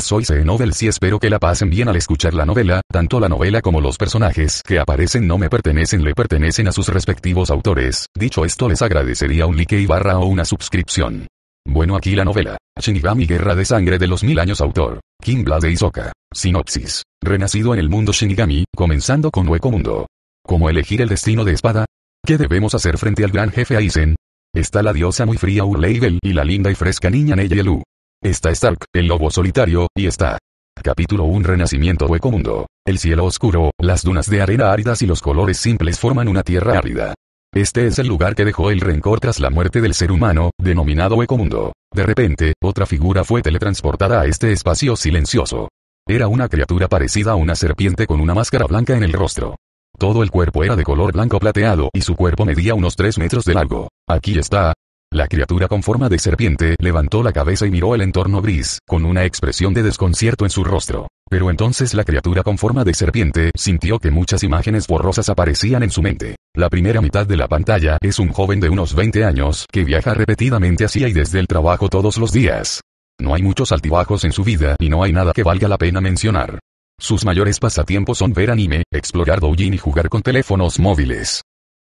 Soy C. Novel. Si espero que la pasen bien al escuchar la novela, tanto la novela como los personajes que aparecen no me pertenecen, le pertenecen a sus respectivos autores. Dicho esto, les agradecería un like y barra o una suscripción. Bueno, aquí la novela. Shinigami Guerra de Sangre de los Mil Años Autor. Kim de Isoka. Sinopsis. Renacido en el mundo Shinigami, comenzando con Hueco Mundo. ¿Cómo elegir el destino de espada? ¿Qué debemos hacer frente al gran jefe Aizen? Está la diosa muy fría Urleibel y la linda y fresca niña Neyelu. Está Stark, el lobo solitario, y está. Capítulo 1 Renacimiento Hueco El cielo oscuro, las dunas de arena áridas y los colores simples forman una tierra árida. Este es el lugar que dejó el rencor tras la muerte del ser humano, denominado Hueco Mundo. De repente, otra figura fue teletransportada a este espacio silencioso. Era una criatura parecida a una serpiente con una máscara blanca en el rostro. Todo el cuerpo era de color blanco plateado y su cuerpo medía unos 3 metros de largo. Aquí está, la criatura con forma de serpiente levantó la cabeza y miró el entorno gris, con una expresión de desconcierto en su rostro. Pero entonces la criatura con forma de serpiente sintió que muchas imágenes borrosas aparecían en su mente. La primera mitad de la pantalla es un joven de unos 20 años que viaja repetidamente hacia y desde el trabajo todos los días. No hay muchos altibajos en su vida y no hay nada que valga la pena mencionar. Sus mayores pasatiempos son ver anime, explorar doujin y jugar con teléfonos móviles.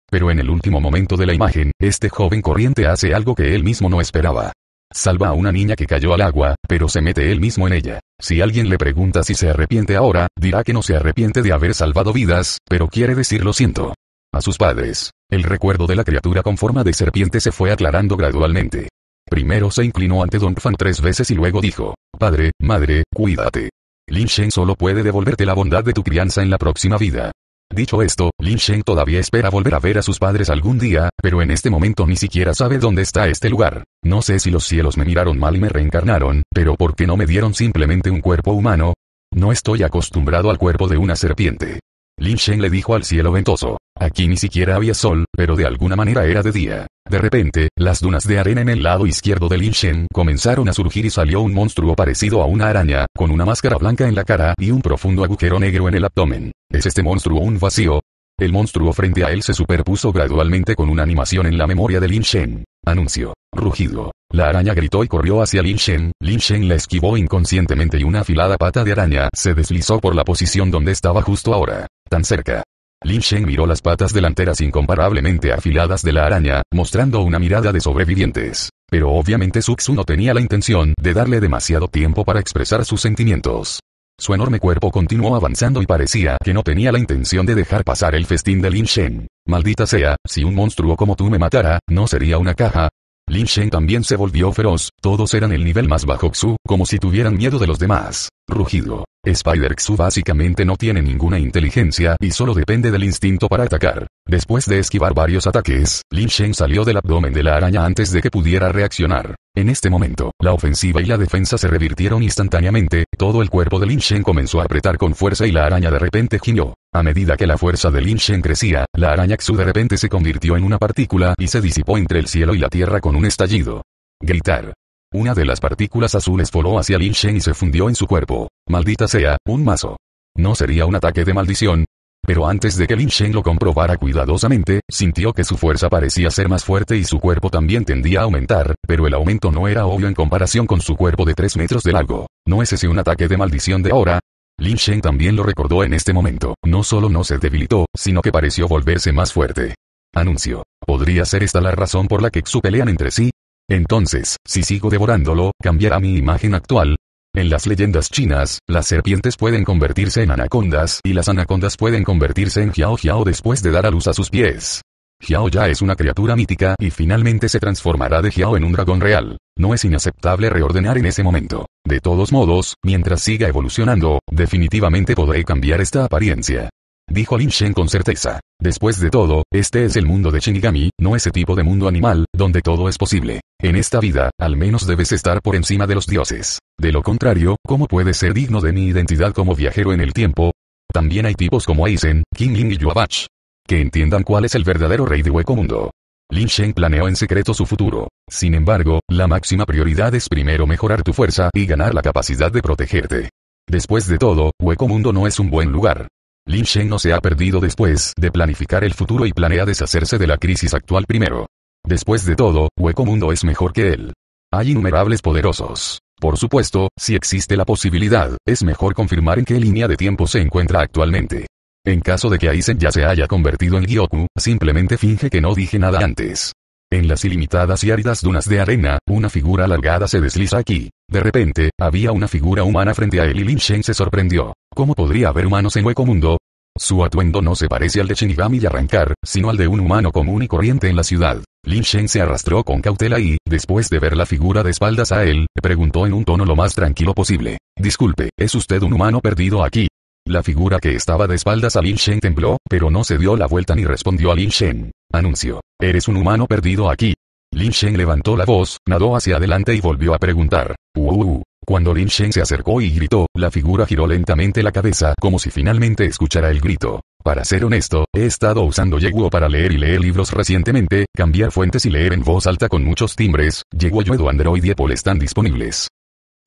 Pero en el último momento de la imagen, este joven corriente hace algo que él mismo no esperaba. Salva a una niña que cayó al agua, pero se mete él mismo en ella. Si alguien le pregunta si se arrepiente ahora, dirá que no se arrepiente de haber salvado vidas, pero quiere decir lo siento. A sus padres. El recuerdo de la criatura con forma de serpiente se fue aclarando gradualmente. Primero se inclinó ante Don Fan tres veces y luego dijo, Padre, Madre, cuídate. Lin Shen solo puede devolverte la bondad de tu crianza en la próxima vida. Dicho esto, Lin Sheng todavía espera volver a ver a sus padres algún día, pero en este momento ni siquiera sabe dónde está este lugar. No sé si los cielos me miraron mal y me reencarnaron, pero ¿por qué no me dieron simplemente un cuerpo humano? No estoy acostumbrado al cuerpo de una serpiente. Lin Sheng le dijo al cielo ventoso. Aquí ni siquiera había sol, pero de alguna manera era de día. De repente, las dunas de arena en el lado izquierdo del Shen comenzaron a surgir y salió un monstruo parecido a una araña, con una máscara blanca en la cara y un profundo agujero negro en el abdomen. ¿Es este monstruo un vacío? El monstruo frente a él se superpuso gradualmente con una animación en la memoria de Lin Shen. Anuncio. Rugido. La araña gritó y corrió hacia Lin Shen. Lin Shen la esquivó inconscientemente y una afilada pata de araña se deslizó por la posición donde estaba justo ahora. Tan cerca. Lin Shen miró las patas delanteras incomparablemente afiladas de la araña, mostrando una mirada de sobrevivientes. Pero obviamente xu no tenía la intención de darle demasiado tiempo para expresar sus sentimientos. Su enorme cuerpo continuó avanzando y parecía que no tenía la intención de dejar pasar el festín de Lin Shen. Maldita sea, si un monstruo como tú me matara, no sería una caja. Lin Shen también se volvió feroz, todos eran el nivel más bajo Xu, como si tuvieran miedo de los demás rugido. Spider-Xu básicamente no tiene ninguna inteligencia y solo depende del instinto para atacar. Después de esquivar varios ataques, Lin Shen salió del abdomen de la araña antes de que pudiera reaccionar. En este momento, la ofensiva y la defensa se revirtieron instantáneamente, todo el cuerpo de Lin Shen comenzó a apretar con fuerza y la araña de repente gimió. A medida que la fuerza de Lin Shen crecía, la araña Xu de repente se convirtió en una partícula y se disipó entre el cielo y la tierra con un estallido. Gritar. Una de las partículas azules voló hacia Lin Shen y se fundió en su cuerpo. Maldita sea, un mazo. No sería un ataque de maldición. Pero antes de que Lin Shen lo comprobara cuidadosamente, sintió que su fuerza parecía ser más fuerte y su cuerpo también tendía a aumentar, pero el aumento no era obvio en comparación con su cuerpo de 3 metros de largo. ¿No es ese un ataque de maldición de ahora? Lin Shen también lo recordó en este momento. No solo no se debilitó, sino que pareció volverse más fuerte. Anuncio. ¿Podría ser esta la razón por la que Xu pelean entre sí? Entonces, si sigo devorándolo, cambiará mi imagen actual. En las leyendas chinas, las serpientes pueden convertirse en anacondas y las anacondas pueden convertirse en Jiao Jiao después de dar a luz a sus pies. Xiao ya es una criatura mítica y finalmente se transformará de Jiao en un dragón real. No es inaceptable reordenar en ese momento. De todos modos, mientras siga evolucionando, definitivamente podré cambiar esta apariencia dijo Lin Shen con certeza. Después de todo, este es el mundo de Shinigami, no ese tipo de mundo animal, donde todo es posible. En esta vida, al menos debes estar por encima de los dioses. De lo contrario, ¿cómo puedes ser digno de mi identidad como viajero en el tiempo? También hay tipos como Aizen, King y Yuabach. Que entiendan cuál es el verdadero rey de Hueco Mundo. Lin Shen planeó en secreto su futuro. Sin embargo, la máxima prioridad es primero mejorar tu fuerza y ganar la capacidad de protegerte. Después de todo, Hueco Mundo no es un buen lugar. Lin Shen no se ha perdido después de planificar el futuro y planea deshacerse de la crisis actual primero. Después de todo, Hueco Mundo es mejor que él. Hay innumerables poderosos. Por supuesto, si existe la posibilidad, es mejor confirmar en qué línea de tiempo se encuentra actualmente. En caso de que Aizen ya se haya convertido en Gyoku, simplemente finge que no dije nada antes. En las ilimitadas y áridas dunas de arena, una figura alargada se desliza aquí. De repente, había una figura humana frente a él y Lin Shen se sorprendió. ¿Cómo podría haber humanos en Hueco Mundo? Su atuendo no se parece al de Shinigami y arrancar, sino al de un humano común y corriente en la ciudad. Lin Shen se arrastró con cautela y, después de ver la figura de espaldas a él, preguntó en un tono lo más tranquilo posible. Disculpe, ¿es usted un humano perdido aquí? La figura que estaba de espaldas a Lin Shen tembló, pero no se dio la vuelta ni respondió a Lin Shen. Anuncio. Eres un humano perdido aquí. Lin Shen levantó la voz, nadó hacia adelante y volvió a preguntar. Uh, Cuando Lin Shen se acercó y gritó, la figura giró lentamente la cabeza como si finalmente escuchara el grito. Para ser honesto, he estado usando Yeguo para leer y leer libros recientemente, cambiar fuentes y leer en voz alta con muchos timbres, Yeguo y Android y Apple están disponibles.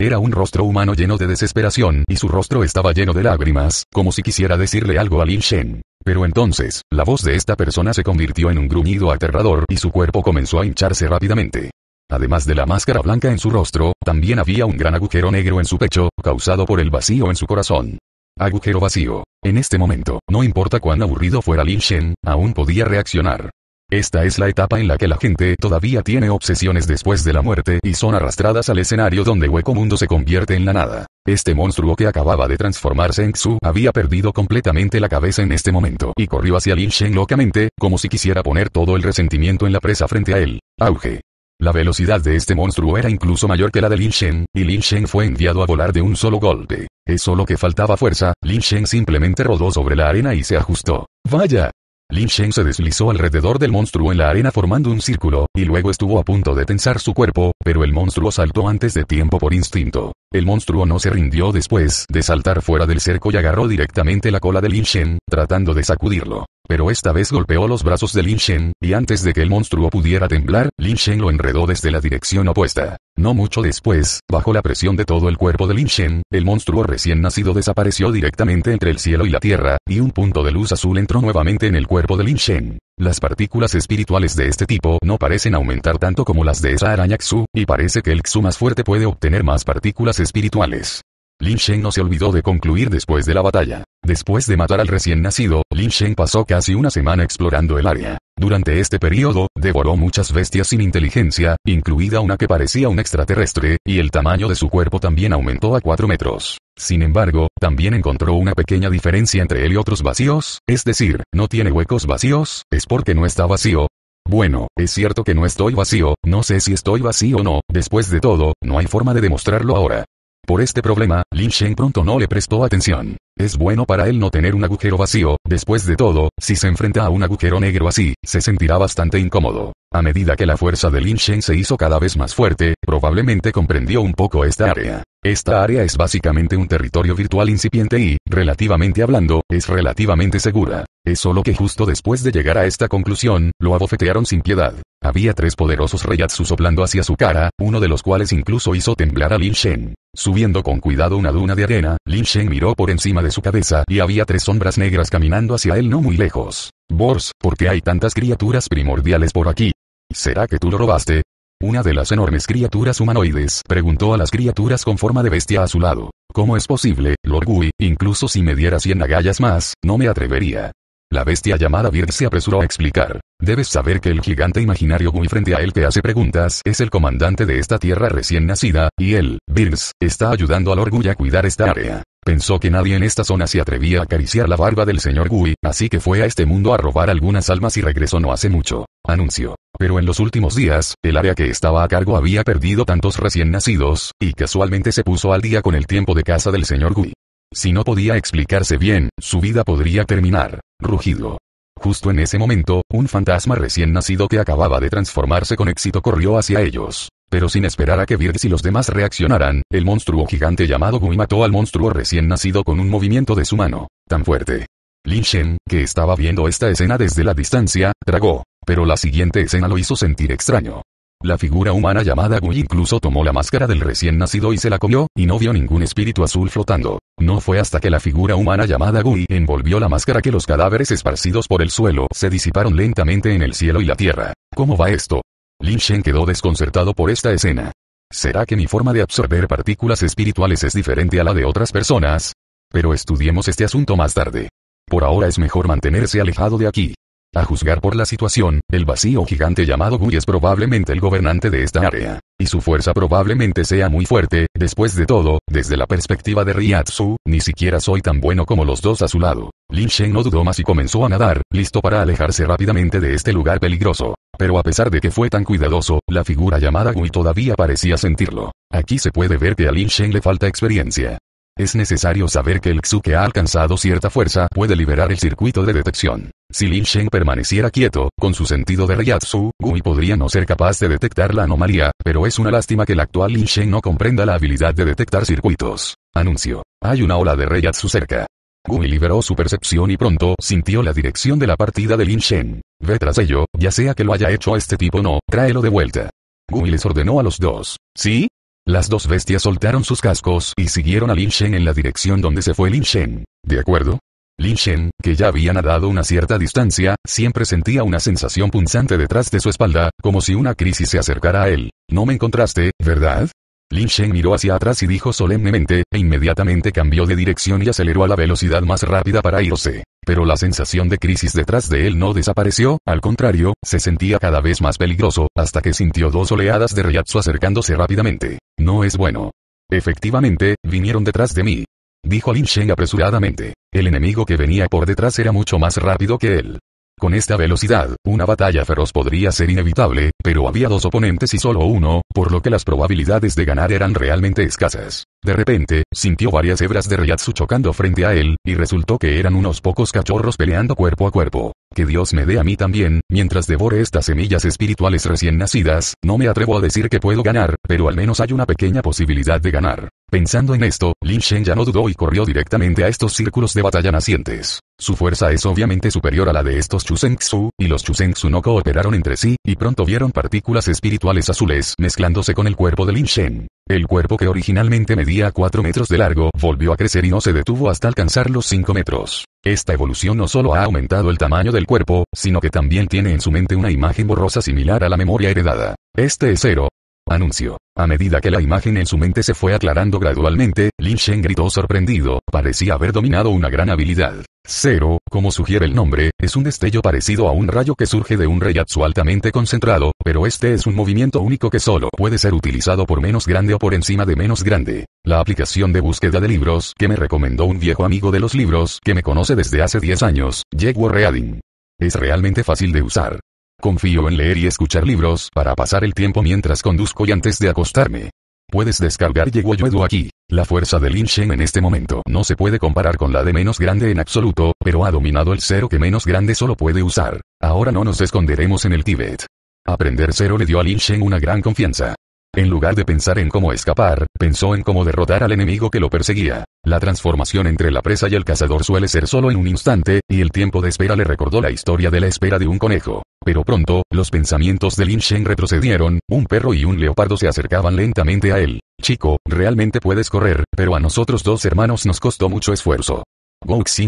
Era un rostro humano lleno de desesperación y su rostro estaba lleno de lágrimas, como si quisiera decirle algo a Lin Shen. Pero entonces, la voz de esta persona se convirtió en un gruñido aterrador y su cuerpo comenzó a hincharse rápidamente. Además de la máscara blanca en su rostro, también había un gran agujero negro en su pecho, causado por el vacío en su corazón. Agujero vacío. En este momento, no importa cuán aburrido fuera Lin Shen, aún podía reaccionar. Esta es la etapa en la que la gente todavía tiene obsesiones después de la muerte y son arrastradas al escenario donde Hueco Mundo se convierte en la nada. Este monstruo que acababa de transformarse en Xu había perdido completamente la cabeza en este momento y corrió hacia Lin Shen locamente, como si quisiera poner todo el resentimiento en la presa frente a él. Auge. La velocidad de este monstruo era incluso mayor que la de Lin Shen, y Lin Shen fue enviado a volar de un solo golpe. Es solo que faltaba fuerza, Lin Shen simplemente rodó sobre la arena y se ajustó. Vaya, Lin Shen se deslizó alrededor del monstruo en la arena formando un círculo, y luego estuvo a punto de tensar su cuerpo, pero el monstruo saltó antes de tiempo por instinto. El monstruo no se rindió después de saltar fuera del cerco y agarró directamente la cola de Lin Shen, tratando de sacudirlo pero esta vez golpeó los brazos de Lin Shen, y antes de que el monstruo pudiera temblar, Lin Shen lo enredó desde la dirección opuesta. No mucho después, bajo la presión de todo el cuerpo de Lin Shen, el monstruo recién nacido desapareció directamente entre el cielo y la tierra, y un punto de luz azul entró nuevamente en el cuerpo de Lin Shen. Las partículas espirituales de este tipo no parecen aumentar tanto como las de esa araña Xu, y parece que el Xu más fuerte puede obtener más partículas espirituales. Lin Sheng no se olvidó de concluir después de la batalla. Después de matar al recién nacido, Lin Sheng pasó casi una semana explorando el área. Durante este periodo, devoró muchas bestias sin inteligencia, incluida una que parecía un extraterrestre, y el tamaño de su cuerpo también aumentó a 4 metros. Sin embargo, también encontró una pequeña diferencia entre él y otros vacíos, es decir, no tiene huecos vacíos, es porque no está vacío, bueno, es cierto que no estoy vacío, no sé si estoy vacío o no, después de todo, no hay forma de demostrarlo ahora. Por este problema, Lin Sheng pronto no le prestó atención. Es bueno para él no tener un agujero vacío, después de todo, si se enfrenta a un agujero negro así, se sentirá bastante incómodo. A medida que la fuerza de Lin Shen se hizo cada vez más fuerte, probablemente comprendió un poco esta área. Esta área es básicamente un territorio virtual incipiente y, relativamente hablando, es relativamente segura. Es solo que justo después de llegar a esta conclusión, lo abofetearon sin piedad. Había tres poderosos reyatsu soplando hacia su cara, uno de los cuales incluso hizo temblar a Lin Shen. Subiendo con cuidado una duna de arena, Lin Shen miró por encima de su cabeza y había tres sombras negras caminando hacia él no muy lejos. Bors, ¿por qué hay tantas criaturas primordiales por aquí? ¿Será que tú lo robaste? Una de las enormes criaturas humanoides preguntó a las criaturas con forma de bestia a su lado. ¿Cómo es posible, Lord Gui, incluso si me diera 100 agallas más, no me atrevería? La bestia llamada Bird se apresuró a explicar. Debes saber que el gigante imaginario Gui frente a él que hace preguntas es el comandante de esta tierra recién nacida, y él, Birds, está ayudando al orgullo a cuidar esta área. Pensó que nadie en esta zona se atrevía a acariciar la barba del señor Gui, así que fue a este mundo a robar algunas almas y regresó no hace mucho. Anuncio. Pero en los últimos días, el área que estaba a cargo había perdido tantos recién nacidos, y casualmente se puso al día con el tiempo de casa del señor Gui. Si no podía explicarse bien, su vida podría terminar. Rugido. Justo en ese momento, un fantasma recién nacido que acababa de transformarse con éxito corrió hacia ellos. Pero sin esperar a que Virgis y los demás reaccionaran, el monstruo gigante llamado Gui mató al monstruo recién nacido con un movimiento de su mano, tan fuerte. Lin Shen, que estaba viendo esta escena desde la distancia, tragó. Pero la siguiente escena lo hizo sentir extraño. La figura humana llamada Gui incluso tomó la máscara del recién nacido y se la comió, y no vio ningún espíritu azul flotando. No fue hasta que la figura humana llamada Gui envolvió la máscara que los cadáveres esparcidos por el suelo se disiparon lentamente en el cielo y la tierra. ¿Cómo va esto? Lin Shen quedó desconcertado por esta escena. ¿Será que mi forma de absorber partículas espirituales es diferente a la de otras personas? Pero estudiemos este asunto más tarde. Por ahora es mejor mantenerse alejado de aquí. A juzgar por la situación, el vacío gigante llamado Gui es probablemente el gobernante de esta área. Y su fuerza probablemente sea muy fuerte, después de todo, desde la perspectiva de Riatsu, ni siquiera soy tan bueno como los dos a su lado. Lin Shen no dudó más y comenzó a nadar, listo para alejarse rápidamente de este lugar peligroso. Pero a pesar de que fue tan cuidadoso, la figura llamada Gui todavía parecía sentirlo. Aquí se puede ver que a Lin Shen le falta experiencia. Es necesario saber que el Xu que ha alcanzado cierta fuerza puede liberar el circuito de detección. Si Lin Shen permaneciera quieto, con su sentido de Ryatsu, Gumi podría no ser capaz de detectar la anomalía, pero es una lástima que el actual Lin Shen no comprenda la habilidad de detectar circuitos. Anuncio. Hay una ola de Ryatsu cerca. Gui liberó su percepción y pronto sintió la dirección de la partida de Lin Shen. Ve tras ello, ya sea que lo haya hecho este tipo o no, tráelo de vuelta. Gui les ordenó a los dos. ¿Sí? Las dos bestias soltaron sus cascos y siguieron a Lin Shen en la dirección donde se fue Lin Shen. ¿De acuerdo? Lin Shen, que ya había nadado una cierta distancia, siempre sentía una sensación punzante detrás de su espalda, como si una crisis se acercara a él. No me encontraste, ¿verdad? Lin Shen miró hacia atrás y dijo solemnemente, e inmediatamente cambió de dirección y aceleró a la velocidad más rápida para irse. Pero la sensación de crisis detrás de él no desapareció, al contrario, se sentía cada vez más peligroso, hasta que sintió dos oleadas de Ryatsu acercándose rápidamente. No es bueno. Efectivamente, vinieron detrás de mí. Dijo Lin Shen apresuradamente. El enemigo que venía por detrás era mucho más rápido que él. Con esta velocidad, una batalla feroz podría ser inevitable, pero había dos oponentes y solo uno, por lo que las probabilidades de ganar eran realmente escasas. De repente, sintió varias hebras de Ryatsu chocando frente a él, y resultó que eran unos pocos cachorros peleando cuerpo a cuerpo. Que Dios me dé a mí también, mientras devore estas semillas espirituales recién nacidas, no me atrevo a decir que puedo ganar, pero al menos hay una pequeña posibilidad de ganar. Pensando en esto, Lin Shen ya no dudó y corrió directamente a estos círculos de batalla nacientes. Su fuerza es obviamente superior a la de estos Tzu, y los Tzu no cooperaron entre sí, y pronto vieron partículas espirituales azules mezclándose con el cuerpo de Lin Shen. El cuerpo que originalmente medía 4 metros de largo volvió a crecer y no se detuvo hasta alcanzar los 5 metros. Esta evolución no solo ha aumentado el tamaño del cuerpo, sino que también tiene en su mente una imagen borrosa similar a la memoria heredada. Este es cero. Anuncio. A medida que la imagen en su mente se fue aclarando gradualmente, Lin Shen gritó sorprendido, parecía haber dominado una gran habilidad. Cero, como sugiere el nombre, es un destello parecido a un rayo que surge de un reyatsu altamente concentrado, pero este es un movimiento único que solo puede ser utilizado por menos grande o por encima de menos grande. La aplicación de búsqueda de libros que me recomendó un viejo amigo de los libros que me conoce desde hace 10 años, Jaguar Reading. Es realmente fácil de usar. Confío en leer y escuchar libros para pasar el tiempo mientras conduzco y antes de acostarme. Puedes descargar Llegó aquí. La fuerza de Lin Shen en este momento no se puede comparar con la de menos grande en absoluto, pero ha dominado el cero que menos grande solo puede usar. Ahora no nos esconderemos en el Tíbet. Aprender cero le dio a Lin Shen una gran confianza. En lugar de pensar en cómo escapar, pensó en cómo derrotar al enemigo que lo perseguía. La transformación entre la presa y el cazador suele ser solo en un instante, y el tiempo de espera le recordó la historia de la espera de un conejo. Pero pronto, los pensamientos de Lin Shen retrocedieron, un perro y un leopardo se acercaban lentamente a él. Chico, realmente puedes correr, pero a nosotros dos hermanos nos costó mucho esfuerzo.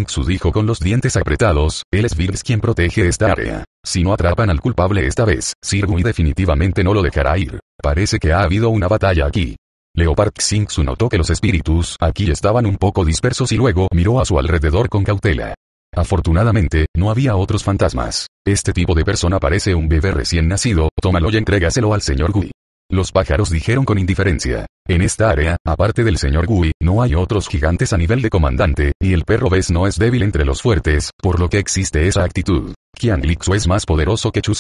Su dijo con los dientes apretados, él es Virs quien protege esta área. Si no atrapan al culpable esta vez, Sir Gui definitivamente no lo dejará ir. Parece que ha habido una batalla aquí. Leopard Xinxu notó que los espíritus aquí estaban un poco dispersos y luego miró a su alrededor con cautela. Afortunadamente, no había otros fantasmas. Este tipo de persona parece un bebé recién nacido, tómalo y entrégaselo al señor Gui. Los pájaros dijeron con indiferencia. En esta área, aparte del señor Gui, no hay otros gigantes a nivel de comandante, y el perro Bes no es débil entre los fuertes, por lo que existe esa actitud. Qian es más poderoso que Chu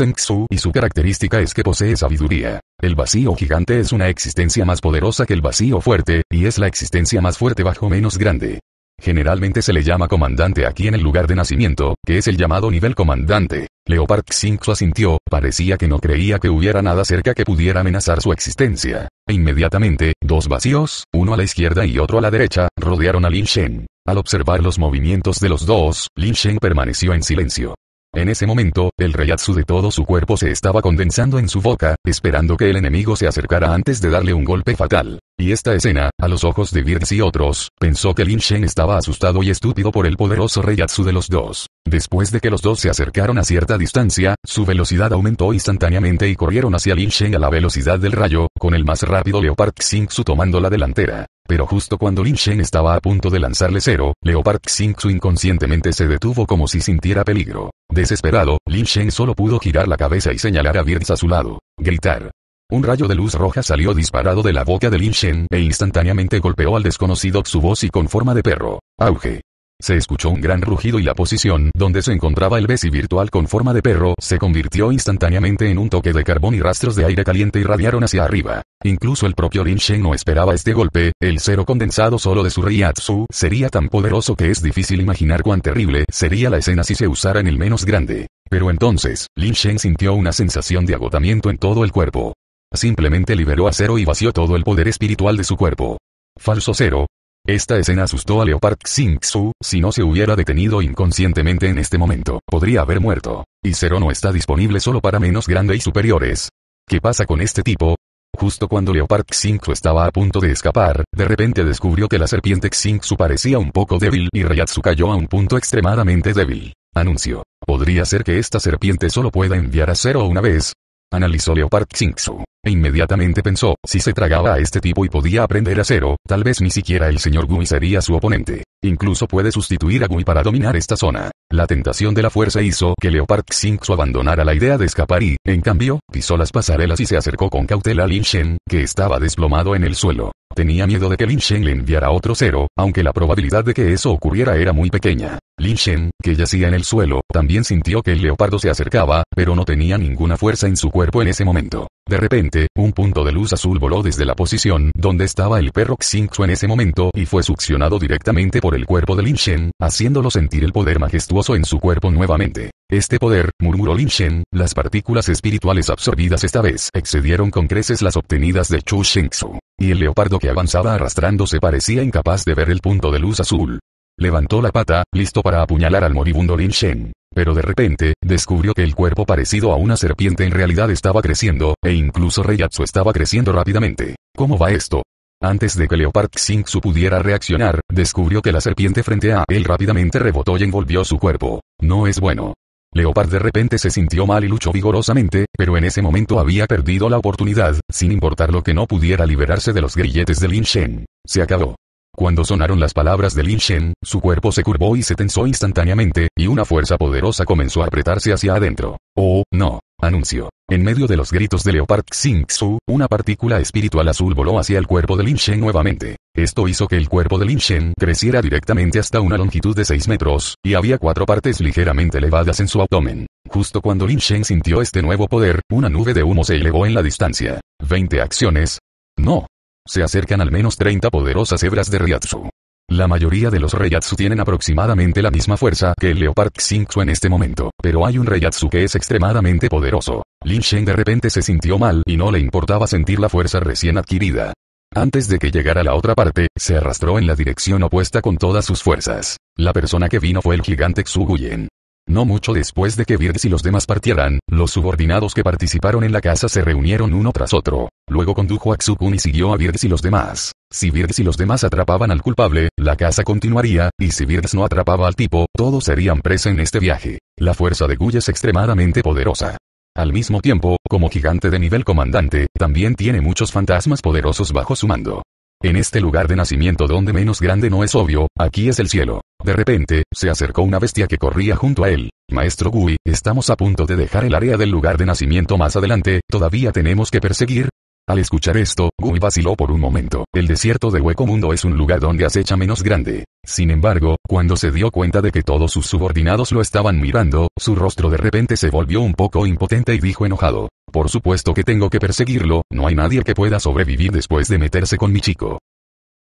y su característica es que posee sabiduría. El vacío gigante es una existencia más poderosa que el vacío fuerte, y es la existencia más fuerte bajo menos grande. Generalmente se le llama comandante aquí en el lugar de nacimiento, que es el llamado nivel comandante. Leopard 5 asintió, parecía que no creía que hubiera nada cerca que pudiera amenazar su existencia. E inmediatamente, dos vacíos, uno a la izquierda y otro a la derecha, rodearon a Lin Shen. Al observar los movimientos de los dos, Lin Shen permaneció en silencio. En ese momento, el reyatsu de todo su cuerpo se estaba condensando en su boca, esperando que el enemigo se acercara antes de darle un golpe fatal. Y esta escena, a los ojos de Birds y otros, pensó que Lin Shen estaba asustado y estúpido por el poderoso reyatsu de los dos. Después de que los dos se acercaron a cierta distancia, su velocidad aumentó instantáneamente y corrieron hacia Lin Shen a la velocidad del rayo, con el más rápido Leopard Xingzu tomando la delantera. Pero justo cuando Lin Shen estaba a punto de lanzarle cero, Leopard Xingsu inconscientemente se detuvo como si sintiera peligro. Desesperado, Lin Shen solo pudo girar la cabeza y señalar a Birds a su lado. Gritar. Un rayo de luz roja salió disparado de la boca de Lin Shen e instantáneamente golpeó al desconocido su voz y con forma de perro. Auge. Se escuchó un gran rugido y la posición donde se encontraba el Bessie virtual con forma de perro se convirtió instantáneamente en un toque de carbón y rastros de aire caliente irradiaron hacia arriba. Incluso el propio Lin Shen no esperaba este golpe, el cero condensado solo de su Riyatsu sería tan poderoso que es difícil imaginar cuán terrible sería la escena si se usara en el menos grande. Pero entonces, Lin Shen sintió una sensación de agotamiento en todo el cuerpo. Simplemente liberó a cero y vació todo el poder espiritual de su cuerpo. Falso cero, esta escena asustó a Leopard Xingxu, si no se hubiera detenido inconscientemente en este momento, podría haber muerto. Y Zero no está disponible solo para menos grande y superiores. ¿Qué pasa con este tipo? Justo cuando Leopard Xingxu estaba a punto de escapar, de repente descubrió que la serpiente Xingxu parecía un poco débil y Ryatsu cayó a un punto extremadamente débil. Anuncio. Podría ser que esta serpiente solo pueda enviar a Zero una vez, Analizó Leopard Xingzhu. E inmediatamente pensó, si se tragaba a este tipo y podía aprender a cero, tal vez ni siquiera el señor Gui sería su oponente. Incluso puede sustituir a Gui para dominar esta zona. La tentación de la fuerza hizo que Leopard Xingxu abandonara la idea de escapar y, en cambio, pisó las pasarelas y se acercó con cautela a Lin Shen, que estaba desplomado en el suelo. Tenía miedo de que Lin Shen le enviara otro cero, aunque la probabilidad de que eso ocurriera era muy pequeña. Lin Shen, que yacía en el suelo, también sintió que el leopardo se acercaba, pero no tenía ninguna fuerza en su cuerpo en ese momento. De repente, un punto de luz azul voló desde la posición donde estaba el perro Xingxu en ese momento y fue succionado directamente por el cuerpo de Lin Shen, haciéndolo sentir el poder majestuoso en su cuerpo nuevamente. Este poder, murmuró Lin Shen, las partículas espirituales absorbidas esta vez excedieron con creces las obtenidas de Chu Xingxu. Y el leopardo que avanzaba arrastrándose parecía incapaz de ver el punto de luz azul. Levantó la pata, listo para apuñalar al moribundo Lin Shen pero de repente, descubrió que el cuerpo parecido a una serpiente en realidad estaba creciendo, e incluso Reyatsu estaba creciendo rápidamente. ¿Cómo va esto? Antes de que Leopard Xingsu pudiera reaccionar, descubrió que la serpiente frente a él rápidamente rebotó y envolvió su cuerpo. No es bueno. Leopard de repente se sintió mal y luchó vigorosamente, pero en ese momento había perdido la oportunidad, sin importar lo que no pudiera liberarse de los grilletes de Lin Shen. Se acabó. Cuando sonaron las palabras de Lin Shen, su cuerpo se curvó y se tensó instantáneamente, y una fuerza poderosa comenzó a apretarse hacia adentro. Oh, no. anunció. En medio de los gritos de Leopard Xing una partícula espiritual azul voló hacia el cuerpo de Lin Shen nuevamente. Esto hizo que el cuerpo de Lin Shen creciera directamente hasta una longitud de 6 metros, y había cuatro partes ligeramente elevadas en su abdomen. Justo cuando Lin Shen sintió este nuevo poder, una nube de humo se elevó en la distancia. 20 acciones. No. Se acercan al menos 30 poderosas hebras de Ryatsu. La mayoría de los reyatsu tienen aproximadamente la misma fuerza que el Leopard xingxu en este momento, pero hay un reyatsu que es extremadamente poderoso. Lin Shen de repente se sintió mal y no le importaba sentir la fuerza recién adquirida. Antes de que llegara a la otra parte, se arrastró en la dirección opuesta con todas sus fuerzas. La persona que vino fue el gigante Xuguyen. No mucho después de que Birds y los demás partieran, los subordinados que participaron en la casa se reunieron uno tras otro. Luego condujo a Xukun y siguió a Birds y los demás. Si Birds y los demás atrapaban al culpable, la casa continuaría, y si Birds no atrapaba al tipo, todos serían presa en este viaje. La fuerza de Guy es extremadamente poderosa. Al mismo tiempo, como gigante de nivel comandante, también tiene muchos fantasmas poderosos bajo su mando. En este lugar de nacimiento donde menos grande no es obvio, aquí es el cielo. De repente, se acercó una bestia que corría junto a él. Maestro Gui, estamos a punto de dejar el área del lugar de nacimiento más adelante, ¿todavía tenemos que perseguir? Al escuchar esto, Gui vaciló por un momento. El desierto de hueco mundo es un lugar donde acecha menos grande. Sin embargo, cuando se dio cuenta de que todos sus subordinados lo estaban mirando, su rostro de repente se volvió un poco impotente y dijo enojado. Por supuesto que tengo que perseguirlo, no hay nadie que pueda sobrevivir después de meterse con mi chico.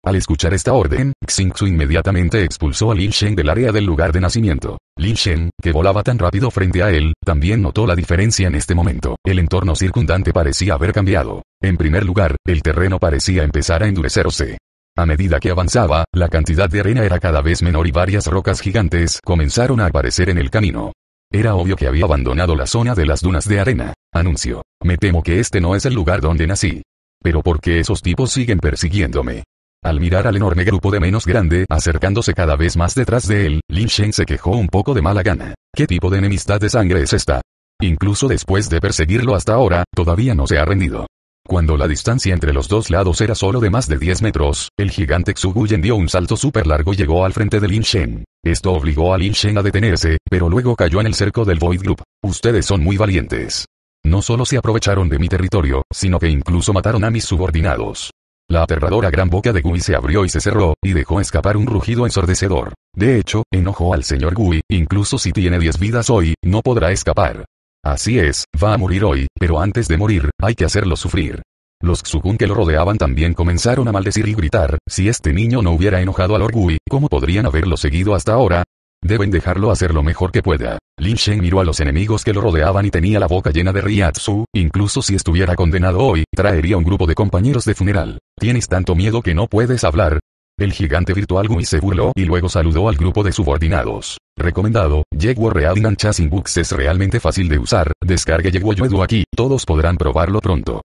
Al escuchar esta orden, Xingxu inmediatamente expulsó a Lin Shen del área del lugar de nacimiento. Lin Shen, que volaba tan rápido frente a él, también notó la diferencia en este momento. El entorno circundante parecía haber cambiado. En primer lugar, el terreno parecía empezar a endurecerse. A medida que avanzaba, la cantidad de arena era cada vez menor y varias rocas gigantes comenzaron a aparecer en el camino. Era obvio que había abandonado la zona de las dunas de arena. Anuncio. Me temo que este no es el lugar donde nací. Pero ¿por qué esos tipos siguen persiguiéndome? Al mirar al enorme grupo de menos grande acercándose cada vez más detrás de él, Lin Shen se quejó un poco de mala gana. ¿Qué tipo de enemistad de sangre es esta? Incluso después de perseguirlo hasta ahora, todavía no se ha rendido. Cuando la distancia entre los dos lados era solo de más de 10 metros, el gigante Xuguyen dio un salto súper largo y llegó al frente de Lin Shen. Esto obligó a Lin Shen a detenerse, pero luego cayó en el cerco del Void Group. Ustedes son muy valientes. No solo se aprovecharon de mi territorio, sino que incluso mataron a mis subordinados. La aterradora gran boca de Gui se abrió y se cerró, y dejó escapar un rugido ensordecedor. De hecho, enojó al señor Gui, incluso si tiene diez vidas hoy, no podrá escapar. Así es, va a morir hoy, pero antes de morir, hay que hacerlo sufrir. Los Tsukun que lo rodeaban también comenzaron a maldecir y gritar, si este niño no hubiera enojado al Lord Gui, ¿cómo podrían haberlo seguido hasta ahora? Deben dejarlo hacer lo mejor que pueda. Lin Shen miró a los enemigos que lo rodeaban y tenía la boca llena de riatsu. incluso si estuviera condenado hoy, traería un grupo de compañeros de funeral. ¿Tienes tanto miedo que no puedes hablar? El gigante virtual Gumi se burló y luego saludó al grupo de subordinados. Recomendado, Yeguo Readinan Chasing Books es realmente fácil de usar, descargue Yeguo Yuedu aquí, todos podrán probarlo pronto.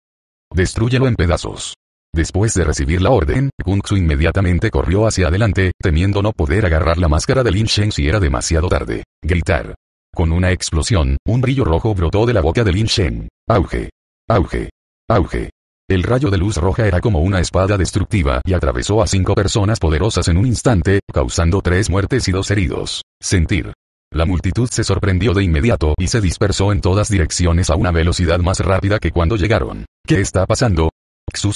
Destrúyelo en pedazos. Después de recibir la orden, Kung Tzu inmediatamente corrió hacia adelante, temiendo no poder agarrar la máscara de Lin Shen si era demasiado tarde. Gritar. Con una explosión, un brillo rojo brotó de la boca de Lin Shen. Auge. Auge. Auge. El rayo de luz roja era como una espada destructiva y atravesó a cinco personas poderosas en un instante, causando tres muertes y dos heridos. Sentir. La multitud se sorprendió de inmediato y se dispersó en todas direcciones a una velocidad más rápida que cuando llegaron. ¿Qué está pasando? Xu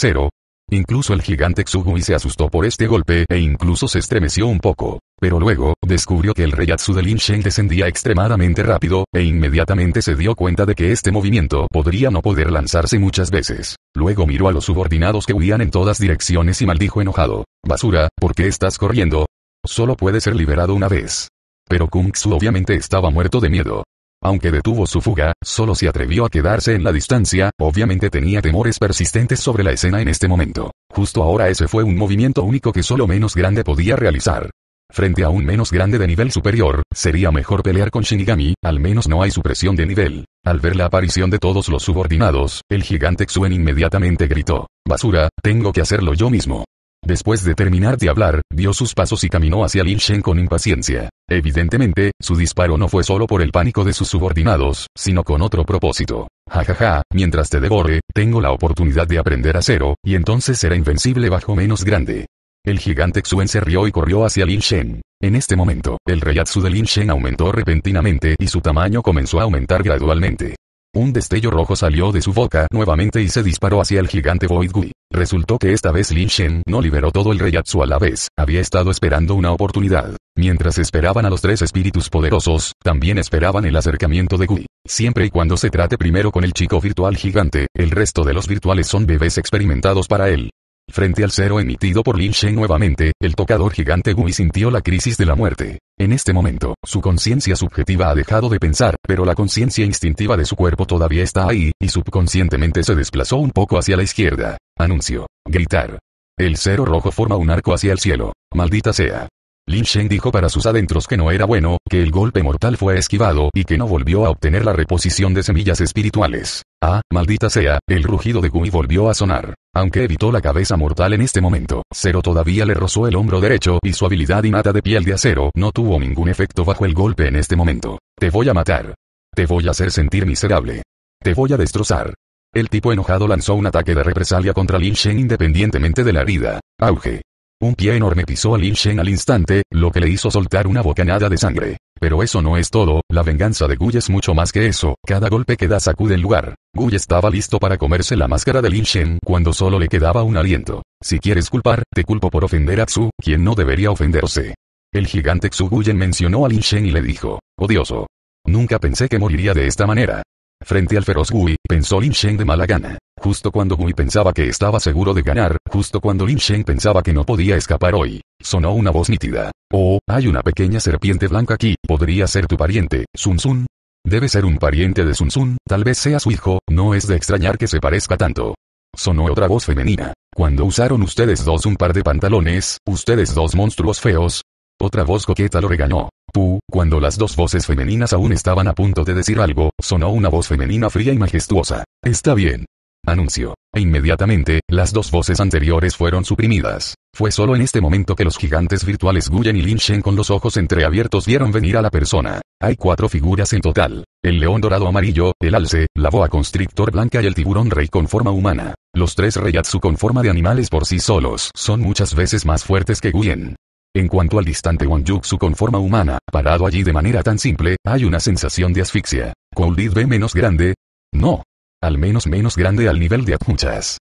Incluso el gigante y se asustó por este golpe e incluso se estremeció un poco. Pero luego, descubrió que el reyatsu de Lin descendía extremadamente rápido, e inmediatamente se dio cuenta de que este movimiento podría no poder lanzarse muchas veces. Luego miró a los subordinados que huían en todas direcciones y maldijo enojado. Basura, ¿por qué estás corriendo? Solo puede ser liberado una vez. Pero Kung Tzu obviamente estaba muerto de miedo. Aunque detuvo su fuga, solo se atrevió a quedarse en la distancia, obviamente tenía temores persistentes sobre la escena en este momento. Justo ahora ese fue un movimiento único que solo menos grande podía realizar. Frente a un menos grande de nivel superior, sería mejor pelear con Shinigami, al menos no hay supresión de nivel. Al ver la aparición de todos los subordinados, el gigante Xuen inmediatamente gritó, Basura, tengo que hacerlo yo mismo. Después de terminar de hablar, dio sus pasos y caminó hacia Lin Shen con impaciencia. Evidentemente, su disparo no fue solo por el pánico de sus subordinados, sino con otro propósito. Jajaja, ja, ja, mientras te devore, tengo la oportunidad de aprender a cero, y entonces será invencible bajo menos grande. El gigante Xuen se rió y corrió hacia Lin Shen. En este momento, el reyatsu de Lin Shen aumentó repentinamente y su tamaño comenzó a aumentar gradualmente. Un destello rojo salió de su boca nuevamente y se disparó hacia el gigante Void Gui. Resultó que esta vez Lin Shen no liberó todo el reyatsu a la vez, había estado esperando una oportunidad. Mientras esperaban a los tres espíritus poderosos, también esperaban el acercamiento de Gui. Siempre y cuando se trate primero con el chico virtual gigante, el resto de los virtuales son bebés experimentados para él. Frente al cero emitido por Lin Shen nuevamente, el tocador gigante Gui sintió la crisis de la muerte. En este momento, su conciencia subjetiva ha dejado de pensar, pero la conciencia instintiva de su cuerpo todavía está ahí, y subconscientemente se desplazó un poco hacia la izquierda. Anuncio. Gritar. El cero rojo forma un arco hacia el cielo. Maldita sea. Lin Shen dijo para sus adentros que no era bueno, que el golpe mortal fue esquivado y que no volvió a obtener la reposición de semillas espirituales. Ah, maldita sea, el rugido de Gui volvió a sonar. Aunque evitó la cabeza mortal en este momento, Zero todavía le rozó el hombro derecho y su habilidad mata de piel de acero no tuvo ningún efecto bajo el golpe en este momento. Te voy a matar. Te voy a hacer sentir miserable. Te voy a destrozar. El tipo enojado lanzó un ataque de represalia contra Lin Shen independientemente de la herida. Auge. Un pie enorme pisó a Lin Shen al instante, lo que le hizo soltar una bocanada de sangre. Pero eso no es todo, la venganza de Guy es mucho más que eso, cada golpe que da sacude el lugar. Guy estaba listo para comerse la máscara de Lin Shen cuando solo le quedaba un aliento. Si quieres culpar, te culpo por ofender a Tsu, quien no debería ofenderse. El gigante Guyen mencionó a Lin Shen y le dijo, odioso. Nunca pensé que moriría de esta manera. Frente al feroz Gui, pensó Lin Shen de mala gana. Justo cuando Hui pensaba que estaba seguro de ganar, justo cuando Lin Shen pensaba que no podía escapar hoy, sonó una voz nítida. Oh, hay una pequeña serpiente blanca aquí, podría ser tu pariente, Sun Sun. Debe ser un pariente de Sun Sun, tal vez sea su hijo, no es de extrañar que se parezca tanto. Sonó otra voz femenina. Cuando usaron ustedes dos un par de pantalones, ustedes dos monstruos feos. Otra voz coqueta lo regañó. Pu, cuando las dos voces femeninas aún estaban a punto de decir algo, sonó una voz femenina fría y majestuosa. Está bien, Anuncio. E inmediatamente, las dos voces anteriores fueron suprimidas. Fue solo en este momento que los gigantes virtuales Guyen y Lin Shen con los ojos entreabiertos vieron venir a la persona. Hay cuatro figuras en total. El león dorado amarillo, el alce, la boa constrictor blanca y el tiburón rey con forma humana. Los tres reyatsu con forma de animales por sí solos son muchas veces más fuertes que Guyen. En cuanto al distante su con forma humana, parado allí de manera tan simple, hay una sensación de asfixia. ¿Coldid ve menos grande? No, al menos menos grande al nivel de Atmuchas.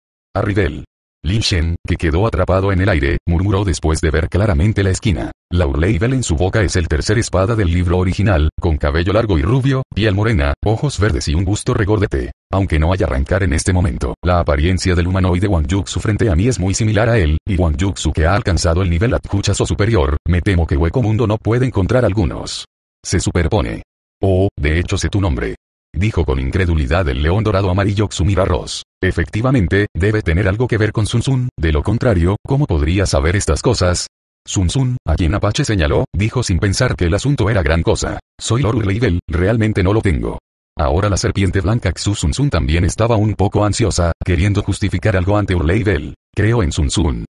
Lin Shen, que quedó atrapado en el aire, murmuró después de ver claramente la esquina. Laurel en su boca es el tercer espada del libro original, con cabello largo y rubio, piel morena, ojos verdes y un gusto regordete. Aunque no haya arrancar en este momento, la apariencia del humanoide Wang Yuxu frente a mí es muy similar a él, y Wang Yuxu que ha alcanzado el nivel Atkuchas o superior, me temo que Hueco Mundo no puede encontrar algunos. Se superpone. Oh, de hecho sé tu nombre dijo con incredulidad el león dorado amarillo Xumira Ross. Efectivamente, debe tener algo que ver con Sun Sun, de lo contrario, ¿cómo podría saber estas cosas? Sun Sun, a quien Apache señaló, dijo sin pensar que el asunto era gran cosa. Soy Lord Urleivel, realmente no lo tengo. Ahora la serpiente blanca Xu Sun Sun también estaba un poco ansiosa, queriendo justificar algo ante Urleibel. Creo en Sun Sun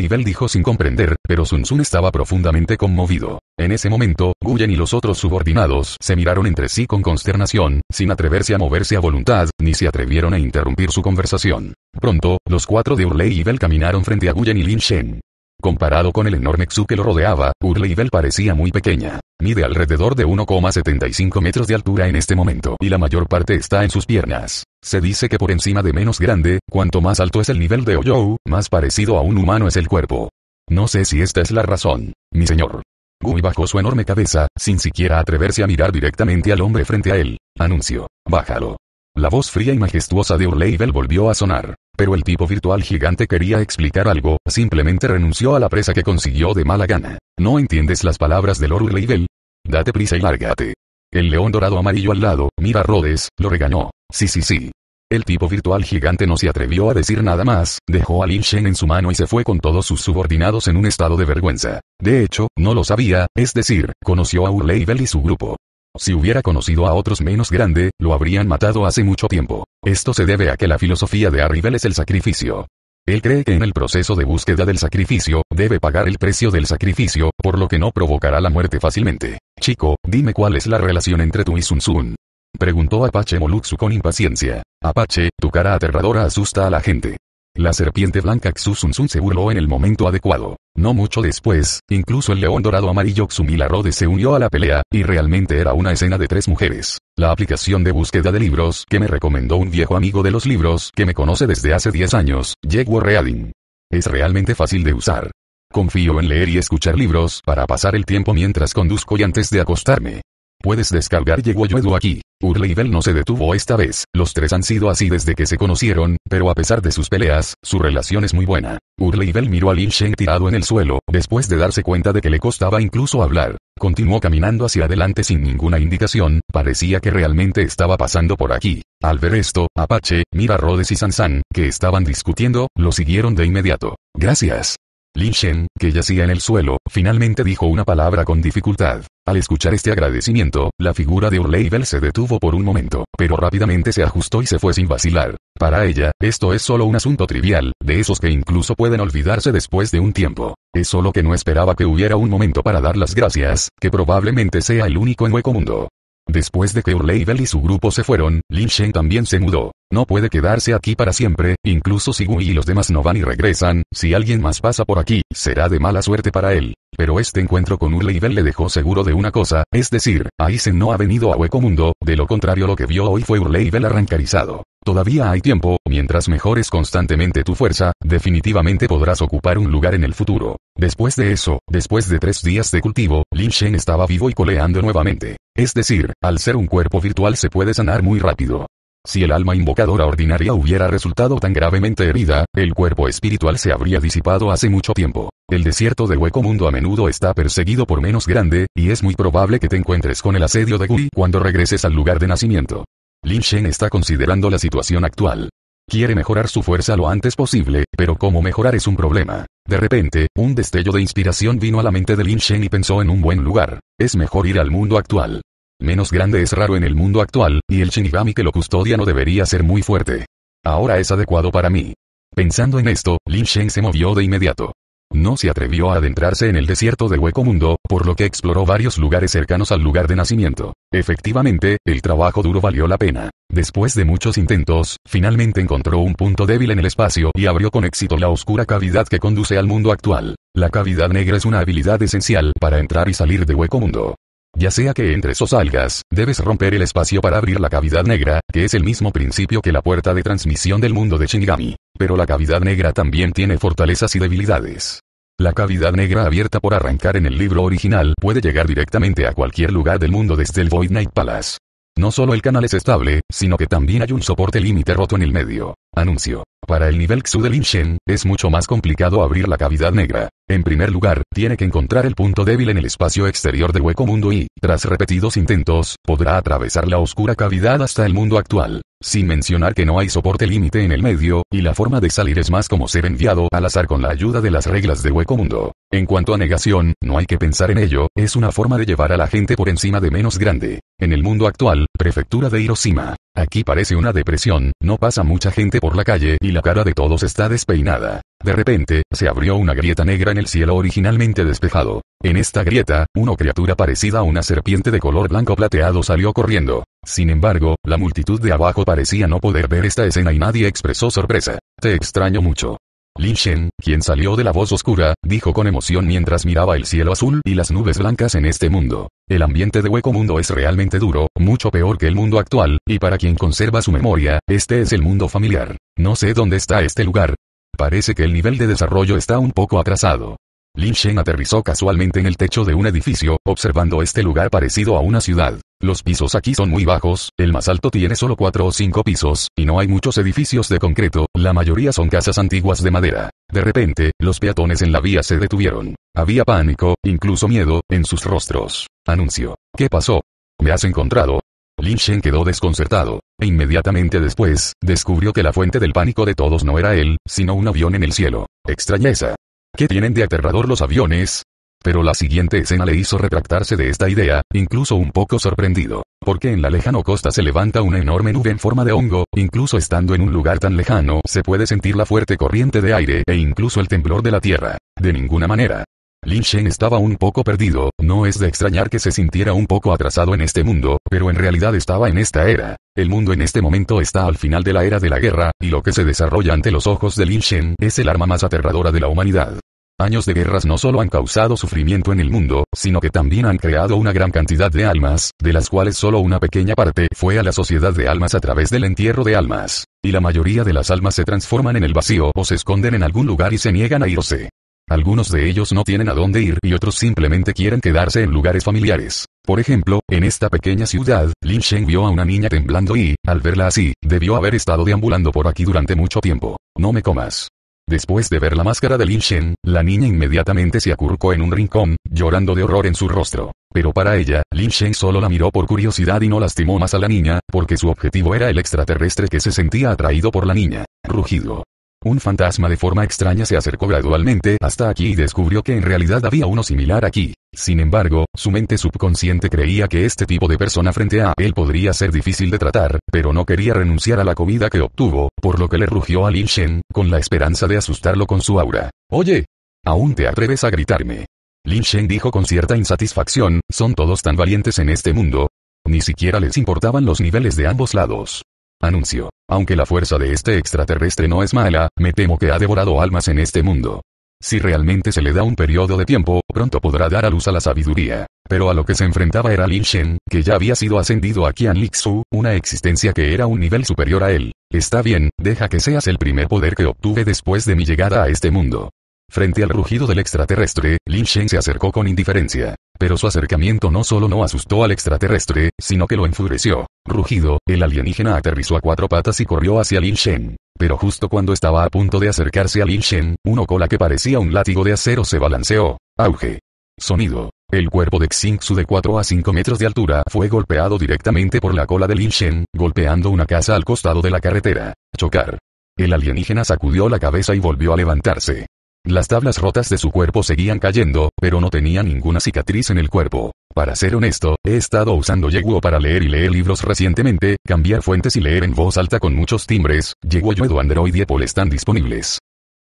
y Bell dijo sin comprender, pero Sun Sun estaba profundamente conmovido. En ese momento, Guyen y los otros subordinados se miraron entre sí con consternación, sin atreverse a moverse a voluntad, ni se atrevieron a interrumpir su conversación. Pronto, los cuatro de Urley y Bell caminaron frente a Guyen y Lin Shen. Comparado con el enorme Xu que lo rodeaba, Urleibel parecía muy pequeña. Mide alrededor de 1,75 metros de altura en este momento y la mayor parte está en sus piernas. Se dice que por encima de menos grande, cuanto más alto es el nivel de Oyou, más parecido a un humano es el cuerpo. No sé si esta es la razón, mi señor. Gui bajó su enorme cabeza, sin siquiera atreverse a mirar directamente al hombre frente a él. Anuncio. Bájalo. La voz fría y majestuosa de Urleibel volvió a sonar. Pero el tipo virtual gigante quería explicar algo, simplemente renunció a la presa que consiguió de mala gana. ¿No entiendes las palabras de Lord Urleibel? Date prisa y lárgate. El león dorado amarillo al lado, mira Rhodes, lo regañó. Sí, sí, sí. El tipo virtual gigante no se atrevió a decir nada más, dejó a Lin Shen en su mano y se fue con todos sus subordinados en un estado de vergüenza. De hecho, no lo sabía, es decir, conoció a Urleivel y su grupo. Si hubiera conocido a otros menos grande, lo habrían matado hace mucho tiempo. Esto se debe a que la filosofía de Arrivel es el sacrificio. Él cree que en el proceso de búsqueda del sacrificio, debe pagar el precio del sacrificio, por lo que no provocará la muerte fácilmente. Chico, dime cuál es la relación entre tú y Sun Sun. Preguntó Apache Moluxu con impaciencia. Apache, tu cara aterradora asusta a la gente. La serpiente blanca Sun se burló en el momento adecuado. No mucho después, incluso el león dorado amarillo Xumila Rode se unió a la pelea, y realmente era una escena de tres mujeres. La aplicación de búsqueda de libros que me recomendó un viejo amigo de los libros que me conoce desde hace 10 años, Jaguar Reading. Es realmente fácil de usar. Confío en leer y escuchar libros para pasar el tiempo mientras conduzco y antes de acostarme. Puedes descargar Llegó aquí. Hurley no se detuvo esta vez, los tres han sido así desde que se conocieron, pero a pesar de sus peleas, su relación es muy buena. Hurley miró a Lin Sheng tirado en el suelo, después de darse cuenta de que le costaba incluso hablar. Continuó caminando hacia adelante sin ninguna indicación, parecía que realmente estaba pasando por aquí. Al ver esto, Apache, Mira Rhodes y Sansan, que estaban discutiendo, lo siguieron de inmediato. Gracias. Lin Shen, que yacía en el suelo, finalmente dijo una palabra con dificultad. Al escuchar este agradecimiento, la figura de Urleibel se detuvo por un momento, pero rápidamente se ajustó y se fue sin vacilar. Para ella, esto es solo un asunto trivial, de esos que incluso pueden olvidarse después de un tiempo. Es solo que no esperaba que hubiera un momento para dar las gracias, que probablemente sea el único en Hueco Mundo. Después de que Urleibel y su grupo se fueron, Lin Shen también se mudó. No puede quedarse aquí para siempre, incluso si Gui y los demás no van y regresan, si alguien más pasa por aquí, será de mala suerte para él. Pero este encuentro con Urleibel le dejó seguro de una cosa, es decir, Aizen no ha venido a Hueco Mundo, de lo contrario lo que vio hoy fue Urleibel arrancarizado. Todavía hay tiempo, mientras mejores constantemente tu fuerza, definitivamente podrás ocupar un lugar en el futuro. Después de eso, después de tres días de cultivo, Lin Shen estaba vivo y coleando nuevamente. Es decir, al ser un cuerpo virtual se puede sanar muy rápido. Si el alma invocadora ordinaria hubiera resultado tan gravemente herida, el cuerpo espiritual se habría disipado hace mucho tiempo. El desierto del hueco mundo a menudo está perseguido por menos grande, y es muy probable que te encuentres con el asedio de Guri cuando regreses al lugar de nacimiento. Lin Shen está considerando la situación actual. Quiere mejorar su fuerza lo antes posible, pero cómo mejorar es un problema. De repente, un destello de inspiración vino a la mente de Lin Shen y pensó en un buen lugar. Es mejor ir al mundo actual. Menos grande es raro en el mundo actual, y el Shinigami que lo custodia no debería ser muy fuerte. Ahora es adecuado para mí. Pensando en esto, Lin Shen se movió de inmediato. No se atrevió a adentrarse en el desierto de Hueco Mundo, por lo que exploró varios lugares cercanos al lugar de nacimiento. Efectivamente, el trabajo duro valió la pena. Después de muchos intentos, finalmente encontró un punto débil en el espacio y abrió con éxito la oscura cavidad que conduce al mundo actual. La cavidad negra es una habilidad esencial para entrar y salir de Hueco Mundo. Ya sea que entres o salgas, debes romper el espacio para abrir la cavidad negra, que es el mismo principio que la puerta de transmisión del mundo de Shinigami. Pero la cavidad negra también tiene fortalezas y debilidades. La cavidad negra abierta por arrancar en el libro original puede llegar directamente a cualquier lugar del mundo desde el Void Night Palace. No solo el canal es estable, sino que también hay un soporte límite roto en el medio. Anuncio. Para el nivel Xu Lin Shen, es mucho más complicado abrir la cavidad negra. En primer lugar, tiene que encontrar el punto débil en el espacio exterior del hueco mundo y, tras repetidos intentos, podrá atravesar la oscura cavidad hasta el mundo actual. Sin mencionar que no hay soporte límite en el medio, y la forma de salir es más como ser enviado al azar con la ayuda de las reglas de hueco mundo. En cuanto a negación, no hay que pensar en ello, es una forma de llevar a la gente por encima de menos grande. En el mundo actual, prefectura de Hiroshima. Aquí parece una depresión, no pasa mucha gente por la calle y la cara de todos está despeinada. De repente, se abrió una grieta negra en el cielo originalmente despejado. En esta grieta, una criatura parecida a una serpiente de color blanco plateado salió corriendo. Sin embargo, la multitud de abajo parecía no poder ver esta escena y nadie expresó sorpresa. Te extraño mucho. Lin Shen, quien salió de la voz oscura, dijo con emoción mientras miraba el cielo azul y las nubes blancas en este mundo. El ambiente de Hueco Mundo es realmente duro, mucho peor que el mundo actual, y para quien conserva su memoria, este es el mundo familiar. No sé dónde está este lugar. Parece que el nivel de desarrollo está un poco atrasado. Lin Shen aterrizó casualmente en el techo de un edificio, observando este lugar parecido a una ciudad. Los pisos aquí son muy bajos, el más alto tiene solo cuatro o cinco pisos, y no hay muchos edificios de concreto, la mayoría son casas antiguas de madera. De repente, los peatones en la vía se detuvieron. Había pánico, incluso miedo, en sus rostros. Anuncio. ¿Qué pasó? ¿Me has encontrado? Lin Shen quedó desconcertado, e inmediatamente después, descubrió que la fuente del pánico de todos no era él, sino un avión en el cielo. Extrañeza. ¿Qué tienen de aterrador los aviones? pero la siguiente escena le hizo retractarse de esta idea, incluso un poco sorprendido. Porque en la lejano costa se levanta una enorme nube en forma de hongo, incluso estando en un lugar tan lejano se puede sentir la fuerte corriente de aire e incluso el temblor de la tierra. De ninguna manera. Lin Shen estaba un poco perdido, no es de extrañar que se sintiera un poco atrasado en este mundo, pero en realidad estaba en esta era. El mundo en este momento está al final de la era de la guerra, y lo que se desarrolla ante los ojos de Lin Shen es el arma más aterradora de la humanidad. Años de guerras no solo han causado sufrimiento en el mundo, sino que también han creado una gran cantidad de almas, de las cuales solo una pequeña parte fue a la sociedad de almas a través del entierro de almas. Y la mayoría de las almas se transforman en el vacío o se esconden en algún lugar y se niegan a irse. Algunos de ellos no tienen a dónde ir y otros simplemente quieren quedarse en lugares familiares. Por ejemplo, en esta pequeña ciudad, Lin Sheng vio a una niña temblando y, al verla así, debió haber estado deambulando por aquí durante mucho tiempo. No me comas. Después de ver la máscara de Lin Shen, la niña inmediatamente se acurcó en un rincón, llorando de horror en su rostro. Pero para ella, Lin Shen solo la miró por curiosidad y no lastimó más a la niña, porque su objetivo era el extraterrestre que se sentía atraído por la niña. Rugido. Un fantasma de forma extraña se acercó gradualmente hasta aquí y descubrió que en realidad había uno similar aquí. Sin embargo, su mente subconsciente creía que este tipo de persona frente a él podría ser difícil de tratar, pero no quería renunciar a la comida que obtuvo, por lo que le rugió a Lin Shen, con la esperanza de asustarlo con su aura. Oye, ¿aún te atreves a gritarme? Lin Shen dijo con cierta insatisfacción, son todos tan valientes en este mundo. Ni siquiera les importaban los niveles de ambos lados. Anuncio. Aunque la fuerza de este extraterrestre no es mala, me temo que ha devorado almas en este mundo. Si realmente se le da un periodo de tiempo, pronto podrá dar a luz a la sabiduría. Pero a lo que se enfrentaba era Lin Shen, que ya había sido ascendido a Qian Lixu, una existencia que era un nivel superior a él. Está bien, deja que seas el primer poder que obtuve después de mi llegada a este mundo. Frente al rugido del extraterrestre, Lin Shen se acercó con indiferencia. Pero su acercamiento no solo no asustó al extraterrestre, sino que lo enfureció. Rugido, el alienígena aterrizó a cuatro patas y corrió hacia Lin Shen. Pero justo cuando estaba a punto de acercarse a Lin Shen, una cola que parecía un látigo de acero se balanceó. Auge. Sonido. El cuerpo de Xingsu de 4 a 5 metros de altura fue golpeado directamente por la cola de Lin Shen, golpeando una casa al costado de la carretera. Chocar. El alienígena sacudió la cabeza y volvió a levantarse. Las tablas rotas de su cuerpo seguían cayendo, pero no tenía ninguna cicatriz en el cuerpo. Para ser honesto, he estado usando Yeguo para leer y leer libros recientemente, cambiar fuentes y leer en voz alta con muchos timbres, Yeguo Yuedo, Android y Apple están disponibles.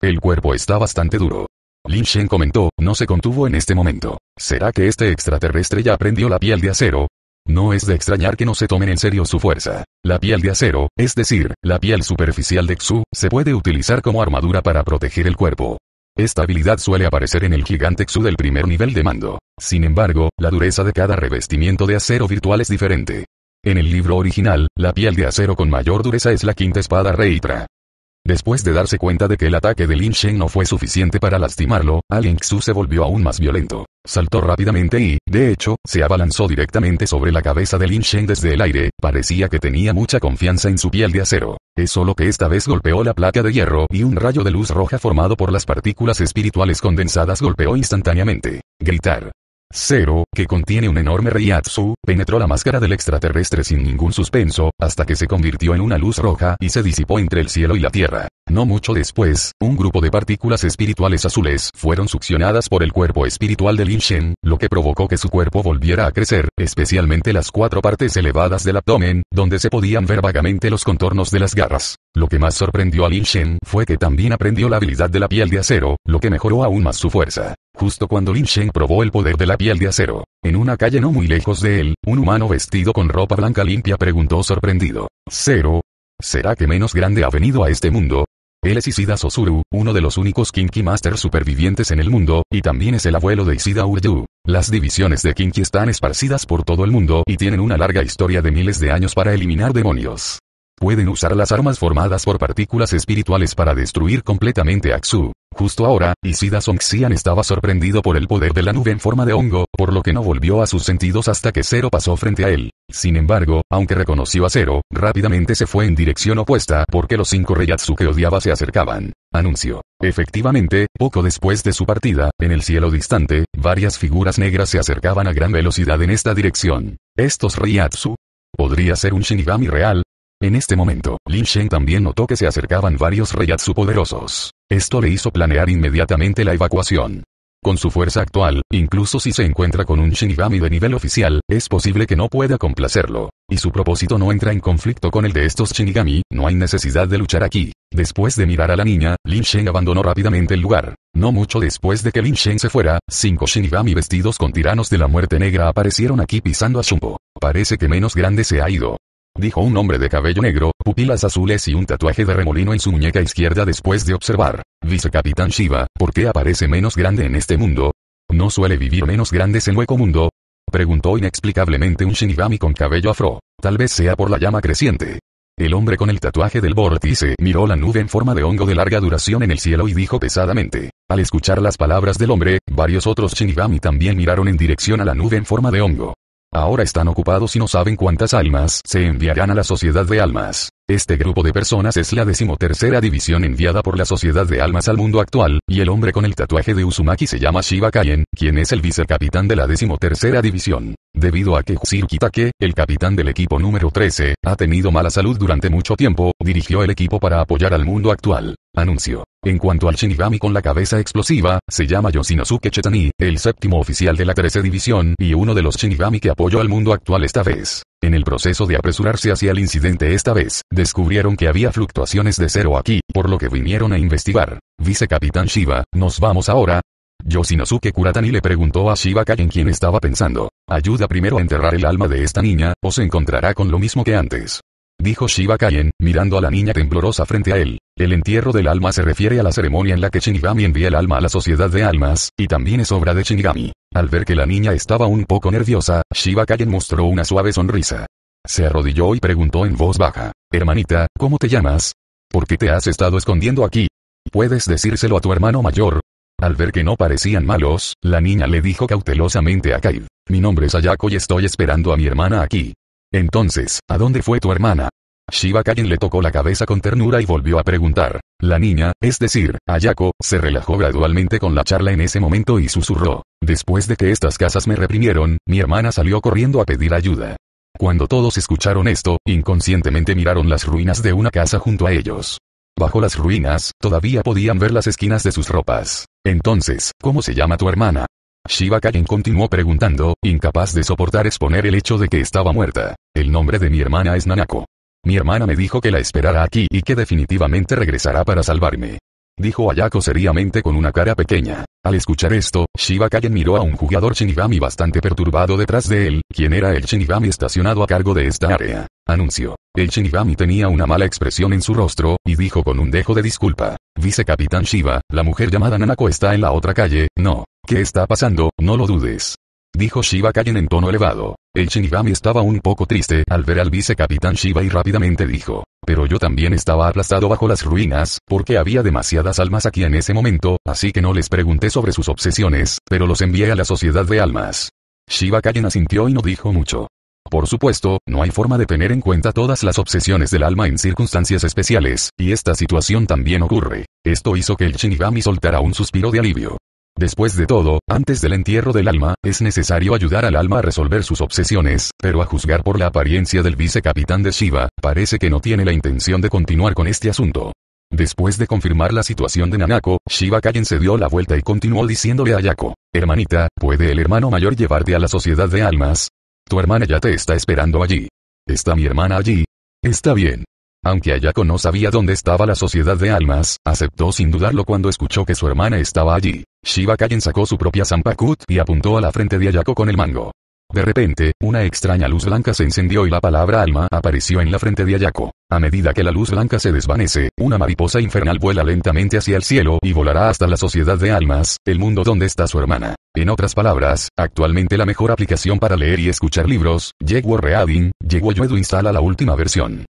El cuerpo está bastante duro. Lin Shen comentó, no se contuvo en este momento. ¿Será que este extraterrestre ya aprendió la piel de acero? No es de extrañar que no se tomen en serio su fuerza. La piel de acero, es decir, la piel superficial de Xu, se puede utilizar como armadura para proteger el cuerpo. Esta habilidad suele aparecer en el gigante XU del primer nivel de mando. Sin embargo, la dureza de cada revestimiento de acero virtual es diferente. En el libro original, la piel de acero con mayor dureza es la quinta espada Reitra. Después de darse cuenta de que el ataque de Lin Shen no fue suficiente para lastimarlo, Alien Xu se volvió aún más violento. Saltó rápidamente y, de hecho, se abalanzó directamente sobre la cabeza de Lin Shen desde el aire, parecía que tenía mucha confianza en su piel de acero. Es solo que esta vez golpeó la placa de hierro y un rayo de luz roja formado por las partículas espirituales condensadas golpeó instantáneamente. Gritar. Cero, que contiene un enorme reiatsu, penetró la máscara del extraterrestre sin ningún suspenso, hasta que se convirtió en una luz roja y se disipó entre el cielo y la tierra. No mucho después, un grupo de partículas espirituales azules fueron succionadas por el cuerpo espiritual de Lin Shen, lo que provocó que su cuerpo volviera a crecer, especialmente las cuatro partes elevadas del abdomen, donde se podían ver vagamente los contornos de las garras. Lo que más sorprendió a Lin Shen fue que también aprendió la habilidad de la piel de acero, lo que mejoró aún más su fuerza. Justo cuando Lin Shen probó el poder de la piel de acero, en una calle no muy lejos de él, un humano vestido con ropa blanca limpia preguntó sorprendido. Cero. ¿Será que menos grande ha venido a este mundo? Él es Isida Sosuru, uno de los únicos Kinki Masters supervivientes en el mundo, y también es el abuelo de Isida Uryu. Las divisiones de Kinki están esparcidas por todo el mundo y tienen una larga historia de miles de años para eliminar demonios pueden usar las armas formadas por partículas espirituales para destruir completamente a Xu. Justo ahora, Isida Songxian estaba sorprendido por el poder de la nube en forma de hongo, por lo que no volvió a sus sentidos hasta que Zero pasó frente a él. Sin embargo, aunque reconoció a Zero, rápidamente se fue en dirección opuesta porque los cinco Ryatsu que odiaba se acercaban. Anuncio. Efectivamente, poco después de su partida, en el cielo distante, varias figuras negras se acercaban a gran velocidad en esta dirección. Estos Ryatsu podría ser un Shinigami real, en este momento, Lin Sheng también notó que se acercaban varios reyatsu poderosos. Esto le hizo planear inmediatamente la evacuación. Con su fuerza actual, incluso si se encuentra con un Shinigami de nivel oficial, es posible que no pueda complacerlo. Y su propósito no entra en conflicto con el de estos Shinigami, no hay necesidad de luchar aquí. Después de mirar a la niña, Lin Sheng abandonó rápidamente el lugar. No mucho después de que Lin Shen se fuera, cinco Shinigami vestidos con tiranos de la muerte negra aparecieron aquí pisando a Shumpo. Parece que menos grande se ha ido dijo un hombre de cabello negro, pupilas azules y un tatuaje de remolino en su muñeca izquierda después de observar. Vicecapitán Shiva, ¿por qué aparece menos grande en este mundo? ¿No suele vivir menos grandes en hueco mundo? Preguntó inexplicablemente un Shinigami con cabello afro. Tal vez sea por la llama creciente. El hombre con el tatuaje del vórtice miró la nube en forma de hongo de larga duración en el cielo y dijo pesadamente. Al escuchar las palabras del hombre, varios otros Shinigami también miraron en dirección a la nube en forma de hongo. Ahora están ocupados y no saben cuántas almas se enviarán a la sociedad de almas. Este grupo de personas es la decimotercera división enviada por la Sociedad de Almas al mundo actual, y el hombre con el tatuaje de Uzumaki se llama Shiba Kaien, quien es el vicecapitán de la decimotercera división. Debido a que Jusir Kitake, el capitán del equipo número 13, ha tenido mala salud durante mucho tiempo, dirigió el equipo para apoyar al mundo actual. Anuncio. En cuanto al Shinigami con la cabeza explosiva, se llama Yoshinosuke Chetani, el séptimo oficial de la 13 División y uno de los Shinigami que apoyó al mundo actual esta vez. En el proceso de apresurarse hacia el incidente esta vez, descubrieron que había fluctuaciones de cero aquí, por lo que vinieron a investigar. Vicecapitán Shiba, ¿nos vamos ahora? Yoshinosuke Kuratani le preguntó a Shiba Kai en quien estaba pensando. Ayuda primero a enterrar el alma de esta niña, o se encontrará con lo mismo que antes dijo Shiva mirando a la niña temblorosa frente a él. El entierro del alma se refiere a la ceremonia en la que Shinigami envía el alma a la sociedad de almas, y también es obra de Shinigami. Al ver que la niña estaba un poco nerviosa, Shiva mostró una suave sonrisa. Se arrodilló y preguntó en voz baja, Hermanita, ¿cómo te llamas? ¿Por qué te has estado escondiendo aquí? ¿Puedes decírselo a tu hermano mayor? Al ver que no parecían malos, la niña le dijo cautelosamente a Kyle, mi nombre es Ayako y estoy esperando a mi hermana aquí. Entonces, ¿a dónde fue tu hermana? Shiva le tocó la cabeza con ternura y volvió a preguntar. La niña, es decir, Ayako, se relajó gradualmente con la charla en ese momento y susurró. Después de que estas casas me reprimieron, mi hermana salió corriendo a pedir ayuda. Cuando todos escucharon esto, inconscientemente miraron las ruinas de una casa junto a ellos. Bajo las ruinas, todavía podían ver las esquinas de sus ropas. Entonces, ¿cómo se llama tu hermana? Shiva continuó preguntando, incapaz de soportar exponer el hecho de que estaba muerta. El nombre de mi hermana es Nanako. Mi hermana me dijo que la esperara aquí y que definitivamente regresará para salvarme. Dijo Ayako seriamente con una cara pequeña. Al escuchar esto, Shiba Kagen miró a un jugador Shinigami bastante perturbado detrás de él, quien era el Shinigami estacionado a cargo de esta área. Anunció. El Shinigami tenía una mala expresión en su rostro, y dijo con un dejo de disculpa. Vicecapitán Shiba, la mujer llamada Nanako está en la otra calle, no. ¿Qué está pasando? No lo dudes. Dijo Shiba Kagen en tono elevado. El Shinigami estaba un poco triste al ver al vicecapitán Shiba y rápidamente dijo. Pero yo también estaba aplastado bajo las ruinas, porque había demasiadas almas aquí en ese momento, así que no les pregunté sobre sus obsesiones, pero los envié a la sociedad de almas. Shiba Kallen asintió y no dijo mucho. Por supuesto, no hay forma de tener en cuenta todas las obsesiones del alma en circunstancias especiales, y esta situación también ocurre. Esto hizo que el Shinigami soltara un suspiro de alivio. Después de todo, antes del entierro del alma, es necesario ayudar al alma a resolver sus obsesiones, pero a juzgar por la apariencia del vicecapitán de Shiva, parece que no tiene la intención de continuar con este asunto. Después de confirmar la situación de Nanako, Shiva Kallen se dio la vuelta y continuó diciéndole a Yako, hermanita, ¿puede el hermano mayor llevarte a la sociedad de almas? Tu hermana ya te está esperando allí. ¿Está mi hermana allí? Está bien. Aunque Ayako no sabía dónde estaba la sociedad de almas, aceptó sin dudarlo cuando escuchó que su hermana estaba allí. Shiba sacó su propia Zampakut y apuntó a la frente de Ayako con el mango. De repente, una extraña luz blanca se encendió y la palabra alma apareció en la frente de Ayako. A medida que la luz blanca se desvanece, una mariposa infernal vuela lentamente hacia el cielo y volará hasta la sociedad de almas, el mundo donde está su hermana. En otras palabras, actualmente la mejor aplicación para leer y escuchar libros, Yeguo Reading, Yeguo Yuedu instala la última versión.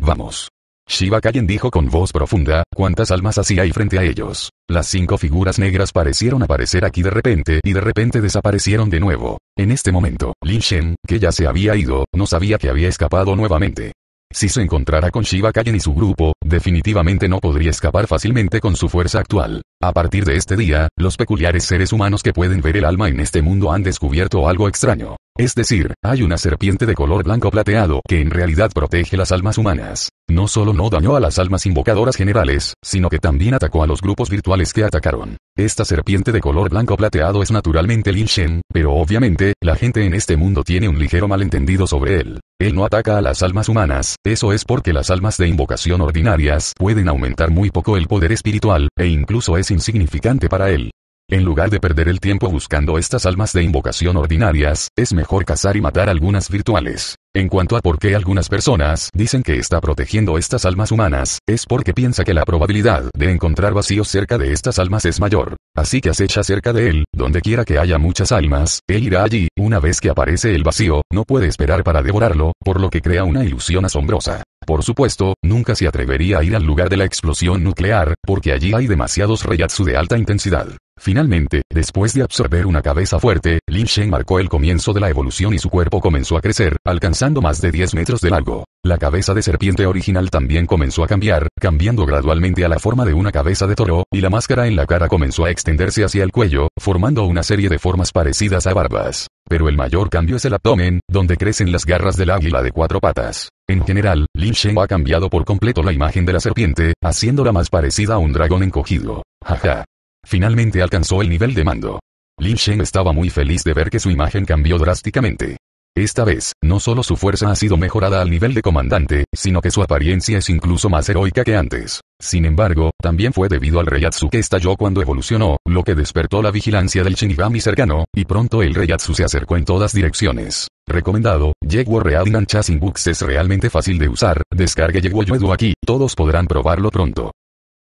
Vamos. Shiva Kayen dijo con voz profunda, cuántas almas así hay frente a ellos. Las cinco figuras negras parecieron aparecer aquí de repente y de repente desaparecieron de nuevo. En este momento, Lin Shen, que ya se había ido, no sabía que había escapado nuevamente. Si se encontrara con Shiva Kayen y su grupo, definitivamente no podría escapar fácilmente con su fuerza actual. A partir de este día, los peculiares seres humanos que pueden ver el alma en este mundo han descubierto algo extraño. Es decir, hay una serpiente de color blanco plateado que en realidad protege las almas humanas. No solo no dañó a las almas invocadoras generales, sino que también atacó a los grupos virtuales que atacaron. Esta serpiente de color blanco plateado es naturalmente Lin Shen, pero obviamente, la gente en este mundo tiene un ligero malentendido sobre él. Él no ataca a las almas humanas, eso es porque las almas de invocación ordinarias pueden aumentar muy poco el poder espiritual, e incluso es insignificante para él. En lugar de perder el tiempo buscando estas almas de invocación ordinarias, es mejor cazar y matar algunas virtuales. En cuanto a por qué algunas personas dicen que está protegiendo estas almas humanas, es porque piensa que la probabilidad de encontrar vacíos cerca de estas almas es mayor. Así que acecha cerca de él, donde quiera que haya muchas almas, él irá allí, una vez que aparece el vacío, no puede esperar para devorarlo, por lo que crea una ilusión asombrosa. Por supuesto, nunca se atrevería a ir al lugar de la explosión nuclear, porque allí hay demasiados reyatsu de alta intensidad. Finalmente, después de absorber una cabeza fuerte, Lin Shen marcó el comienzo de la evolución y su cuerpo comenzó a crecer, alcanzando más de 10 metros de largo. La cabeza de serpiente original también comenzó a cambiar, cambiando gradualmente a la forma de una cabeza de toro, y la máscara en la cara comenzó a extenderse hacia el cuello, formando una serie de formas parecidas a barbas. Pero el mayor cambio es el abdomen, donde crecen las garras del águila de cuatro patas. En general, Lin Sheng ha cambiado por completo la imagen de la serpiente, haciéndola más parecida a un dragón encogido. Jaja. Finalmente alcanzó el nivel de mando. Lin Sheng estaba muy feliz de ver que su imagen cambió drásticamente. Esta vez, no solo su fuerza ha sido mejorada al nivel de comandante, sino que su apariencia es incluso más heroica que antes. Sin embargo, también fue debido al reyatsu que estalló cuando evolucionó, lo que despertó la vigilancia del Shinigami cercano, y pronto el reyatsu se acercó en todas direcciones. Recomendado, Yegwo Readinan Chasing Books es realmente fácil de usar, descargue Yegwo Yuedu aquí, todos podrán probarlo pronto.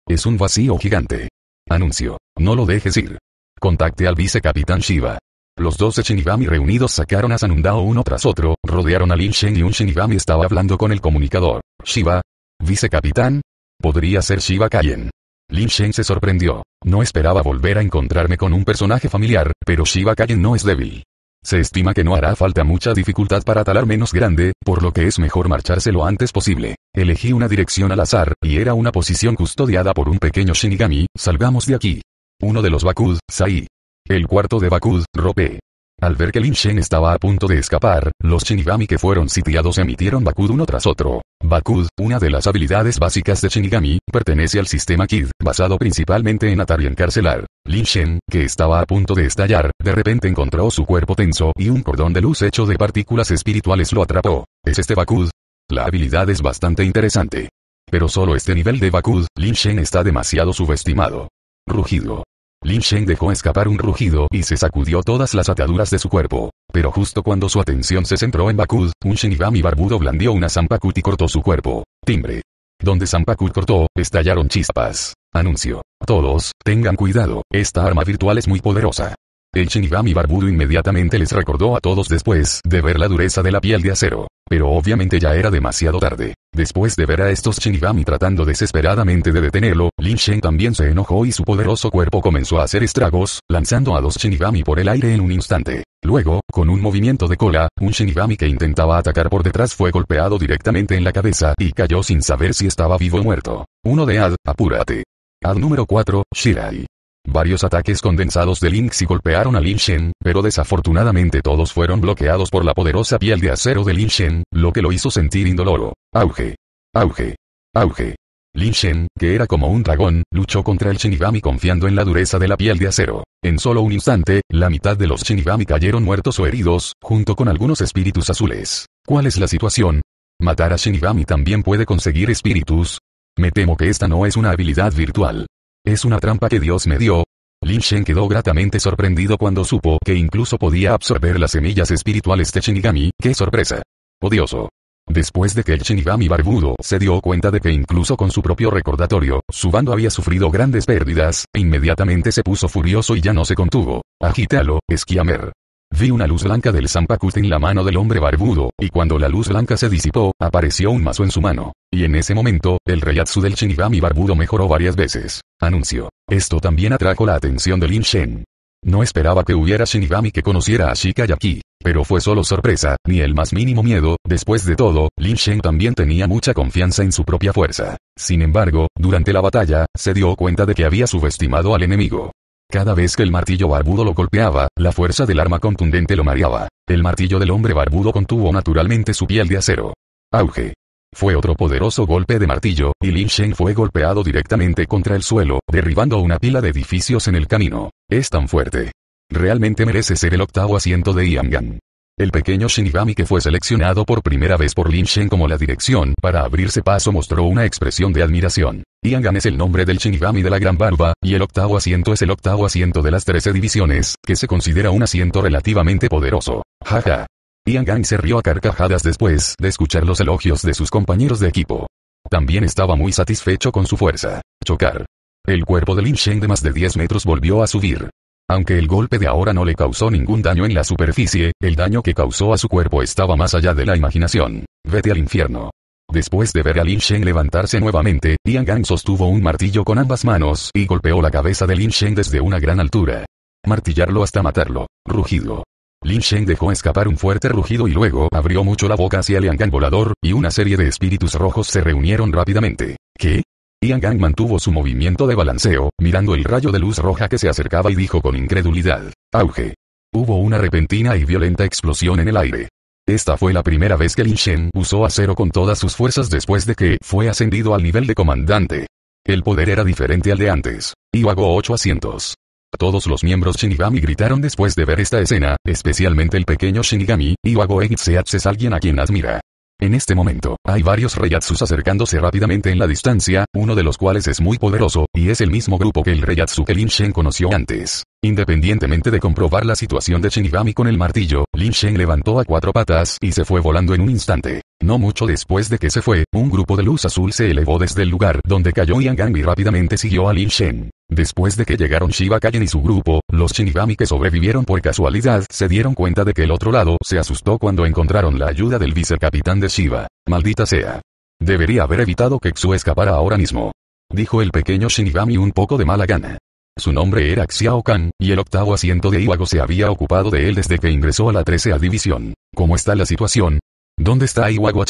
Es un vacío gigante. Anuncio. No lo dejes ir. Contacte al vicecapitán Shiva. Los 12 Shinigami reunidos sacaron a Sanundao uno tras otro, rodearon a Lin Shen y un Shinigami estaba hablando con el comunicador. Shiva. Vicecapitán. Podría ser Shiva Kaien. Lin Shen se sorprendió. No esperaba volver a encontrarme con un personaje familiar, pero Shiva Kaien no es débil. Se estima que no hará falta mucha dificultad para talar menos grande, por lo que es mejor marcharse lo antes posible. Elegí una dirección al azar, y era una posición custodiada por un pequeño Shinigami, salgamos de aquí. Uno de los Bakud, Sai. El cuarto de Bakud, Rope. Al ver que Lin Shen estaba a punto de escapar, los Shinigami que fueron sitiados emitieron Bakud uno tras otro. Bakud, una de las habilidades básicas de Shinigami, pertenece al sistema Kid, basado principalmente en atar y encarcelar. Lin Shen, que estaba a punto de estallar, de repente encontró su cuerpo tenso y un cordón de luz hecho de partículas espirituales lo atrapó. ¿Es este Bakud? La habilidad es bastante interesante. Pero solo este nivel de Bakud, Lin Shen está demasiado subestimado. Rugido. Lin Shen dejó escapar un rugido y se sacudió todas las ataduras de su cuerpo. Pero justo cuando su atención se centró en Bakud, un Shinigami barbudo blandió una Zampakut y cortó su cuerpo. Timbre. Donde Zampakut cortó, estallaron chispas. Anuncio. Todos, tengan cuidado, esta arma virtual es muy poderosa. El Shinigami barbudo inmediatamente les recordó a todos después de ver la dureza de la piel de acero. Pero obviamente ya era demasiado tarde. Después de ver a estos Shinigami tratando desesperadamente de detenerlo, Lin Shen también se enojó y su poderoso cuerpo comenzó a hacer estragos, lanzando a dos Shinigami por el aire en un instante. Luego, con un movimiento de cola, un Shinigami que intentaba atacar por detrás fue golpeado directamente en la cabeza y cayó sin saber si estaba vivo o muerto. Uno de Ad, apúrate. Ad número 4, Shirai. Varios ataques condensados de Lynx golpearon a Lin pero desafortunadamente todos fueron bloqueados por la poderosa piel de acero de Lin lo que lo hizo sentir indoloro. Auge. Auge. Auge. Lin que era como un dragón, luchó contra el Shinigami confiando en la dureza de la piel de acero. En solo un instante, la mitad de los Shinigami cayeron muertos o heridos, junto con algunos espíritus azules. ¿Cuál es la situación? Matar a Shinigami también puede conseguir espíritus. Me temo que esta no es una habilidad virtual. Es una trampa que Dios me dio. Lin Shen quedó gratamente sorprendido cuando supo que incluso podía absorber las semillas espirituales de Shinigami, ¡qué sorpresa! Odioso. Después de que el Shinigami barbudo se dio cuenta de que incluso con su propio recordatorio, su bando había sufrido grandes pérdidas, inmediatamente se puso furioso y ya no se contuvo. Agítalo, Esquiamer. Vi una luz blanca del Zampacute en la mano del hombre barbudo, y cuando la luz blanca se disipó, apareció un mazo en su mano. Y en ese momento, el Reyatsu del Shinigami barbudo mejoró varias veces. Anuncio. Esto también atrajo la atención de Lin Shen. No esperaba que hubiera Shinigami que conociera a Shikayaki. pero fue solo sorpresa, ni el más mínimo miedo, después de todo, Lin Shen también tenía mucha confianza en su propia fuerza. Sin embargo, durante la batalla, se dio cuenta de que había subestimado al enemigo. Cada vez que el martillo barbudo lo golpeaba, la fuerza del arma contundente lo mareaba. El martillo del hombre barbudo contuvo naturalmente su piel de acero. Auge. Fue otro poderoso golpe de martillo, y Lin Sheng fue golpeado directamente contra el suelo, derribando una pila de edificios en el camino. Es tan fuerte. Realmente merece ser el octavo asiento de Gan. El pequeño Shinigami que fue seleccionado por primera vez por Lin Shen como la dirección para abrirse paso mostró una expresión de admiración. Yangan es el nombre del Shinigami de la Gran Barba, y el octavo asiento es el octavo asiento de las 13 divisiones, que se considera un asiento relativamente poderoso. Jaja. Yangan se rió a carcajadas después de escuchar los elogios de sus compañeros de equipo. También estaba muy satisfecho con su fuerza. Chocar. El cuerpo de Lin Shen de más de 10 metros volvió a subir. Aunque el golpe de ahora no le causó ningún daño en la superficie, el daño que causó a su cuerpo estaba más allá de la imaginación. Vete al infierno. Después de ver a Lin Shen levantarse nuevamente, Yang Gang sostuvo un martillo con ambas manos y golpeó la cabeza de Lin Shen desde una gran altura. Martillarlo hasta matarlo. Rugido. Lin Shen dejó escapar un fuerte rugido y luego abrió mucho la boca hacia Gang volador, y una serie de espíritus rojos se reunieron rápidamente. ¿Qué? Yang Gang mantuvo su movimiento de balanceo, mirando el rayo de luz roja que se acercaba y dijo con incredulidad. Auge. Hubo una repentina y violenta explosión en el aire. Esta fue la primera vez que Lin Shen usó acero con todas sus fuerzas después de que fue ascendido al nivel de comandante. El poder era diferente al de antes. Y 800. ocho asientos. Todos los miembros Shinigami gritaron después de ver esta escena, especialmente el pequeño Shinigami, Iwago Egitseats es alguien a quien admira. En este momento, hay varios Reyatsus acercándose rápidamente en la distancia, uno de los cuales es muy poderoso, y es el mismo grupo que el Reyatsu que Lin Shen conoció antes. Independientemente de comprobar la situación de Shinigami con el martillo, Lin Shen levantó a cuatro patas y se fue volando en un instante. No mucho después de que se fue, un grupo de luz azul se elevó desde el lugar donde cayó y rápidamente siguió a Lin Shen. Después de que llegaron Shiva Kallen y su grupo, los Shinigami que sobrevivieron por casualidad se dieron cuenta de que el otro lado se asustó cuando encontraron la ayuda del vicecapitán de Shiva. Maldita sea. Debería haber evitado que Xu escapara ahora mismo. Dijo el pequeño Shinigami un poco de mala gana. Su nombre era Xiao Kan, y el octavo asiento de Iwago se había ocupado de él desde que ingresó a la 13 División. ¿Cómo está la situación? ¿Dónde está Iwago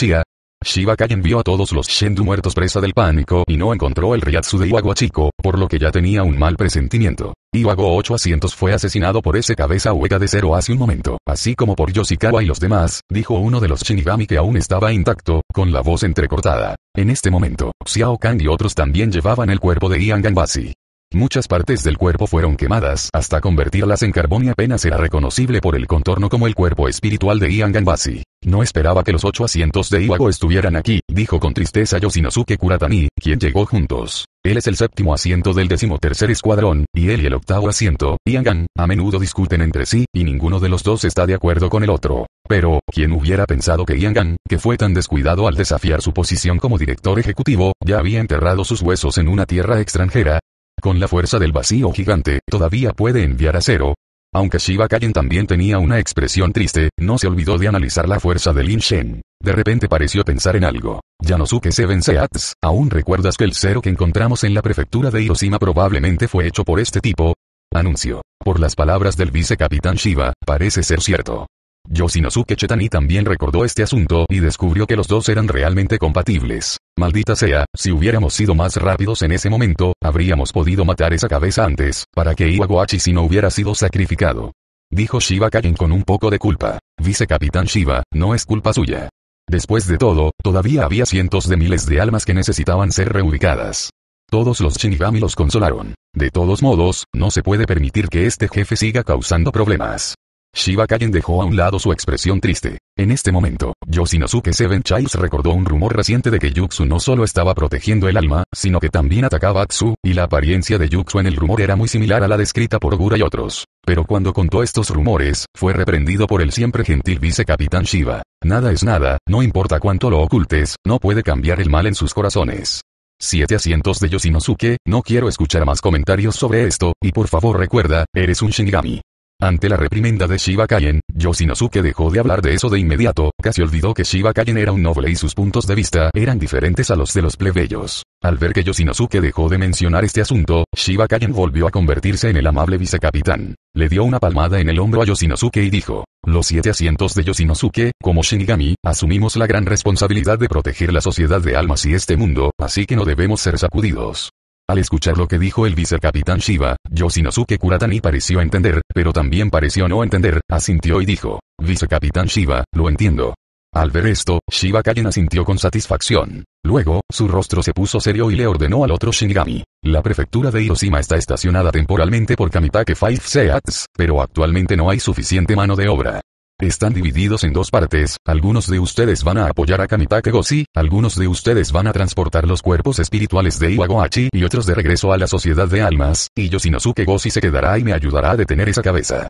Shiva Kai envió a todos los Shendu muertos presa del pánico y no encontró el Ryatsu de Iwago por lo que ya tenía un mal presentimiento. Iwago 800 fue asesinado por ese cabeza hueca de cero hace un momento, así como por Yoshikawa y los demás, dijo uno de los Shinigami que aún estaba intacto, con la voz entrecortada. En este momento, Xiao Kang y otros también llevaban el cuerpo de Ian Muchas partes del cuerpo fueron quemadas hasta convertirlas en carbón y apenas era reconocible por el contorno como el cuerpo espiritual de Ian no esperaba que los ocho asientos de Iwago estuvieran aquí, dijo con tristeza Yoshinosuke Kuratani, quien llegó juntos. Él es el séptimo asiento del decimotercer escuadrón, y él y el octavo asiento, Yangan, a menudo discuten entre sí, y ninguno de los dos está de acuerdo con el otro. Pero, ¿quién hubiera pensado que Yangan, que fue tan descuidado al desafiar su posición como director ejecutivo, ya había enterrado sus huesos en una tierra extranjera? Con la fuerza del vacío gigante, todavía puede enviar a cero, aunque Shiva Kayen también tenía una expresión triste, no se olvidó de analizar la fuerza de Lin Shen. De repente pareció pensar en algo. Yanosuke Seven Seats, ¿aún recuerdas que el cero que encontramos en la prefectura de Hiroshima probablemente fue hecho por este tipo? Anuncio. Por las palabras del vicecapitán Shiva, parece ser cierto. Yoshinosuke Chetani también recordó este asunto y descubrió que los dos eran realmente compatibles. Maldita sea, si hubiéramos sido más rápidos en ese momento, habríamos podido matar esa cabeza antes, para que Iwagoachi si no hubiera sido sacrificado. Dijo Shiba Kagen con un poco de culpa. Vicecapitán Shiba, no es culpa suya. Después de todo, todavía había cientos de miles de almas que necesitaban ser reubicadas. Todos los Shinigami los consolaron. De todos modos, no se puede permitir que este jefe siga causando problemas. Shiba Kagen dejó a un lado su expresión triste. En este momento, Yoshinosuke Seven Childs recordó un rumor reciente de que Yuxu no solo estaba protegiendo el alma, sino que también atacaba a Tsu, y la apariencia de Yuxu en el rumor era muy similar a la descrita por Ogura y otros. Pero cuando contó estos rumores, fue reprendido por el siempre gentil vicecapitán Shiba. Nada es nada, no importa cuánto lo ocultes, no puede cambiar el mal en sus corazones. Siete asientos de Yoshinosuke, no quiero escuchar más comentarios sobre esto, y por favor recuerda, eres un Shinigami. Ante la reprimenda de Shiba Kaien, Yoshinosuke dejó de hablar de eso de inmediato, casi olvidó que Shiba Kaien era un noble y sus puntos de vista eran diferentes a los de los plebeyos. Al ver que Yoshinosuke dejó de mencionar este asunto, Shiba Kaien volvió a convertirse en el amable vicecapitán. Le dio una palmada en el hombro a Yoshinosuke y dijo, los siete asientos de Yoshinosuke, como Shinigami, asumimos la gran responsabilidad de proteger la sociedad de almas y este mundo, así que no debemos ser sacudidos. Al escuchar lo que dijo el vicecapitán Shiba, Yoshinosuke Kuratani pareció entender, pero también pareció no entender, asintió y dijo, Vicecapitán Shiba, lo entiendo. Al ver esto, Shiba Kallen asintió con satisfacción. Luego, su rostro se puso serio y le ordenó al otro Shinigami. La prefectura de Hiroshima está estacionada temporalmente por Kamitake Five Seats, pero actualmente no hay suficiente mano de obra. Están divididos en dos partes, algunos de ustedes van a apoyar a Kamitake Goshi, algunos de ustedes van a transportar los cuerpos espirituales de Iwagoachi y otros de regreso a la sociedad de almas, y Yoshinosuke Goshi se quedará y me ayudará a detener esa cabeza.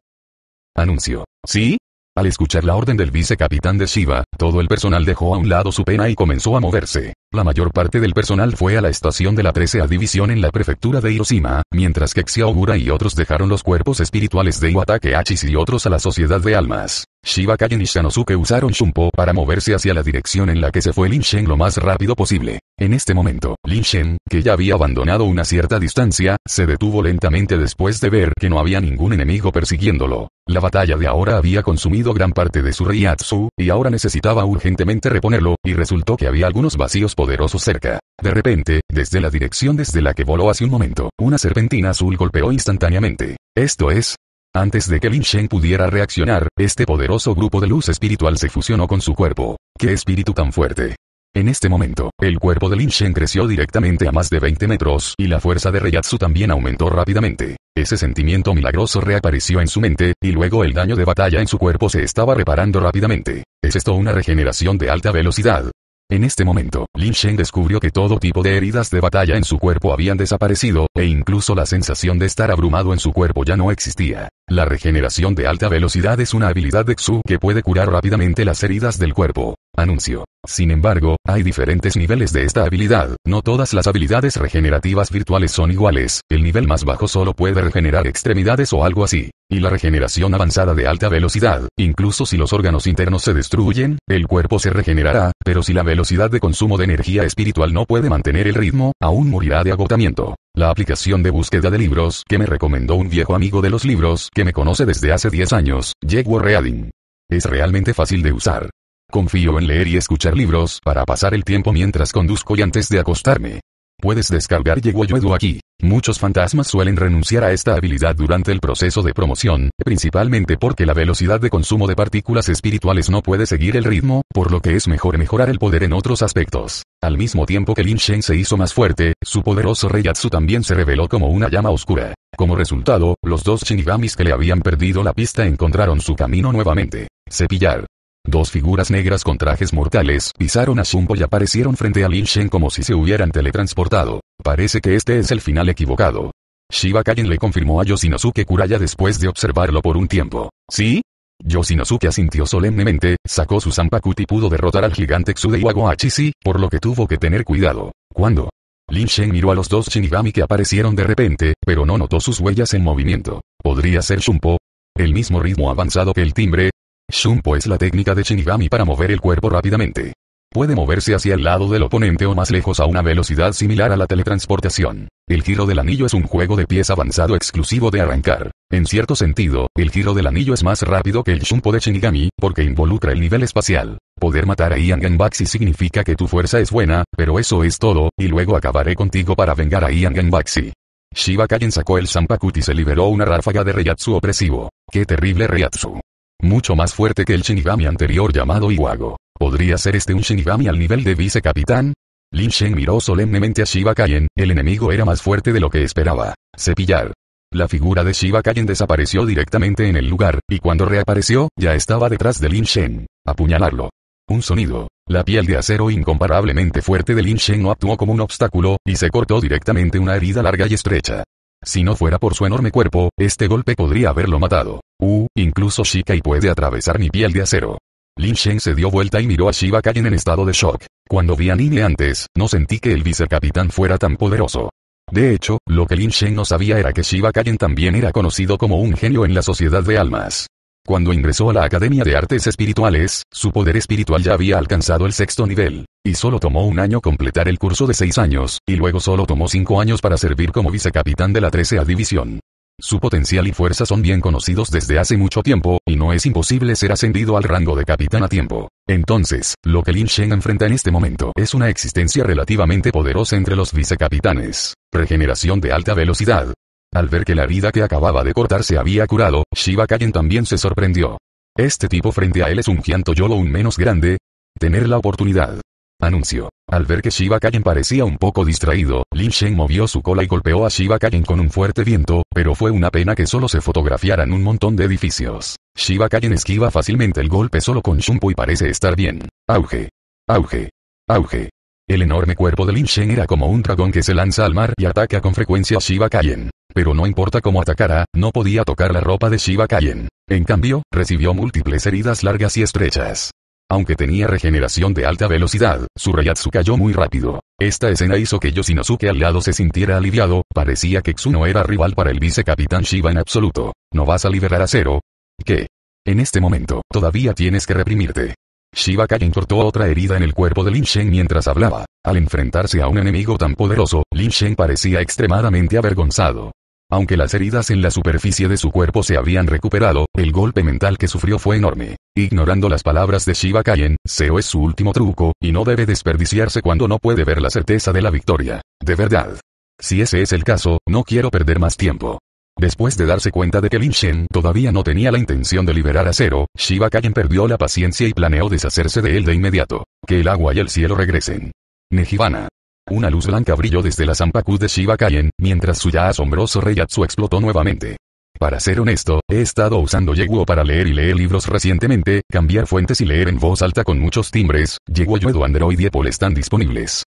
Anuncio. ¿Sí? Al escuchar la orden del vicecapitán de Shiva, todo el personal dejó a un lado su pena y comenzó a moverse. La mayor parte del personal fue a la estación de la 13 a División en la prefectura de Hiroshima, mientras que Xiaogura y otros dejaron los cuerpos espirituales de Iwatake y otros a la Sociedad de Almas. Shiba y Shanosuke usaron Shunpo para moverse hacia la dirección en la que se fue Lin Shen lo más rápido posible. En este momento, Lin Shen, que ya había abandonado una cierta distancia, se detuvo lentamente después de ver que no había ningún enemigo persiguiéndolo. La batalla de ahora había consumido gran parte de su Riyatsu, y ahora necesitaba urgentemente reponerlo, y resultó que había algunos vacíos poderosos cerca. De repente, desde la dirección desde la que voló hace un momento, una serpentina azul golpeó instantáneamente. Esto es, antes de que Lin Shen pudiera reaccionar, este poderoso grupo de luz espiritual se fusionó con su cuerpo. ¡Qué espíritu tan fuerte! En este momento, el cuerpo de Lin Shen creció directamente a más de 20 metros y la fuerza de Reyatsu también aumentó rápidamente. Ese sentimiento milagroso reapareció en su mente, y luego el daño de batalla en su cuerpo se estaba reparando rápidamente. ¿Es esto una regeneración de alta velocidad? En este momento, Lin Shen descubrió que todo tipo de heridas de batalla en su cuerpo habían desaparecido, e incluso la sensación de estar abrumado en su cuerpo ya no existía. La regeneración de alta velocidad es una habilidad de Xu que puede curar rápidamente las heridas del cuerpo. Anuncio. Sin embargo, hay diferentes niveles de esta habilidad, no todas las habilidades regenerativas virtuales son iguales, el nivel más bajo solo puede regenerar extremidades o algo así, y la regeneración avanzada de alta velocidad, incluso si los órganos internos se destruyen, el cuerpo se regenerará, pero si la velocidad de consumo de energía espiritual no puede mantener el ritmo, aún morirá de agotamiento. La aplicación de búsqueda de libros que me recomendó un viejo amigo de los libros que me conoce desde hace 10 años, Jaguar Reading. Es realmente fácil de usar. Confío en leer y escuchar libros para pasar el tiempo mientras conduzco y antes de acostarme. Puedes descargar Yeguayuedu aquí. Muchos fantasmas suelen renunciar a esta habilidad durante el proceso de promoción, principalmente porque la velocidad de consumo de partículas espirituales no puede seguir el ritmo, por lo que es mejor mejorar el poder en otros aspectos. Al mismo tiempo que Lin Shen se hizo más fuerte, su poderoso reyatsu también se reveló como una llama oscura. Como resultado, los dos Shinigamis que le habían perdido la pista encontraron su camino nuevamente. Cepillar. Dos figuras negras con trajes mortales pisaron a Zumbo y aparecieron frente a Lin Shen como si se hubieran teletransportado. Parece que este es el final equivocado. Shiba le confirmó a Yoshinosuke Kuraya después de observarlo por un tiempo. ¿Sí? Yoshinosuke asintió solemnemente, sacó su Zanpakuto y pudo derrotar al gigante Xude y Wagoachisi por lo que tuvo que tener cuidado. ¿Cuándo? Lin Shen miró a los dos Shinigami que aparecieron de repente, pero no notó sus huellas en movimiento. ¿Podría ser Shumpo? El mismo ritmo avanzado que el timbre, Shunpo es la técnica de Shinigami para mover el cuerpo rápidamente. Puede moverse hacia el lado del oponente o más lejos a una velocidad similar a la teletransportación. El giro del anillo es un juego de pies avanzado exclusivo de arrancar. En cierto sentido, el giro del anillo es más rápido que el Shunpo de Shinigami, porque involucra el nivel espacial. Poder matar a Ian Genbaxi significa que tu fuerza es buena, pero eso es todo, y luego acabaré contigo para vengar a Ian Genbaxi. Shiva sacó el Zanpakuti y se liberó una ráfaga de Reyatsu opresivo. ¡Qué terrible Reyatsu! Mucho más fuerte que el Shinigami anterior llamado Iwago. ¿Podría ser este un Shinigami al nivel de vicecapitán? Lin Shen miró solemnemente a Shiba Kaien, el enemigo era más fuerte de lo que esperaba. Cepillar. La figura de Shiba Kaien desapareció directamente en el lugar, y cuando reapareció, ya estaba detrás de Lin Shen. Apuñalarlo. Un sonido. La piel de acero incomparablemente fuerte de Lin Shen no actuó como un obstáculo, y se cortó directamente una herida larga y estrecha. Si no fuera por su enorme cuerpo, este golpe podría haberlo matado. Uh, incluso Shikai puede atravesar mi piel de acero. Lin Shen se dio vuelta y miró a Shiva en estado de shock. Cuando vi a Nini antes, no sentí que el vicecapitán fuera tan poderoso. De hecho, lo que Lin Shen no sabía era que Shiba también era conocido como un genio en la sociedad de almas. Cuando ingresó a la Academia de Artes Espirituales, su poder espiritual ya había alcanzado el sexto nivel, y solo tomó un año completar el curso de seis años, y luego solo tomó cinco años para servir como vicecapitán de la 13 División. Su potencial y fuerza son bien conocidos desde hace mucho tiempo, y no es imposible ser ascendido al rango de capitán a tiempo. Entonces, lo que Lin Shen enfrenta en este momento es una existencia relativamente poderosa entre los vicecapitanes. Regeneración de alta velocidad, al ver que la vida que acababa de cortar se había curado, Shiva Kagen también se sorprendió. Este tipo frente a él es un Gianto Yolo un menos grande. Tener la oportunidad. Anuncio. Al ver que Shiva Kagen parecía un poco distraído, Lin Shen movió su cola y golpeó a Shiva Kagen con un fuerte viento, pero fue una pena que solo se fotografiaran un montón de edificios. Shiva Kagen esquiva fácilmente el golpe solo con Shunpo y parece estar bien. Auge. Auge. Auge. El enorme cuerpo de Lin Shen era como un dragón que se lanza al mar y ataca con frecuencia a Shiva Kagen. Pero no importa cómo atacara, no podía tocar la ropa de Shiva Kaien. En cambio, recibió múltiples heridas largas y estrechas. Aunque tenía regeneración de alta velocidad, su Rayatsu cayó muy rápido. Esta escena hizo que Yoshinosuke al lado se sintiera aliviado, parecía que no era rival para el vicecapitán Shiva en absoluto. ¿No vas a liberar a cero? ¿Qué? En este momento, todavía tienes que reprimirte. Shiva Kaien cortó otra herida en el cuerpo de Lin Shen mientras hablaba. Al enfrentarse a un enemigo tan poderoso, Lin Shen parecía extremadamente avergonzado. Aunque las heridas en la superficie de su cuerpo se habían recuperado, el golpe mental que sufrió fue enorme. Ignorando las palabras de Shiva Kayen, SEO es su último truco, y no debe desperdiciarse cuando no puede ver la certeza de la victoria. De verdad. Si ese es el caso, no quiero perder más tiempo. Después de darse cuenta de que Lin Shen todavía no tenía la intención de liberar a Zero, Shiva Kaien perdió la paciencia y planeó deshacerse de él de inmediato. Que el agua y el cielo regresen. Nejibana. Una luz blanca brilló desde la Zampacu de Shiva Kaien, mientras su ya asombroso reyatsu explotó nuevamente. Para ser honesto, he estado usando Yeguo para leer y leer libros recientemente, cambiar fuentes y leer en voz alta con muchos timbres, Yeguo Yuedo Android y Apple están disponibles.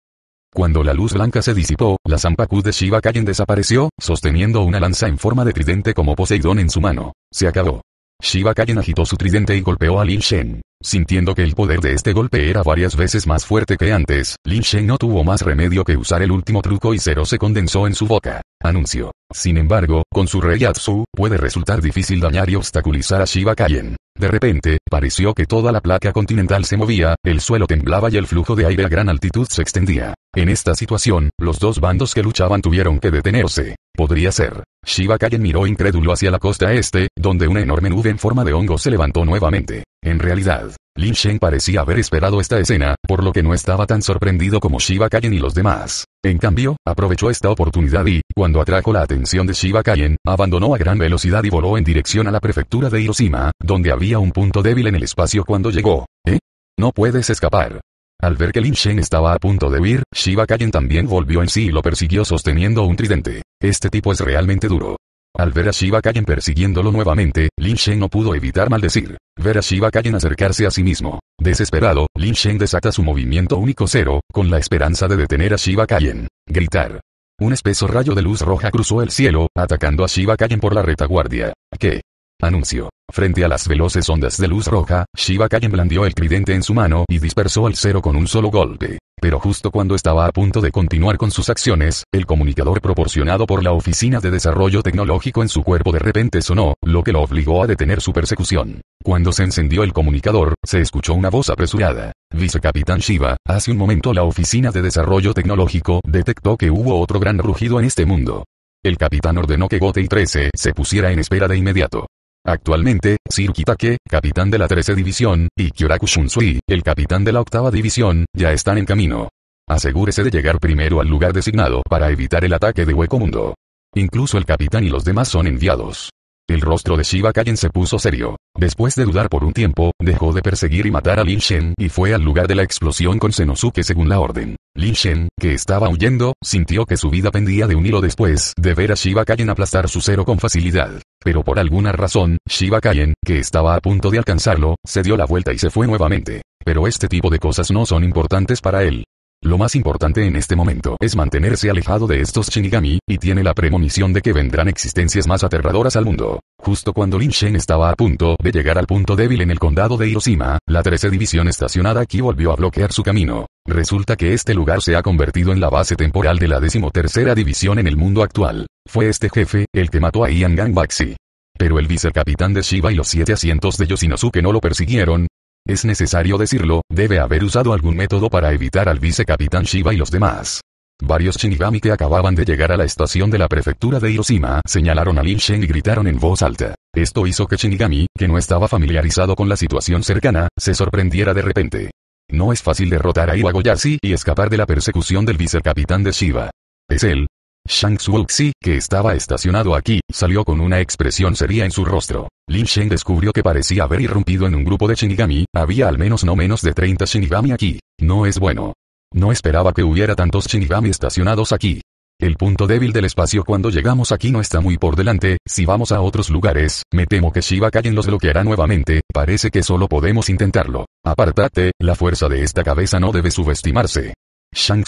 Cuando la luz blanca se disipó, la Zampacu de Shiva desapareció, sosteniendo una lanza en forma de tridente como Poseidón en su mano. Se acabó. Shiva Kaien agitó su tridente y golpeó a Lin Shen. Sintiendo que el poder de este golpe era varias veces más fuerte que antes, Lin Shen no tuvo más remedio que usar el último truco y cero se condensó en su boca. Anuncio. Sin embargo, con su Rey puede resultar difícil dañar y obstaculizar a Shiva Kaien. De repente, pareció que toda la placa continental se movía, el suelo temblaba y el flujo de aire a gran altitud se extendía. En esta situación, los dos bandos que luchaban tuvieron que detenerse. Podría ser. Shiva Kagen miró incrédulo hacia la costa este, donde una enorme nube en forma de hongo se levantó nuevamente. En realidad, Lin Shen parecía haber esperado esta escena, por lo que no estaba tan sorprendido como Shiba Kaien y los demás. En cambio, aprovechó esta oportunidad y, cuando atrajo la atención de Shiba Kaien, abandonó a gran velocidad y voló en dirección a la prefectura de Hiroshima, donde había un punto débil en el espacio cuando llegó. ¿Eh? No puedes escapar. Al ver que Lin Shen estaba a punto de huir, Shiba Kaien también volvió en sí y lo persiguió sosteniendo un tridente. Este tipo es realmente duro. Al ver a Shiva persiguiéndolo nuevamente, Lin Shen no pudo evitar maldecir. Ver a Shiva acercarse a sí mismo. Desesperado, Lin Shen desata su movimiento único cero, con la esperanza de detener a Shiva Gritar. Un espeso rayo de luz roja cruzó el cielo, atacando a Shiva por la retaguardia. ¿Qué? Anuncio. Frente a las veloces ondas de luz roja, Shiva Kayen blandió el tridente en su mano y dispersó al cero con un solo golpe pero justo cuando estaba a punto de continuar con sus acciones, el comunicador proporcionado por la Oficina de Desarrollo Tecnológico en su cuerpo de repente sonó, lo que lo obligó a detener su persecución. Cuando se encendió el comunicador, se escuchó una voz apresurada. Vicecapitán Shiva, hace un momento la Oficina de Desarrollo Tecnológico detectó que hubo otro gran rugido en este mundo. El capitán ordenó que Gotei 13 se pusiera en espera de inmediato. Actualmente, Sir Kitake, capitán de la 13 División, y Kyoraku Shunsui, el capitán de la octava División, ya están en camino. Asegúrese de llegar primero al lugar designado para evitar el ataque de Hueco Mundo. Incluso el capitán y los demás son enviados. El rostro de Shiba se puso serio. Después de dudar por un tiempo, dejó de perseguir y matar a Lin Shen y fue al lugar de la explosión con Senosuke según la orden. Linshen, Shen, que estaba huyendo, sintió que su vida pendía de un hilo después de ver a Shiva Kaien aplastar su cero con facilidad. Pero por alguna razón, Shiva Kaien, que estaba a punto de alcanzarlo, se dio la vuelta y se fue nuevamente. Pero este tipo de cosas no son importantes para él. Lo más importante en este momento es mantenerse alejado de estos Shinigami, y tiene la premonición de que vendrán existencias más aterradoras al mundo. Justo cuando Lin Shen estaba a punto de llegar al punto débil en el condado de Hiroshima, la 13 División estacionada aquí volvió a bloquear su camino. Resulta que este lugar se ha convertido en la base temporal de la 13 División en el mundo actual. Fue este jefe, el que mató a Ian Gangbaxi. Pero el vicecapitán de Shiba y los siete asientos de Yoshinosuke no lo persiguieron, es necesario decirlo, debe haber usado algún método para evitar al vicecapitán Shiba y los demás. Varios Shinigami que acababan de llegar a la estación de la prefectura de Hiroshima señalaron a Lin Shen y gritaron en voz alta. Esto hizo que Shinigami, que no estaba familiarizado con la situación cercana, se sorprendiera de repente. No es fácil derrotar a Iwagoyashi y escapar de la persecución del vicecapitán de Shiba. Es él, Shang Xuoxi, que estaba estacionado aquí, salió con una expresión seria en su rostro. Lin Shen descubrió que parecía haber irrumpido en un grupo de Shinigami, había al menos no menos de 30 Shinigami aquí. No es bueno. No esperaba que hubiera tantos Shinigami estacionados aquí. El punto débil del espacio cuando llegamos aquí no está muy por delante, si vamos a otros lugares, me temo que Shiva Kagen los bloqueará nuevamente, parece que solo podemos intentarlo. Apartate, la fuerza de esta cabeza no debe subestimarse. Shang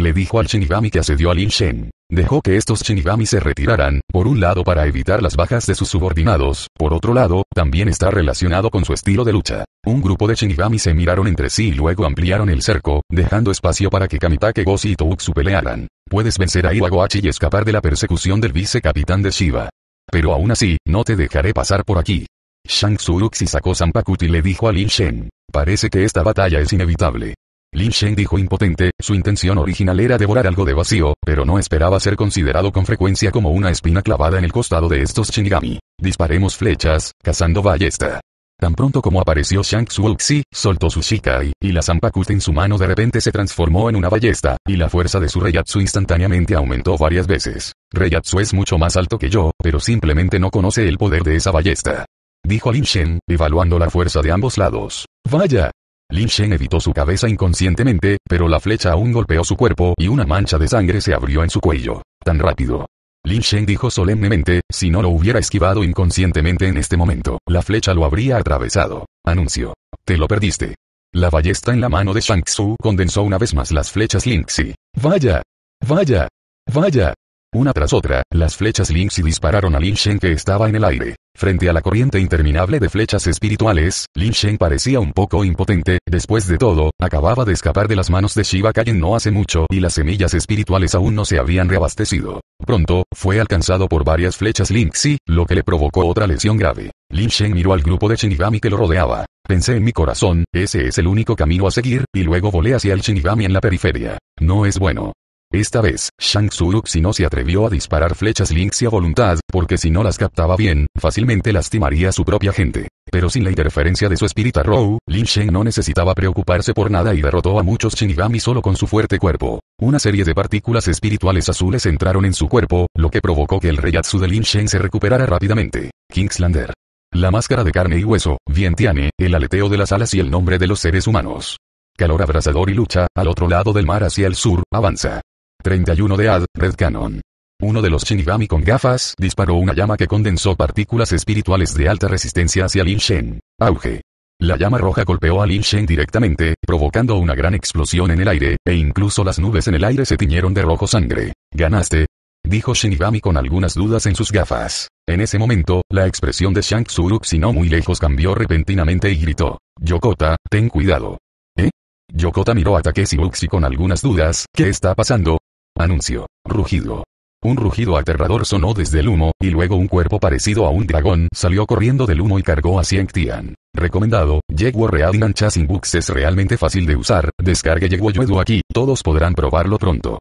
le dijo al Shinigami que asedió a Lin Shen. Dejó que estos Shinigami se retiraran, por un lado para evitar las bajas de sus subordinados, por otro lado, también está relacionado con su estilo de lucha. Un grupo de Shinigami se miraron entre sí y luego ampliaron el cerco, dejando espacio para que Kamitake Goshi y Touksu pelearan. Puedes vencer a Iwagoachi y escapar de la persecución del vicecapitán de Shiva. Pero aún así, no te dejaré pasar por aquí. Shang sacó Sampakuti y le dijo a Lin Shen. Parece que esta batalla es inevitable. Lin Shen dijo impotente, su intención original era devorar algo de vacío, pero no esperaba ser considerado con frecuencia como una espina clavada en el costado de estos Shinigami. Disparemos flechas, cazando ballesta. Tan pronto como apareció Shang Xuoxi, soltó su Shikai, y la Zampakut en su mano de repente se transformó en una ballesta, y la fuerza de su Reyatsu instantáneamente aumentó varias veces. Reyatsu es mucho más alto que yo, pero simplemente no conoce el poder de esa ballesta. Dijo Lin Shen, evaluando la fuerza de ambos lados. Vaya, Lin Shen evitó su cabeza inconscientemente, pero la flecha aún golpeó su cuerpo y una mancha de sangre se abrió en su cuello. Tan rápido. Lin Shen dijo solemnemente, si no lo hubiera esquivado inconscientemente en este momento, la flecha lo habría atravesado. Anuncio. Te lo perdiste. La ballesta en la mano de Shang Tzu condensó una vez más las flechas Xi. Vaya. Vaya. Vaya. Una tras otra, las flechas Linksy dispararon a Lin Shen que estaba en el aire. Frente a la corriente interminable de flechas espirituales, Lin Shen parecía un poco impotente, después de todo, acababa de escapar de las manos de Shiva en no hace mucho y las semillas espirituales aún no se habían reabastecido. Pronto, fue alcanzado por varias flechas Linksy, lo que le provocó otra lesión grave. Lin Shen miró al grupo de Shinigami que lo rodeaba. Pensé en mi corazón, ese es el único camino a seguir, y luego volé hacia el Shinigami en la periferia. No es bueno. Esta vez, Shang si no se atrevió a disparar flechas Lynx a voluntad, porque si no las captaba bien, fácilmente lastimaría a su propia gente. Pero sin la interferencia de su espíritu Rou, Lin Shen no necesitaba preocuparse por nada y derrotó a muchos Shinigami solo con su fuerte cuerpo. Una serie de partículas espirituales azules entraron en su cuerpo, lo que provocó que el rey Atsu de Lin Shen se recuperara rápidamente. Kingslander. La máscara de carne y hueso, vientiane, el aleteo de las alas y el nombre de los seres humanos calor abrasador y lucha, al otro lado del mar hacia el sur, avanza. 31 de Ad, Red Cannon. Uno de los Shinigami con gafas disparó una llama que condensó partículas espirituales de alta resistencia hacia Lin Shen. Auge. La llama roja golpeó a Lin Shen directamente, provocando una gran explosión en el aire, e incluso las nubes en el aire se tiñeron de rojo sangre. Ganaste. Dijo Shinigami con algunas dudas en sus gafas. En ese momento, la expresión de Shang Suruk si no muy lejos cambió repentinamente y gritó. Yokota, ten cuidado. ¿Eh? Yokota miró a Takeshi Uxi con algunas dudas, ¿qué está pasando? Anuncio. Rugido. Un rugido aterrador sonó desde el humo, y luego un cuerpo parecido a un dragón salió corriendo del humo y cargó a Xiang Tian. Recomendado, Yeguo y Chasing Books es realmente fácil de usar, descargue Yeguo Yuedu aquí, todos podrán probarlo pronto.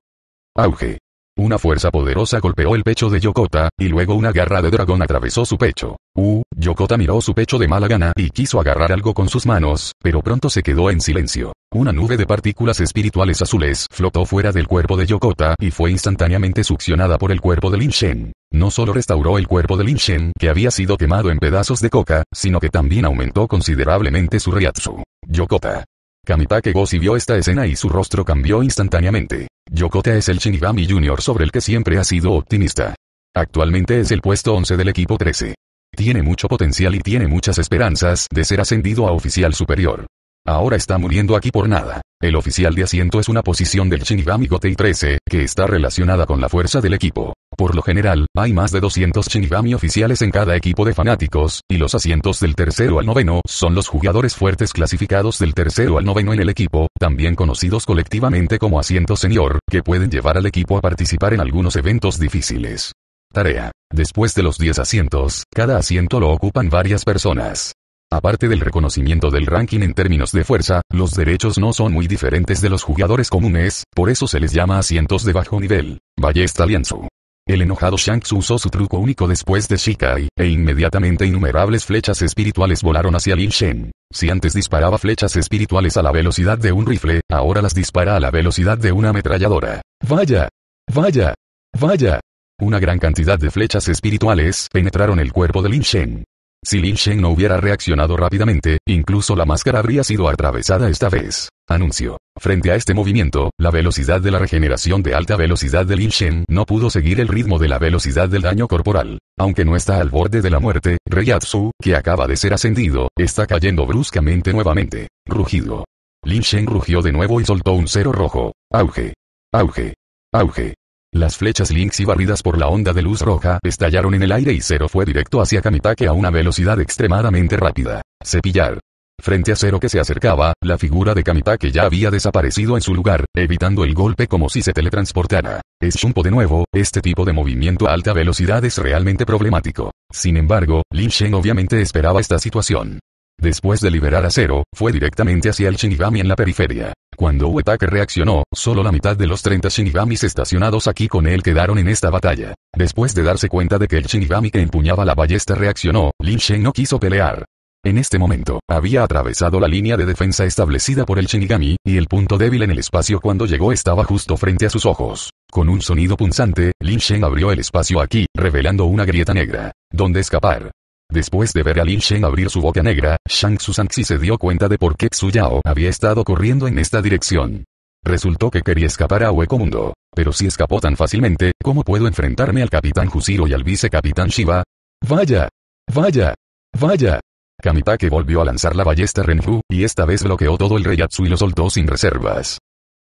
Auge. Una fuerza poderosa golpeó el pecho de Yokota, y luego una garra de dragón atravesó su pecho. Uh, Yokota miró su pecho de mala gana y quiso agarrar algo con sus manos, pero pronto se quedó en silencio. Una nube de partículas espirituales azules flotó fuera del cuerpo de Yokota y fue instantáneamente succionada por el cuerpo de Lin Shen. No solo restauró el cuerpo de Lin Shen, que había sido quemado en pedazos de coca, sino que también aumentó considerablemente su riatsu. Yokota. Kamitake si vio esta escena y su rostro cambió instantáneamente. Yokota es el Shinigami Jr. sobre el que siempre ha sido optimista. Actualmente es el puesto 11 del equipo 13. Tiene mucho potencial y tiene muchas esperanzas de ser ascendido a oficial superior. Ahora está muriendo aquí por nada. El oficial de asiento es una posición del Shinigami Gotei 13, que está relacionada con la fuerza del equipo. Por lo general, hay más de 200 Shinigami oficiales en cada equipo de fanáticos, y los asientos del tercero al noveno son los jugadores fuertes clasificados del tercero al noveno en el equipo, también conocidos colectivamente como asientos senior, que pueden llevar al equipo a participar en algunos eventos difíciles. Tarea. Después de los 10 asientos, cada asiento lo ocupan varias personas. Aparte del reconocimiento del ranking en términos de fuerza, los derechos no son muy diferentes de los jugadores comunes, por eso se les llama asientos de bajo nivel. Ballesta lienzo. El enojado Shanks usó su truco único después de Shikai, e inmediatamente innumerables flechas espirituales volaron hacia Lin Shen. Si antes disparaba flechas espirituales a la velocidad de un rifle, ahora las dispara a la velocidad de una ametralladora. ¡Vaya! ¡Vaya! ¡Vaya! Una gran cantidad de flechas espirituales penetraron el cuerpo de Lin Shen. Si Lin Shen no hubiera reaccionado rápidamente, incluso la máscara habría sido atravesada esta vez. Anuncio. Frente a este movimiento, la velocidad de la regeneración de alta velocidad de Lin Shen no pudo seguir el ritmo de la velocidad del daño corporal. Aunque no está al borde de la muerte, Reiatsu, que acaba de ser ascendido, está cayendo bruscamente nuevamente. Rugido. Lin Shen rugió de nuevo y soltó un cero rojo. Auge. Auge. Auge. Las flechas Lynx y barridas por la onda de luz roja estallaron en el aire y Zero fue directo hacia Kamitake a una velocidad extremadamente rápida. Cepillar. Frente a Zero que se acercaba, la figura de Kamitake ya había desaparecido en su lugar, evitando el golpe como si se teletransportara. Es Shunpo de nuevo, este tipo de movimiento a alta velocidad es realmente problemático. Sin embargo, Lin Shen obviamente esperaba esta situación. Después de liberar a cero, fue directamente hacia el Shinigami en la periferia. Cuando Uetake reaccionó, solo la mitad de los 30 Shinigamis estacionados aquí con él quedaron en esta batalla. Después de darse cuenta de que el Shinigami que empuñaba la ballesta reaccionó, Lin Shen no quiso pelear. En este momento, había atravesado la línea de defensa establecida por el Shinigami, y el punto débil en el espacio cuando llegó estaba justo frente a sus ojos. Con un sonido punzante, Lin Shen abrió el espacio aquí, revelando una grieta negra, ¿Dónde escapar. Después de ver a Lin Shen abrir su boca negra, Shang Tzu se dio cuenta de por qué Xu Yao había estado corriendo en esta dirección. Resultó que quería escapar a Hueco Mundo. Pero si escapó tan fácilmente, ¿cómo puedo enfrentarme al capitán Jusiro y al Capitán Shiva? ¡Vaya! ¡Vaya! ¡Vaya! Kamitake volvió a lanzar la ballesta Renfu y esta vez bloqueó todo el Reiatsu y lo soltó sin reservas.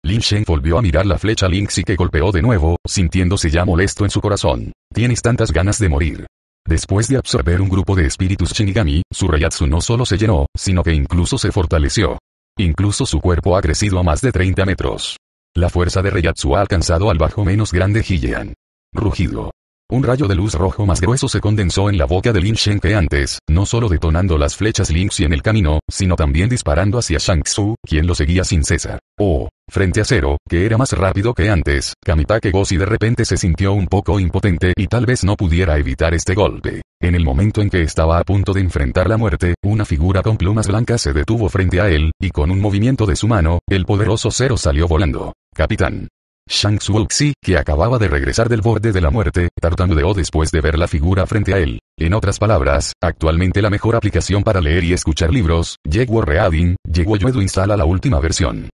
Lin Shen volvió a mirar la flecha Lynx y que golpeó de nuevo, sintiéndose ya molesto en su corazón. Tienes tantas ganas de morir. Después de absorber un grupo de espíritus Shinigami, su reyatsu no solo se llenó, sino que incluso se fortaleció. Incluso su cuerpo ha crecido a más de 30 metros. La fuerza de reyatsu ha alcanzado al bajo menos grande Hiyan. Rugido. Un rayo de luz rojo más grueso se condensó en la boca de Lin Shen que antes, no solo detonando las flechas Xi en el camino, sino también disparando hacia Shang Tzu, quien lo seguía sin cesar. Oh, frente a Zero, que era más rápido que antes, Kamitake gozi de repente se sintió un poco impotente y tal vez no pudiera evitar este golpe. En el momento en que estaba a punto de enfrentar la muerte, una figura con plumas blancas se detuvo frente a él, y con un movimiento de su mano, el poderoso Zero salió volando. Capitán. Shang Xi, que acababa de regresar del borde de la muerte, tartamudeó después de ver la figura frente a él. En otras palabras, actualmente la mejor aplicación para leer y escuchar libros, Yeguo Reading, Yeguo Yuedu instala la última versión.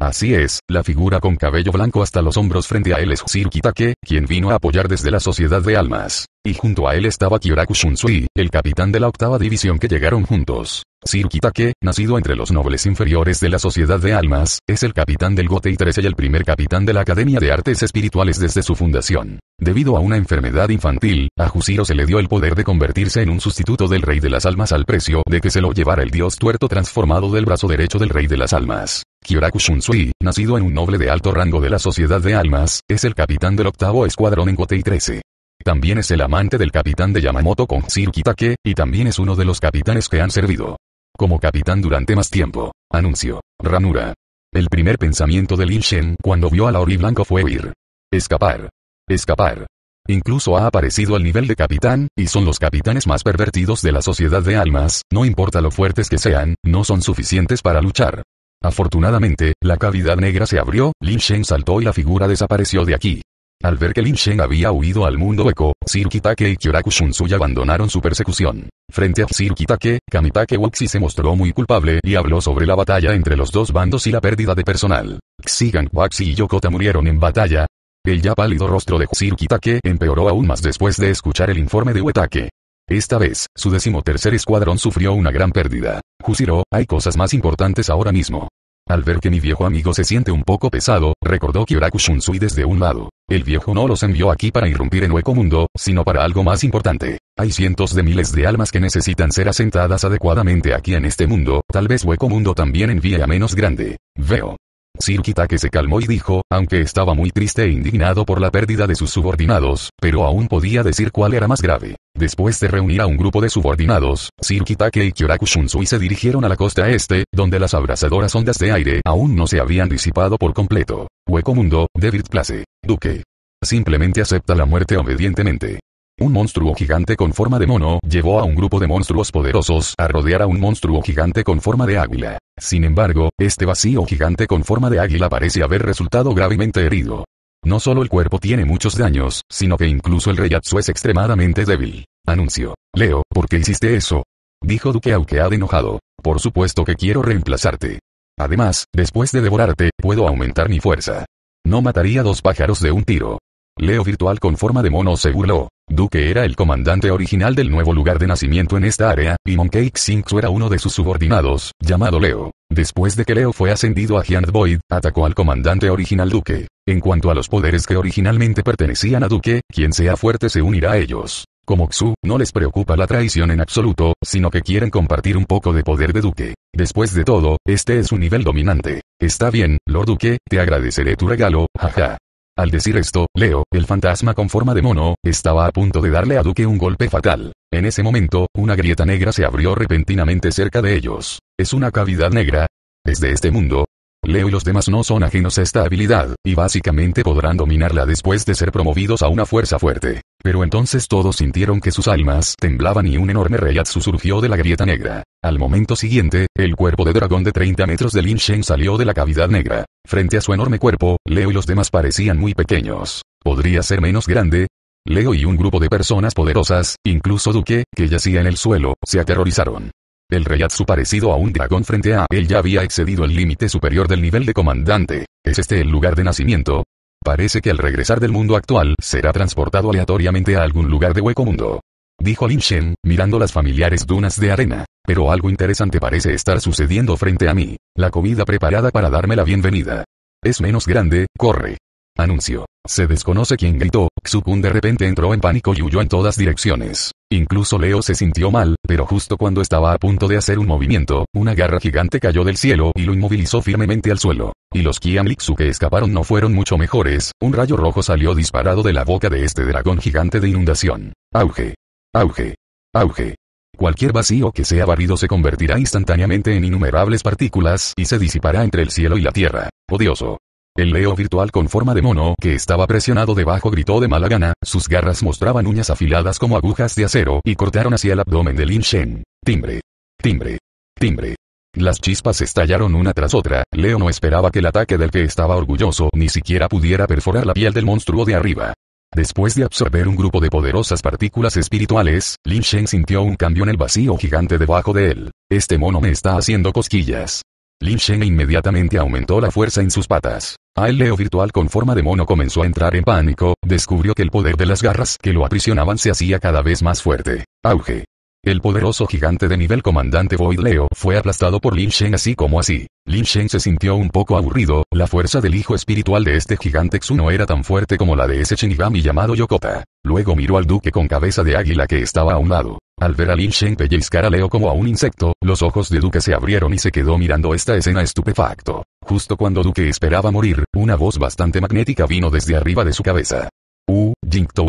Así es, la figura con cabello blanco hasta los hombros frente a él es Jir Kitake, quien vino a apoyar desde la Sociedad de Almas y junto a él estaba Kyoraku Shunsui, el capitán de la octava división que llegaron juntos. Sirukitake, Kitake, nacido entre los nobles inferiores de la Sociedad de Almas, es el capitán del Gotei 13 y el primer capitán de la Academia de Artes Espirituales desde su fundación. Debido a una enfermedad infantil, a Jusiro se le dio el poder de convertirse en un sustituto del Rey de las Almas al precio de que se lo llevara el dios tuerto transformado del brazo derecho del Rey de las Almas. Kyoraku Shunsui, nacido en un noble de alto rango de la Sociedad de Almas, es el capitán del octavo escuadrón en Gotei 13. También es el amante del capitán de Yamamoto con Kitake, y también es uno de los capitanes que han servido como capitán durante más tiempo. Anuncio. Ranura. El primer pensamiento de Lin Shen cuando vio a la Ori Blanco fue huir. Escapar. Escapar. Incluso ha aparecido al nivel de capitán, y son los capitanes más pervertidos de la sociedad de almas, no importa lo fuertes que sean, no son suficientes para luchar. Afortunadamente, la cavidad negra se abrió, Lin Shen saltó y la figura desapareció de aquí. Al ver que Lin Shen había huido al mundo eco, Kitake y Kyoraku Shunsui abandonaron su persecución. Frente a Kitake, Kamitake Wuxi se mostró muy culpable y habló sobre la batalla entre los dos bandos y la pérdida de personal. Xigan Wuxi y Yokota murieron en batalla. El ya pálido rostro de Kitake empeoró aún más después de escuchar el informe de Uetake. Esta vez, su decimotercer escuadrón sufrió una gran pérdida. Jusiro, hay cosas más importantes ahora mismo. Al ver que mi viejo amigo se siente un poco pesado, recordó Kyoraku Shunsui desde un lado. El viejo no los envió aquí para irrumpir en hueco mundo, sino para algo más importante. Hay cientos de miles de almas que necesitan ser asentadas adecuadamente aquí en este mundo, tal vez hueco mundo también envíe a menos grande. Veo. Sir Kitake se calmó y dijo, aunque estaba muy triste e indignado por la pérdida de sus subordinados, pero aún podía decir cuál era más grave. Después de reunir a un grupo de subordinados, Sir Kitake y Kyoraku se dirigieron a la costa este, donde las abrasadoras ondas de aire aún no se habían disipado por completo. Hueco Mundo, David Place. Duque. Simplemente acepta la muerte obedientemente. Un monstruo gigante con forma de mono llevó a un grupo de monstruos poderosos a rodear a un monstruo gigante con forma de águila. Sin embargo, este vacío gigante con forma de águila parece haber resultado gravemente herido. No solo el cuerpo tiene muchos daños, sino que incluso el Reyatsu es extremadamente débil. Anuncio. Leo, ¿por qué hiciste eso? Dijo Duque ha enojado. Por supuesto que quiero reemplazarte. Además, después de devorarte, puedo aumentar mi fuerza. No mataría dos pájaros de un tiro. Leo virtual con forma de mono se burló. Duque era el comandante original del nuevo lugar de nacimiento en esta área, y Moncake Xinxu era uno de sus subordinados, llamado Leo. Después de que Leo fue ascendido a Giant Void, atacó al comandante original Duque. En cuanto a los poderes que originalmente pertenecían a Duque, quien sea fuerte se unirá a ellos. Como Xu, no les preocupa la traición en absoluto, sino que quieren compartir un poco de poder de Duque. Después de todo, este es un nivel dominante. Está bien, Lord Duque, te agradeceré tu regalo, jaja. Al decir esto, Leo, el fantasma con forma de mono, estaba a punto de darle a Duque un golpe fatal. En ese momento, una grieta negra se abrió repentinamente cerca de ellos. Es una cavidad negra. Desde este mundo, Leo y los demás no son ajenos a esta habilidad, y básicamente podrán dominarla después de ser promovidos a una fuerza fuerte. Pero entonces todos sintieron que sus almas temblaban y un enorme reyatsu surgió de la grieta negra. Al momento siguiente, el cuerpo de dragón de 30 metros de Lin Shen salió de la cavidad negra. Frente a su enorme cuerpo, Leo y los demás parecían muy pequeños. ¿Podría ser menos grande? Leo y un grupo de personas poderosas, incluso Duque, que yacía en el suelo, se aterrorizaron. El rey parecido a un dragón frente a él ya había excedido el límite superior del nivel de comandante. ¿Es este el lugar de nacimiento? Parece que al regresar del mundo actual será transportado aleatoriamente a algún lugar de hueco mundo. Dijo Lin Shen, mirando las familiares dunas de arena. Pero algo interesante parece estar sucediendo frente a mí. La comida preparada para darme la bienvenida. Es menos grande, corre. Anuncio. Se desconoce quién gritó, Xukun de repente entró en pánico y huyó en todas direcciones. Incluso Leo se sintió mal, pero justo cuando estaba a punto de hacer un movimiento, una garra gigante cayó del cielo y lo inmovilizó firmemente al suelo. Y los Lixu que escaparon no fueron mucho mejores, un rayo rojo salió disparado de la boca de este dragón gigante de inundación. Auge. Auge. Auge. Cualquier vacío que sea barrido se convertirá instantáneamente en innumerables partículas y se disipará entre el cielo y la tierra. Odioso. El leo virtual con forma de mono que estaba presionado debajo gritó de mala gana, sus garras mostraban uñas afiladas como agujas de acero y cortaron hacia el abdomen de Lin Shen. Timbre. Timbre. Timbre. Las chispas estallaron una tras otra, Leo no esperaba que el ataque del que estaba orgulloso ni siquiera pudiera perforar la piel del monstruo de arriba. Después de absorber un grupo de poderosas partículas espirituales, Lin Shen sintió un cambio en el vacío gigante debajo de él. Este mono me está haciendo cosquillas. Lin Shen inmediatamente aumentó la fuerza en sus patas el Leo virtual con forma de mono comenzó a entrar en pánico, descubrió que el poder de las garras que lo aprisionaban se hacía cada vez más fuerte. Auge. El poderoso gigante de nivel comandante Void Leo fue aplastado por Lin Shen así como así. Lin Shen se sintió un poco aburrido, la fuerza del hijo espiritual de este gigante Xu no era tan fuerte como la de ese Shinigami llamado Yokota. Luego miró al duque con cabeza de águila que estaba a un lado. Al ver a Shen pellizcar a Leo como a un insecto, los ojos de Duque se abrieron y se quedó mirando esta escena estupefacto. Justo cuando Duque esperaba morir, una voz bastante magnética vino desde arriba de su cabeza. Uh,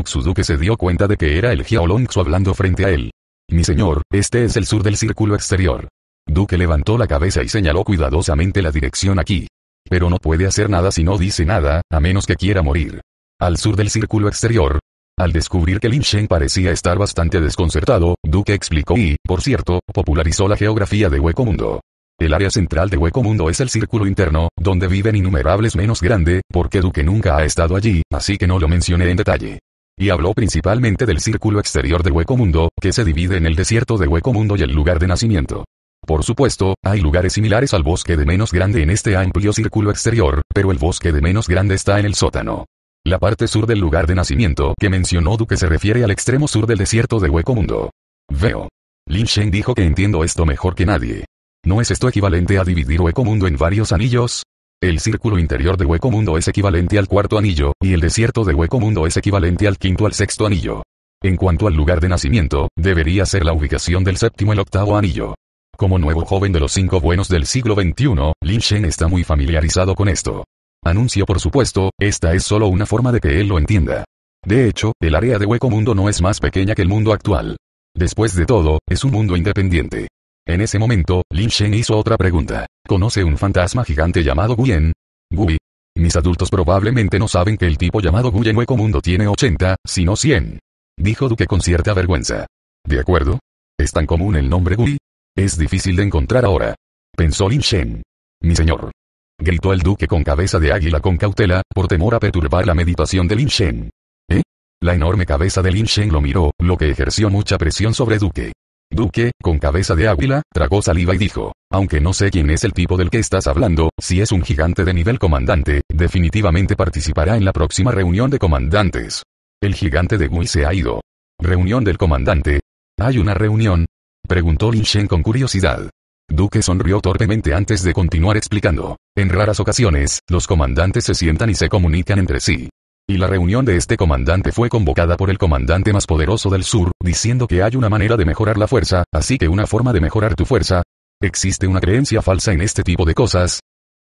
Su Duque se dio cuenta de que era el su hablando frente a él. Mi señor, este es el sur del círculo exterior. Duque levantó la cabeza y señaló cuidadosamente la dirección aquí. Pero no puede hacer nada si no dice nada, a menos que quiera morir. Al sur del círculo exterior, al descubrir que Lin Shen parecía estar bastante desconcertado, Duke explicó y, por cierto, popularizó la geografía de Hueco Mundo. El área central de Hueco Mundo es el círculo interno, donde viven innumerables menos grande, porque Duque nunca ha estado allí, así que no lo mencioné en detalle. Y habló principalmente del círculo exterior de Hueco Mundo, que se divide en el desierto de Hueco Mundo y el lugar de nacimiento. Por supuesto, hay lugares similares al bosque de menos grande en este amplio círculo exterior, pero el bosque de menos grande está en el sótano. La parte sur del lugar de nacimiento que mencionó Duque se refiere al extremo sur del desierto de Hueco Mundo. Veo. Lin Shen dijo que entiendo esto mejor que nadie. ¿No es esto equivalente a dividir Hueco Mundo en varios anillos? El círculo interior de Hueco Mundo es equivalente al cuarto anillo, y el desierto de Hueco Mundo es equivalente al quinto al sexto anillo. En cuanto al lugar de nacimiento, debería ser la ubicación del séptimo el octavo anillo. Como nuevo joven de los cinco buenos del siglo XXI, Lin Shen está muy familiarizado con esto. Anuncio por supuesto, esta es solo una forma de que él lo entienda. De hecho, el área de hueco mundo no es más pequeña que el mundo actual. Después de todo, es un mundo independiente. En ese momento, Lin Shen hizo otra pregunta. ¿Conoce un fantasma gigante llamado Guyen? Gui. Mis adultos probablemente no saben que el tipo llamado Guyen Hueco Mundo tiene 80, sino 100. Dijo Duque con cierta vergüenza. ¿De acuerdo? ¿Es tan común el nombre Gui? Es difícil de encontrar ahora. Pensó Lin Shen. Mi señor gritó el duque con cabeza de águila con cautela, por temor a perturbar la meditación de Lin Shen. ¿Eh? La enorme cabeza de Lin Shen lo miró, lo que ejerció mucha presión sobre Duque. Duque, con cabeza de águila, tragó saliva y dijo, aunque no sé quién es el tipo del que estás hablando, si es un gigante de nivel comandante, definitivamente participará en la próxima reunión de comandantes. El gigante de Gui se ha ido. Reunión del comandante. ¿Hay una reunión? Preguntó Lin Shen con curiosidad. Duque sonrió torpemente antes de continuar explicando. En raras ocasiones, los comandantes se sientan y se comunican entre sí. Y la reunión de este comandante fue convocada por el comandante más poderoso del sur, diciendo que hay una manera de mejorar la fuerza, así que una forma de mejorar tu fuerza. ¿Existe una creencia falsa en este tipo de cosas?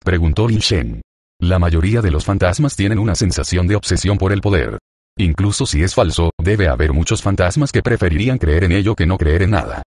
Preguntó Lin Shen. La mayoría de los fantasmas tienen una sensación de obsesión por el poder. Incluso si es falso, debe haber muchos fantasmas que preferirían creer en ello que no creer en nada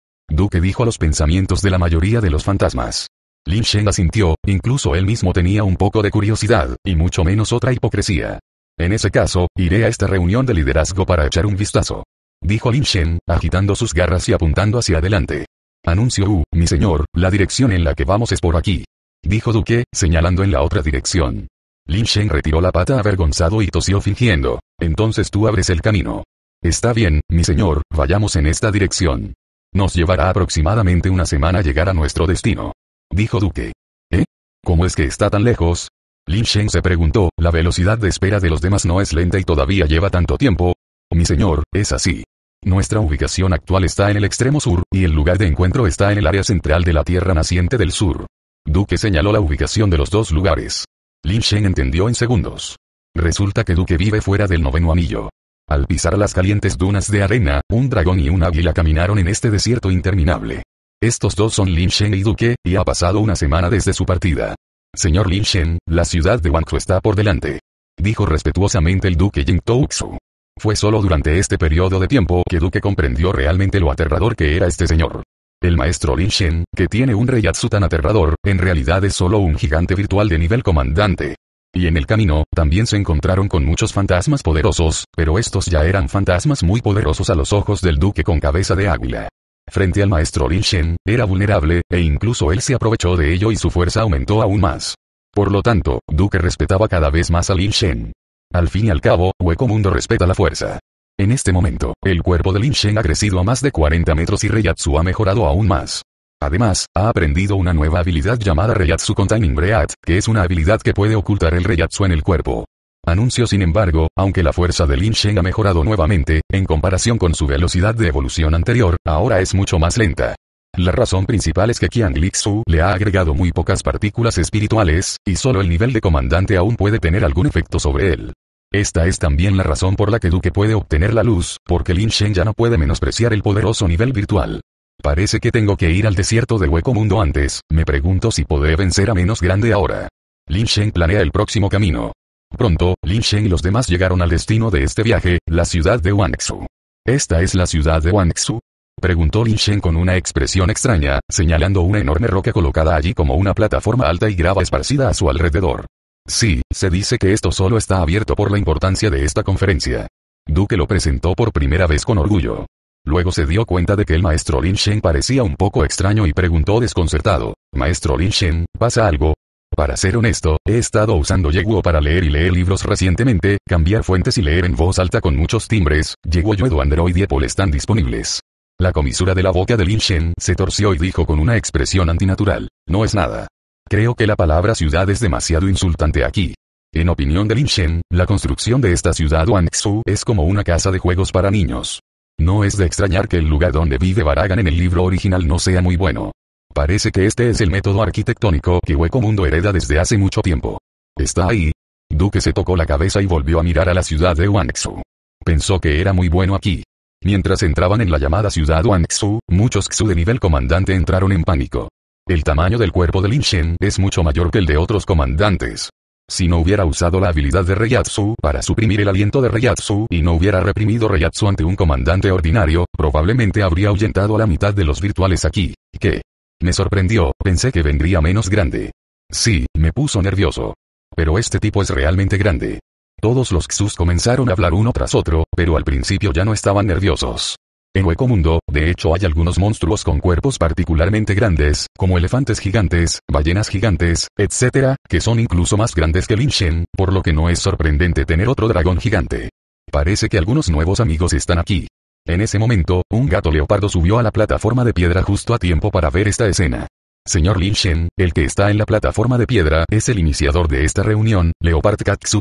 duque dijo los pensamientos de la mayoría de los fantasmas. Lin Shen asintió, incluso él mismo tenía un poco de curiosidad, y mucho menos otra hipocresía. En ese caso, iré a esta reunión de liderazgo para echar un vistazo. Dijo Lin Shen, agitando sus garras y apuntando hacia adelante. Anuncio U, mi señor, la dirección en la que vamos es por aquí. Dijo Duque, señalando en la otra dirección. Lin Shen retiró la pata avergonzado y tosió fingiendo. Entonces tú abres el camino. Está bien, mi señor, vayamos en esta dirección. Nos llevará aproximadamente una semana llegar a nuestro destino. Dijo Duque. ¿Eh? ¿Cómo es que está tan lejos? Lin Shen se preguntó, la velocidad de espera de los demás no es lenta y todavía lleva tanto tiempo. Mi señor, es así. Nuestra ubicación actual está en el extremo sur, y el lugar de encuentro está en el área central de la Tierra naciente del sur. Duque señaló la ubicación de los dos lugares. Lin Shen entendió en segundos. Resulta que Duque vive fuera del noveno anillo. Al pisar las calientes dunas de arena, un dragón y un águila caminaron en este desierto interminable. Estos dos son Lin Shen y Duque, y ha pasado una semana desde su partida. Señor Lin Shen, la ciudad de Wangsu está por delante. Dijo respetuosamente el duque Jin Touxu. Fue solo durante este periodo de tiempo que Duque comprendió realmente lo aterrador que era este señor. El maestro Lin Shen, que tiene un reyatsu tan aterrador, en realidad es solo un gigante virtual de nivel comandante. Y en el camino, también se encontraron con muchos fantasmas poderosos, pero estos ya eran fantasmas muy poderosos a los ojos del duque con cabeza de águila. Frente al maestro Lin Shen, era vulnerable, e incluso él se aprovechó de ello y su fuerza aumentó aún más. Por lo tanto, Duque respetaba cada vez más a Lin Shen. Al fin y al cabo, Hueco Mundo respeta la fuerza. En este momento, el cuerpo de Lin Shen ha crecido a más de 40 metros y Reiatsu ha mejorado aún más. Además, ha aprendido una nueva habilidad llamada Reyatsu Containing Breath, que es una habilidad que puede ocultar el Reyatsu en el cuerpo. Anuncio sin embargo, aunque la fuerza de Lin Shen ha mejorado nuevamente, en comparación con su velocidad de evolución anterior, ahora es mucho más lenta. La razón principal es que Qian Lixu le ha agregado muy pocas partículas espirituales, y solo el nivel de comandante aún puede tener algún efecto sobre él. Esta es también la razón por la que Duque puede obtener la luz, porque Lin Shen ya no puede menospreciar el poderoso nivel virtual. Parece que tengo que ir al desierto de Hueco Mundo antes, me pregunto si podré vencer a menos grande ahora. Lin Shen planea el próximo camino. Pronto, Lin Shen y los demás llegaron al destino de este viaje, la ciudad de Wangsu. ¿Esta es la ciudad de Wangsu? Preguntó Lin Shen con una expresión extraña, señalando una enorme roca colocada allí como una plataforma alta y grava esparcida a su alrededor. Sí, se dice que esto solo está abierto por la importancia de esta conferencia. Duque lo presentó por primera vez con orgullo. Luego se dio cuenta de que el maestro Lin Shen parecía un poco extraño y preguntó desconcertado, Maestro Lin Shen, ¿pasa algo? Para ser honesto, he estado usando Yeguo para leer y leer libros recientemente, cambiar fuentes y leer en voz alta con muchos timbres, Yeguo Yuedo Android y Apple están disponibles. La comisura de la boca de Lin Shen se torció y dijo con una expresión antinatural, no es nada. Creo que la palabra ciudad es demasiado insultante aquí. En opinión de Lin Shen, la construcción de esta ciudad Wanzhou es como una casa de juegos para niños. No es de extrañar que el lugar donde vive Baragan en el libro original no sea muy bueno. Parece que este es el método arquitectónico que Hueco Mundo hereda desde hace mucho tiempo. Está ahí. Duque se tocó la cabeza y volvió a mirar a la ciudad de Wanxu. Pensó que era muy bueno aquí. Mientras entraban en la llamada ciudad Wanxu, muchos Xu de nivel comandante entraron en pánico. El tamaño del cuerpo de Lin Shen es mucho mayor que el de otros comandantes. Si no hubiera usado la habilidad de reyatsu para suprimir el aliento de reyatsu y no hubiera reprimido reyatsu ante un comandante ordinario, probablemente habría ahuyentado a la mitad de los virtuales aquí. ¿Qué? Me sorprendió, pensé que vendría menos grande. Sí, me puso nervioso. Pero este tipo es realmente grande. Todos los Xus comenzaron a hablar uno tras otro, pero al principio ya no estaban nerviosos. En Hueco Mundo, de hecho hay algunos monstruos con cuerpos particularmente grandes, como elefantes gigantes, ballenas gigantes, etc., que son incluso más grandes que Lin Shen, por lo que no es sorprendente tener otro dragón gigante. Parece que algunos nuevos amigos están aquí. En ese momento, un gato leopardo subió a la plataforma de piedra justo a tiempo para ver esta escena. Señor Lin Shen, el que está en la plataforma de piedra, es el iniciador de esta reunión, Leopard Katsu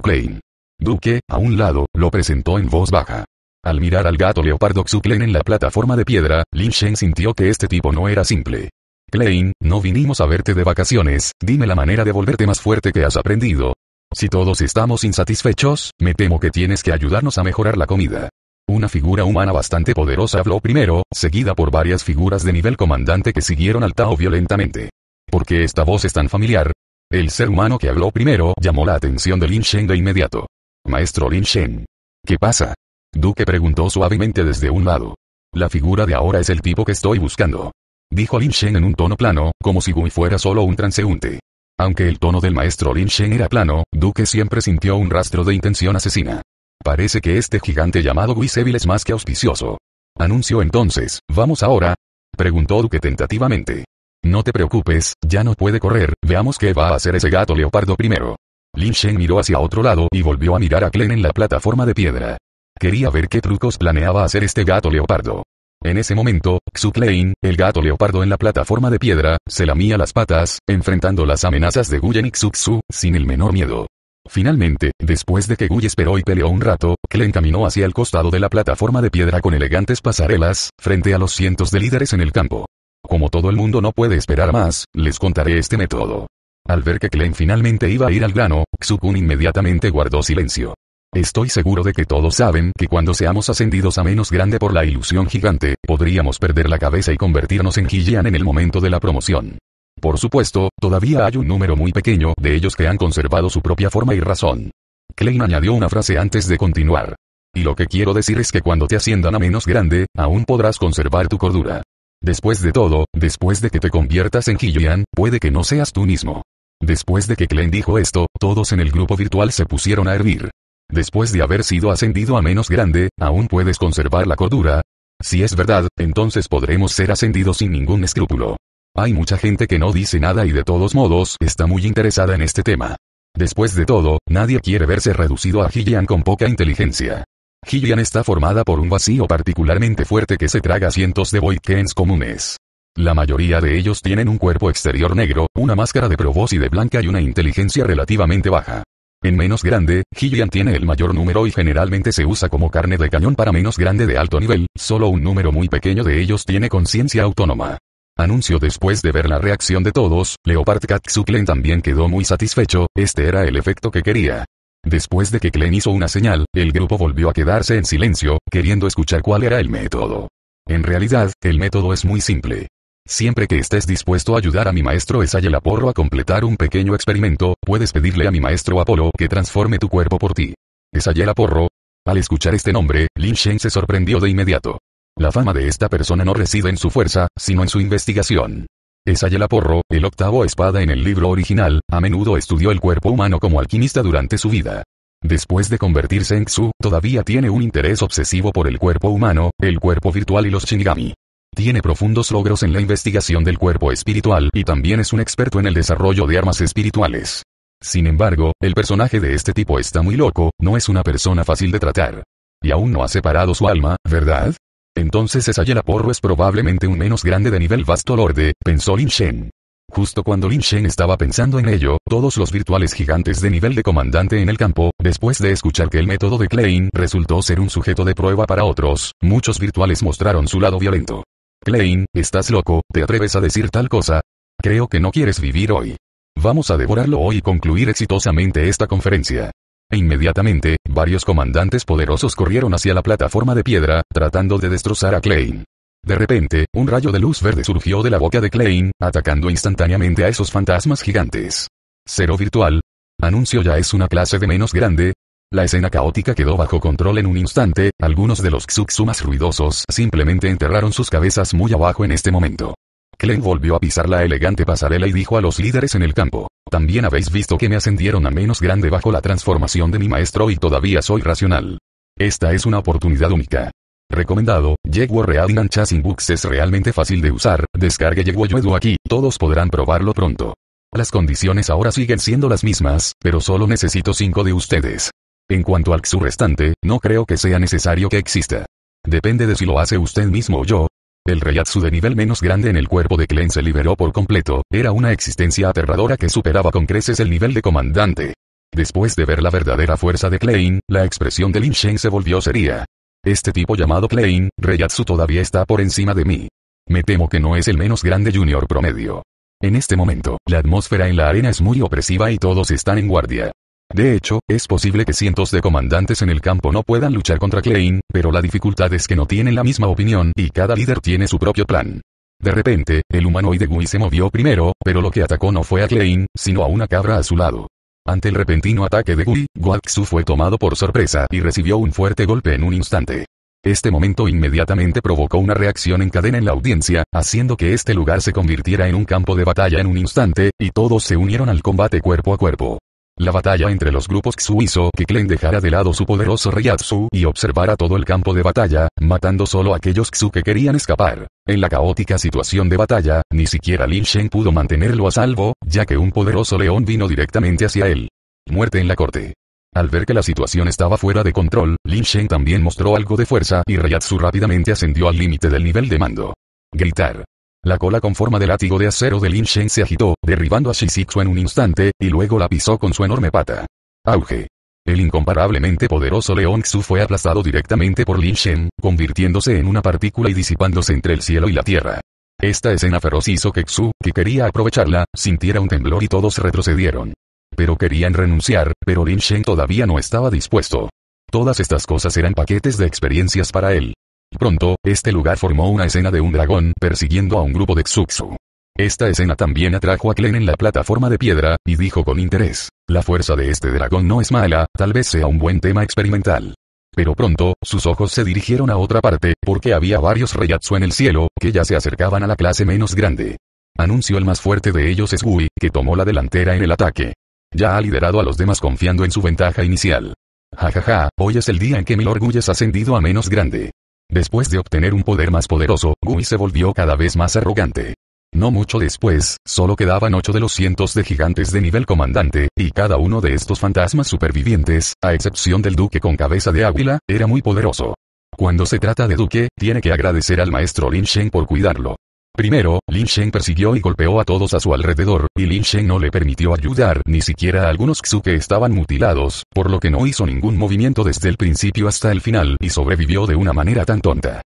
Duque, a un lado, lo presentó en voz baja. Al mirar al gato leopardo Klein en la plataforma de piedra, Lin Shen sintió que este tipo no era simple. Klein, no vinimos a verte de vacaciones, dime la manera de volverte más fuerte que has aprendido. Si todos estamos insatisfechos, me temo que tienes que ayudarnos a mejorar la comida. Una figura humana bastante poderosa habló primero, seguida por varias figuras de nivel comandante que siguieron al Tao violentamente. ¿Por qué esta voz es tan familiar? El ser humano que habló primero llamó la atención de Lin Shen de inmediato. Maestro Lin Shen. ¿Qué pasa? Duque preguntó suavemente desde un lado. La figura de ahora es el tipo que estoy buscando. Dijo Lin Shen en un tono plano, como si Gui fuera solo un transeúnte. Aunque el tono del maestro Lin Shen era plano, Duque siempre sintió un rastro de intención asesina. Parece que este gigante llamado Gui Sevil es más que auspicioso. Anunció entonces, ¿vamos ahora? Preguntó Duque tentativamente. No te preocupes, ya no puede correr, veamos qué va a hacer ese gato leopardo primero. Lin Shen miró hacia otro lado y volvió a mirar a Klen en la plataforma de piedra. Quería ver qué trucos planeaba hacer este gato leopardo. En ese momento, Klein, el gato leopardo en la plataforma de piedra, se lamía las patas, enfrentando las amenazas de Guyen y Xuxu, sin el menor miedo. Finalmente, después de que Guy esperó y peleó un rato, Klen caminó hacia el costado de la plataforma de piedra con elegantes pasarelas, frente a los cientos de líderes en el campo. Como todo el mundo no puede esperar más, les contaré este método. Al ver que Klen finalmente iba a ir al grano, Xukun inmediatamente guardó silencio. Estoy seguro de que todos saben que cuando seamos ascendidos a menos grande por la ilusión gigante, podríamos perder la cabeza y convertirnos en Gillian en el momento de la promoción. Por supuesto, todavía hay un número muy pequeño de ellos que han conservado su propia forma y razón. Klein añadió una frase antes de continuar. Y lo que quiero decir es que cuando te asciendan a menos grande, aún podrás conservar tu cordura. Después de todo, después de que te conviertas en Gillian, puede que no seas tú mismo. Después de que Klein dijo esto, todos en el grupo virtual se pusieron a hervir. Después de haber sido ascendido a menos grande, ¿aún puedes conservar la cordura? Si es verdad, entonces podremos ser ascendidos sin ningún escrúpulo. Hay mucha gente que no dice nada y de todos modos está muy interesada en este tema. Después de todo, nadie quiere verse reducido a Gillian con poca inteligencia. Gillian está formada por un vacío particularmente fuerte que se traga cientos de Boykens comunes. La mayoría de ellos tienen un cuerpo exterior negro, una máscara de probos y de blanca y una inteligencia relativamente baja. En menos grande, Gillian tiene el mayor número y generalmente se usa como carne de cañón para menos grande de alto nivel, solo un número muy pequeño de ellos tiene conciencia autónoma. Anuncio después de ver la reacción de todos, Leopard Cat también quedó muy satisfecho, este era el efecto que quería. Después de que Klen hizo una señal, el grupo volvió a quedarse en silencio, queriendo escuchar cuál era el método. En realidad, el método es muy simple. Siempre que estés dispuesto a ayudar a mi maestro Esayel porro a completar un pequeño experimento, puedes pedirle a mi maestro Apolo que transforme tu cuerpo por ti. Esayelaporro. porro Al escuchar este nombre, Lin Shen se sorprendió de inmediato. La fama de esta persona no reside en su fuerza, sino en su investigación. Esayelaporro, Porro, el octavo espada en el libro original, a menudo estudió el cuerpo humano como alquimista durante su vida. Después de convertirse en Xu, todavía tiene un interés obsesivo por el cuerpo humano, el cuerpo virtual y los Shinigami. Tiene profundos logros en la investigación del cuerpo espiritual y también es un experto en el desarrollo de armas espirituales. Sin embargo, el personaje de este tipo está muy loco, no es una persona fácil de tratar. Y aún no ha separado su alma, ¿verdad? Entonces esa yela Porro es probablemente un menos grande de nivel vasto lorde, pensó Lin Shen. Justo cuando Lin Shen estaba pensando en ello, todos los virtuales gigantes de nivel de comandante en el campo, después de escuchar que el método de Klein resultó ser un sujeto de prueba para otros, muchos virtuales mostraron su lado violento. Klein, estás loco, ¿te atreves a decir tal cosa? Creo que no quieres vivir hoy. Vamos a devorarlo hoy y concluir exitosamente esta conferencia. E inmediatamente, varios comandantes poderosos corrieron hacia la plataforma de piedra, tratando de destrozar a Klein. De repente, un rayo de luz verde surgió de la boca de Klein, atacando instantáneamente a esos fantasmas gigantes. Cero virtual. Anuncio ya es una clase de menos grande, la escena caótica quedó bajo control en un instante, algunos de los más ruidosos simplemente enterraron sus cabezas muy abajo en este momento. Klen volvió a pisar la elegante pasarela y dijo a los líderes en el campo, también habéis visto que me ascendieron a menos grande bajo la transformación de mi maestro y todavía soy racional. Esta es una oportunidad única. Recomendado, Yeguo Reading Chasing Books es realmente fácil de usar, descargue Yegwo Yuedo aquí, todos podrán probarlo pronto. Las condiciones ahora siguen siendo las mismas, pero solo necesito 5 de ustedes. En cuanto al XU restante, no creo que sea necesario que exista. Depende de si lo hace usted mismo o yo. El Reyatsu de nivel menos grande en el cuerpo de Klein se liberó por completo, era una existencia aterradora que superaba con creces el nivel de comandante. Después de ver la verdadera fuerza de Klein, la expresión de Lin Shen se volvió seria. Este tipo llamado Klein, Reyatsu todavía está por encima de mí. Me temo que no es el menos grande junior promedio. En este momento, la atmósfera en la arena es muy opresiva y todos están en guardia. De hecho, es posible que cientos de comandantes en el campo no puedan luchar contra Klein, pero la dificultad es que no tienen la misma opinión y cada líder tiene su propio plan. De repente, el humanoide Gui se movió primero, pero lo que atacó no fue a Klein, sino a una cabra a su lado. Ante el repentino ataque de Gui, Guaxu fue tomado por sorpresa y recibió un fuerte golpe en un instante. Este momento inmediatamente provocó una reacción en cadena en la audiencia, haciendo que este lugar se convirtiera en un campo de batalla en un instante, y todos se unieron al combate cuerpo a cuerpo. La batalla entre los grupos Xu hizo que Klen dejara de lado su poderoso Reiatsu y observara todo el campo de batalla, matando solo a aquellos Xu que querían escapar. En la caótica situación de batalla, ni siquiera Lin Shen pudo mantenerlo a salvo, ya que un poderoso león vino directamente hacia él. Muerte en la corte. Al ver que la situación estaba fuera de control, Lin Shen también mostró algo de fuerza y Reiatsu rápidamente ascendió al límite del nivel de mando. Gritar. La cola con forma de látigo de acero de Lin Shen se agitó, derribando a Shizitsu en un instante, y luego la pisó con su enorme pata. Auge. El incomparablemente poderoso León Xu fue aplastado directamente por Lin Shen, convirtiéndose en una partícula y disipándose entre el cielo y la tierra. Esta escena feroz hizo que Xu, que quería aprovecharla, sintiera un temblor y todos retrocedieron. Pero querían renunciar, pero Lin Shen todavía no estaba dispuesto. Todas estas cosas eran paquetes de experiencias para él. Pronto, este lugar formó una escena de un dragón persiguiendo a un grupo de Xuxu. Esta escena también atrajo a Klen en la plataforma de piedra, y dijo con interés, la fuerza de este dragón no es mala, tal vez sea un buen tema experimental. Pero pronto, sus ojos se dirigieron a otra parte, porque había varios Reyatsu en el cielo, que ya se acercaban a la clase menos grande. Anunció el más fuerte de ellos es Gui, que tomó la delantera en el ataque. Ya ha liderado a los demás confiando en su ventaja inicial. Jajaja, ja, ja, hoy es el día en que orgullo es ascendido a menos grande. Después de obtener un poder más poderoso, Gui se volvió cada vez más arrogante. No mucho después, solo quedaban ocho de los cientos de gigantes de nivel comandante, y cada uno de estos fantasmas supervivientes, a excepción del duque con cabeza de águila, era muy poderoso. Cuando se trata de duque, tiene que agradecer al maestro Lin Shen por cuidarlo. Primero, Lin Shen persiguió y golpeó a todos a su alrededor, y Lin Shen no le permitió ayudar ni siquiera a algunos Xu que estaban mutilados, por lo que no hizo ningún movimiento desde el principio hasta el final y sobrevivió de una manera tan tonta.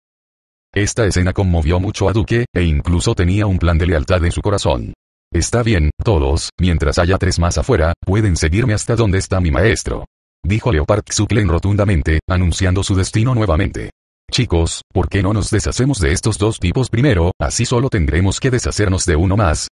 Esta escena conmovió mucho a Duque, e incluso tenía un plan de lealtad en su corazón. Está bien, todos, mientras haya tres más afuera, pueden seguirme hasta donde está mi maestro. Dijo Leopard Klen rotundamente, anunciando su destino nuevamente. Chicos, ¿por qué no nos deshacemos de estos dos tipos primero, así solo tendremos que deshacernos de uno más?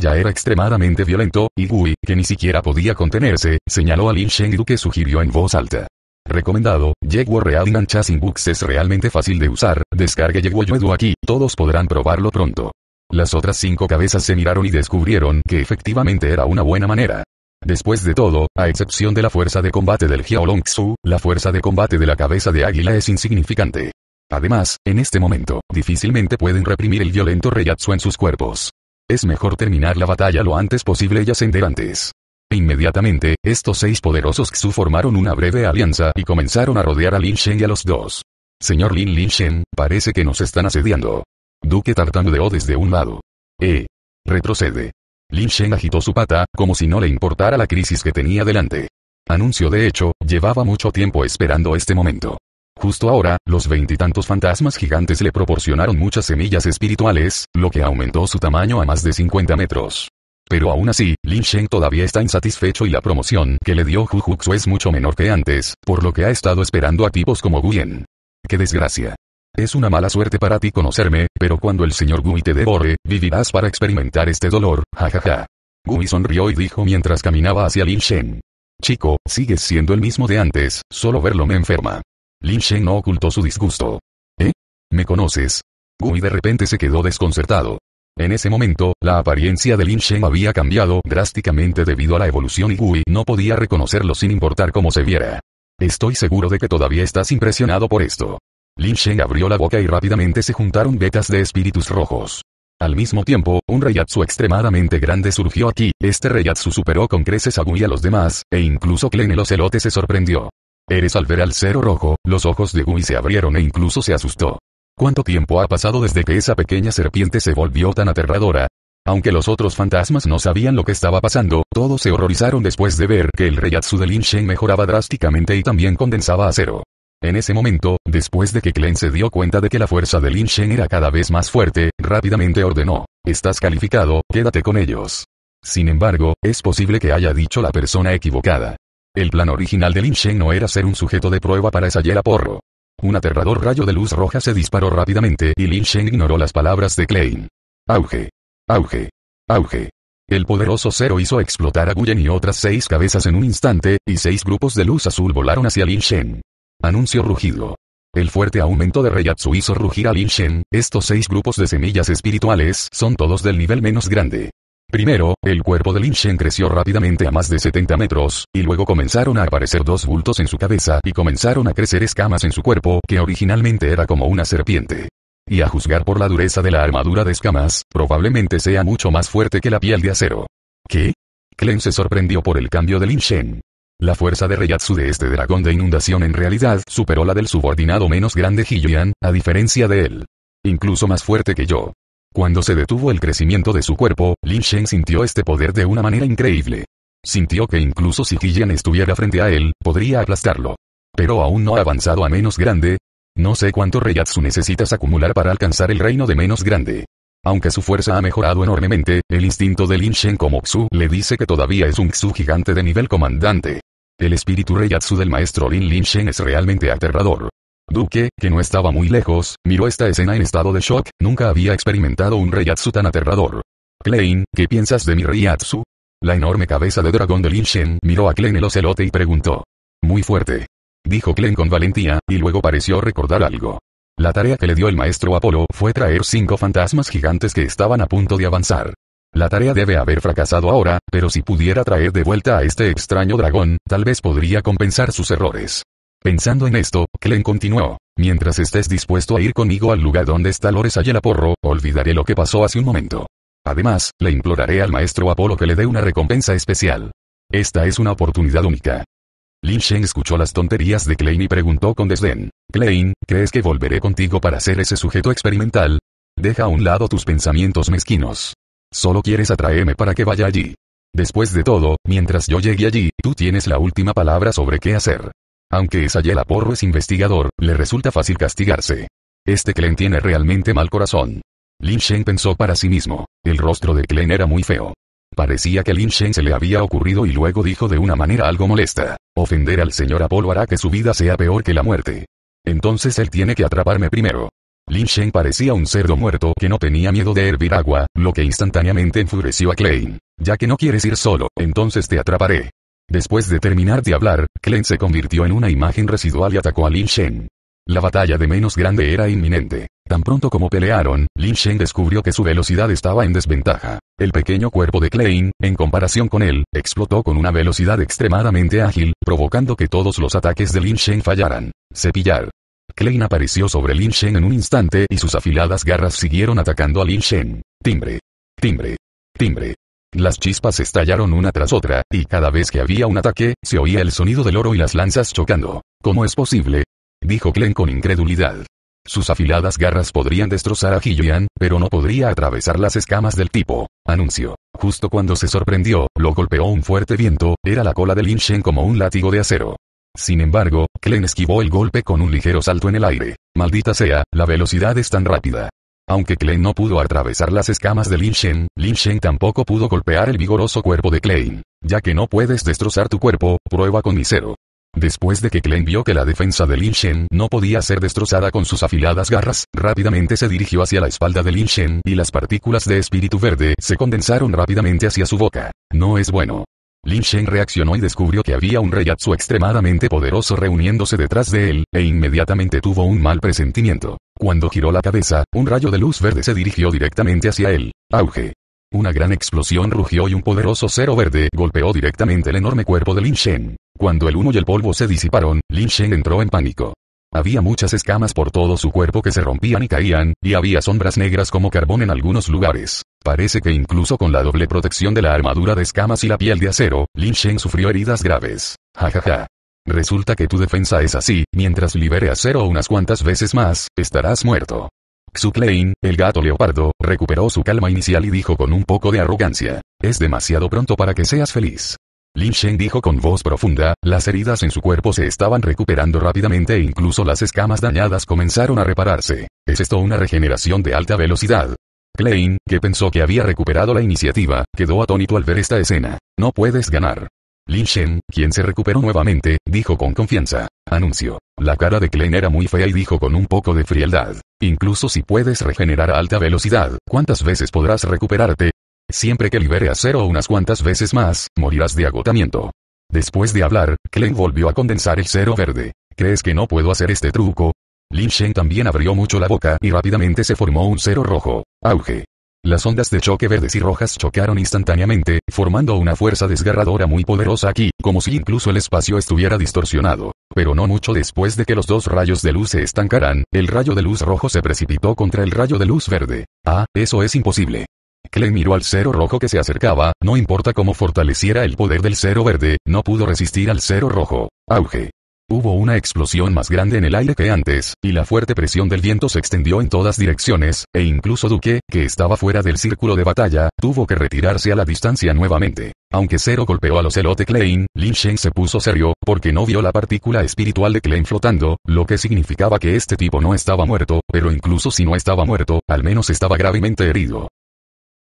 ya era extremadamente violento, y Gui, que ni siquiera podía contenerse, señaló a Lin Shengdu que sugirió en voz alta. Recomendado, Yeguo Real Chasing Books es realmente fácil de usar, descargue Yeguo Yuedu aquí, todos podrán probarlo pronto. Las otras cinco cabezas se miraron y descubrieron que efectivamente era una buena manera. Después de todo, a excepción de la fuerza de combate del Xu, la fuerza de combate de la cabeza de águila es insignificante. Además, en este momento, difícilmente pueden reprimir el violento reyatsu en sus cuerpos. Es mejor terminar la batalla lo antes posible y ascender antes. Inmediatamente, estos seis poderosos Xu formaron una breve alianza y comenzaron a rodear a Lin Shen y a los dos. Señor Lin Lin Shen, parece que nos están asediando. Duque Tartanudeo desde un lado. Eh. Retrocede. Lin Sheng agitó su pata, como si no le importara la crisis que tenía delante. Anuncio de hecho, llevaba mucho tiempo esperando este momento. Justo ahora, los veintitantos fantasmas gigantes le proporcionaron muchas semillas espirituales, lo que aumentó su tamaño a más de 50 metros. Pero aún así, Lin Sheng todavía está insatisfecho y la promoción que le dio Xu es mucho menor que antes, por lo que ha estado esperando a tipos como Guyen. ¡Qué desgracia! Es una mala suerte para ti conocerme, pero cuando el señor Gui te devore, vivirás para experimentar este dolor, jajaja. Gui sonrió y dijo mientras caminaba hacia Lin Shen. Chico, sigues siendo el mismo de antes, solo verlo me enferma. Lin Shen no ocultó su disgusto. ¿Eh? ¿Me conoces? Gui de repente se quedó desconcertado. En ese momento, la apariencia de Lin Shen había cambiado drásticamente debido a la evolución y Gui no podía reconocerlo sin importar cómo se viera. Estoy seguro de que todavía estás impresionado por esto. Lin Shen abrió la boca y rápidamente se juntaron vetas de espíritus rojos. Al mismo tiempo, un reyatsu extremadamente grande surgió aquí, este reyatsu superó con creces a Gui a los demás, e incluso Klen el se sorprendió. Eres al ver al cero rojo, los ojos de Gui se abrieron e incluso se asustó. ¿Cuánto tiempo ha pasado desde que esa pequeña serpiente se volvió tan aterradora? Aunque los otros fantasmas no sabían lo que estaba pasando, todos se horrorizaron después de ver que el reyatsu de Lin Shen mejoraba drásticamente y también condensaba a cero. En ese momento, después de que Klein se dio cuenta de que la fuerza de Lin Shen era cada vez más fuerte, rápidamente ordenó, estás calificado, quédate con ellos. Sin embargo, es posible que haya dicho la persona equivocada. El plan original de Lin Shen no era ser un sujeto de prueba para esa Yela Porro. Un aterrador rayo de luz roja se disparó rápidamente y Lin Shen ignoró las palabras de Klein. Auge. Auge. Auge. El poderoso cero hizo explotar a Guyen y otras seis cabezas en un instante, y seis grupos de luz azul volaron hacia Lin Shen. Anuncio rugido. El fuerte aumento de reyatsu hizo rugir a Lin Shen, estos seis grupos de semillas espirituales son todos del nivel menos grande. Primero, el cuerpo de Lin Shen creció rápidamente a más de 70 metros, y luego comenzaron a aparecer dos bultos en su cabeza y comenzaron a crecer escamas en su cuerpo que originalmente era como una serpiente. Y a juzgar por la dureza de la armadura de escamas, probablemente sea mucho más fuerte que la piel de acero. ¿Qué? Klen se sorprendió por el cambio de Lin Shen. La fuerza de Reyatsu de este dragón de inundación en realidad superó la del subordinado menos grande Hiyuan, a diferencia de él. Incluso más fuerte que yo. Cuando se detuvo el crecimiento de su cuerpo, Lin Shen sintió este poder de una manera increíble. Sintió que incluso si jillian estuviera frente a él, podría aplastarlo. Pero aún no ha avanzado a menos grande. No sé cuánto Reyatsu necesitas acumular para alcanzar el reino de menos grande. Aunque su fuerza ha mejorado enormemente, el instinto de Lin Shen como Xu le dice que todavía es un Xu gigante de nivel comandante. El espíritu reyatsu del maestro Lin Lin Shen es realmente aterrador. Duque, que no estaba muy lejos, miró esta escena en estado de shock, nunca había experimentado un reyatsu tan aterrador. Klein, ¿qué piensas de mi reyatsu? La enorme cabeza de dragón de Lin Shen miró a Klein el ocelote y preguntó. Muy fuerte. Dijo Klein con valentía, y luego pareció recordar algo. La tarea que le dio el maestro Apolo fue traer cinco fantasmas gigantes que estaban a punto de avanzar. La tarea debe haber fracasado ahora, pero si pudiera traer de vuelta a este extraño dragón, tal vez podría compensar sus errores. Pensando en esto, Klein continuó. Mientras estés dispuesto a ir conmigo al lugar donde está Lores Ayelaporro, olvidaré lo que pasó hace un momento. Además, le imploraré al maestro Apolo que le dé una recompensa especial. Esta es una oportunidad única. Lin Shen escuchó las tonterías de Klein y preguntó con desdén. Klein, ¿crees que volveré contigo para ser ese sujeto experimental? Deja a un lado tus pensamientos mezquinos. Solo quieres atraerme para que vaya allí. Después de todo, mientras yo llegue allí, tú tienes la última palabra sobre qué hacer. Aunque Sayela Porro es investigador, le resulta fácil castigarse. Este Klen tiene realmente mal corazón. Lin Shen pensó para sí mismo. El rostro de Klen era muy feo. Parecía que Lin Shen se le había ocurrido y luego dijo de una manera algo molesta. Ofender al señor Apolo hará que su vida sea peor que la muerte. Entonces él tiene que atraparme primero. Lin Shen parecía un cerdo muerto que no tenía miedo de hervir agua, lo que instantáneamente enfureció a Klein. Ya que no quieres ir solo, entonces te atraparé. Después de terminar de hablar, Klein se convirtió en una imagen residual y atacó a Lin Shen. La batalla de menos grande era inminente. Tan pronto como pelearon, Lin Shen descubrió que su velocidad estaba en desventaja. El pequeño cuerpo de Klein, en comparación con él, explotó con una velocidad extremadamente ágil, provocando que todos los ataques de Lin Shen fallaran. Cepillar. Klein apareció sobre Lin Shen en un instante y sus afiladas garras siguieron atacando a Lin Shen. Timbre. Timbre. Timbre. Las chispas estallaron una tras otra, y cada vez que había un ataque, se oía el sonido del oro y las lanzas chocando. ¿Cómo es posible? Dijo Klein con incredulidad. Sus afiladas garras podrían destrozar a Gillian, pero no podría atravesar las escamas del tipo. Anuncio. Justo cuando se sorprendió, lo golpeó un fuerte viento, era la cola de Lin Shen como un látigo de acero. Sin embargo, Klein esquivó el golpe con un ligero salto en el aire. Maldita sea, la velocidad es tan rápida. Aunque Klein no pudo atravesar las escamas de Lin Shen, Lin Shen tampoco pudo golpear el vigoroso cuerpo de Klein. Ya que no puedes destrozar tu cuerpo, prueba con mi Después de que Klein vio que la defensa de Lin Shen no podía ser destrozada con sus afiladas garras, rápidamente se dirigió hacia la espalda de Lin Shen y las partículas de espíritu verde se condensaron rápidamente hacia su boca. No es bueno. Lin Shen reaccionó y descubrió que había un reyatsu extremadamente poderoso reuniéndose detrás de él, e inmediatamente tuvo un mal presentimiento. Cuando giró la cabeza, un rayo de luz verde se dirigió directamente hacia él. Auge. Una gran explosión rugió y un poderoso cero verde golpeó directamente el enorme cuerpo de Lin Shen. Cuando el humo y el polvo se disiparon, Lin Shen entró en pánico. Había muchas escamas por todo su cuerpo que se rompían y caían, y había sombras negras como carbón en algunos lugares. Parece que incluso con la doble protección de la armadura de escamas y la piel de acero, Lin Shen sufrió heridas graves. Jajaja. Resulta que tu defensa es así, mientras libere acero unas cuantas veces más, estarás muerto. klein el gato leopardo, recuperó su calma inicial y dijo con un poco de arrogancia. Es demasiado pronto para que seas feliz. Lin Shen dijo con voz profunda, las heridas en su cuerpo se estaban recuperando rápidamente e incluso las escamas dañadas comenzaron a repararse. ¿Es esto una regeneración de alta velocidad? Klein, que pensó que había recuperado la iniciativa, quedó atónito al ver esta escena. No puedes ganar. Lin Shen, quien se recuperó nuevamente, dijo con confianza. Anuncio. La cara de Klein era muy fea y dijo con un poco de frialdad. Incluso si puedes regenerar a alta velocidad, ¿cuántas veces podrás recuperarte? Siempre que libere a cero unas cuantas veces más, morirás de agotamiento. Después de hablar, Klein volvió a condensar el cero verde. ¿Crees que no puedo hacer este truco? Lin Shen también abrió mucho la boca y rápidamente se formó un cero rojo. Auge. Las ondas de choque verdes y rojas chocaron instantáneamente, formando una fuerza desgarradora muy poderosa aquí, como si incluso el espacio estuviera distorsionado. Pero no mucho después de que los dos rayos de luz se estancaran, el rayo de luz rojo se precipitó contra el rayo de luz verde. Ah, eso es imposible. Klein miró al cero rojo que se acercaba, no importa cómo fortaleciera el poder del cero verde, no pudo resistir al cero rojo. Auge. Hubo una explosión más grande en el aire que antes, y la fuerte presión del viento se extendió en todas direcciones, e incluso Duque, que estaba fuera del círculo de batalla, tuvo que retirarse a la distancia nuevamente. Aunque cero golpeó a los elote Klein, Lin Shen se puso serio, porque no vio la partícula espiritual de Klein flotando, lo que significaba que este tipo no estaba muerto, pero incluso si no estaba muerto, al menos estaba gravemente herido.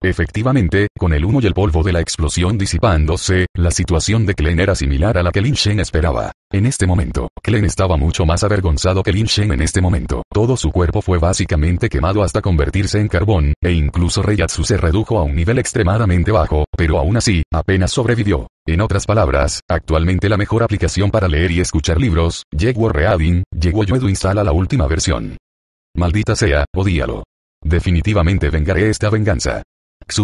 Efectivamente, con el humo y el polvo de la explosión disipándose, la situación de Klein era similar a la que Lin Shen esperaba. En este momento, Klein estaba mucho más avergonzado que Lin Shen en este momento. Todo su cuerpo fue básicamente quemado hasta convertirse en carbón, e incluso Reyatsu se redujo a un nivel extremadamente bajo, pero aún así, apenas sobrevivió. En otras palabras, actualmente la mejor aplicación para leer y escuchar libros, Yeguo Reading, Yeguo Yuedu instala la última versión. Maldita sea, odíalo. Definitivamente vengaré esta venganza.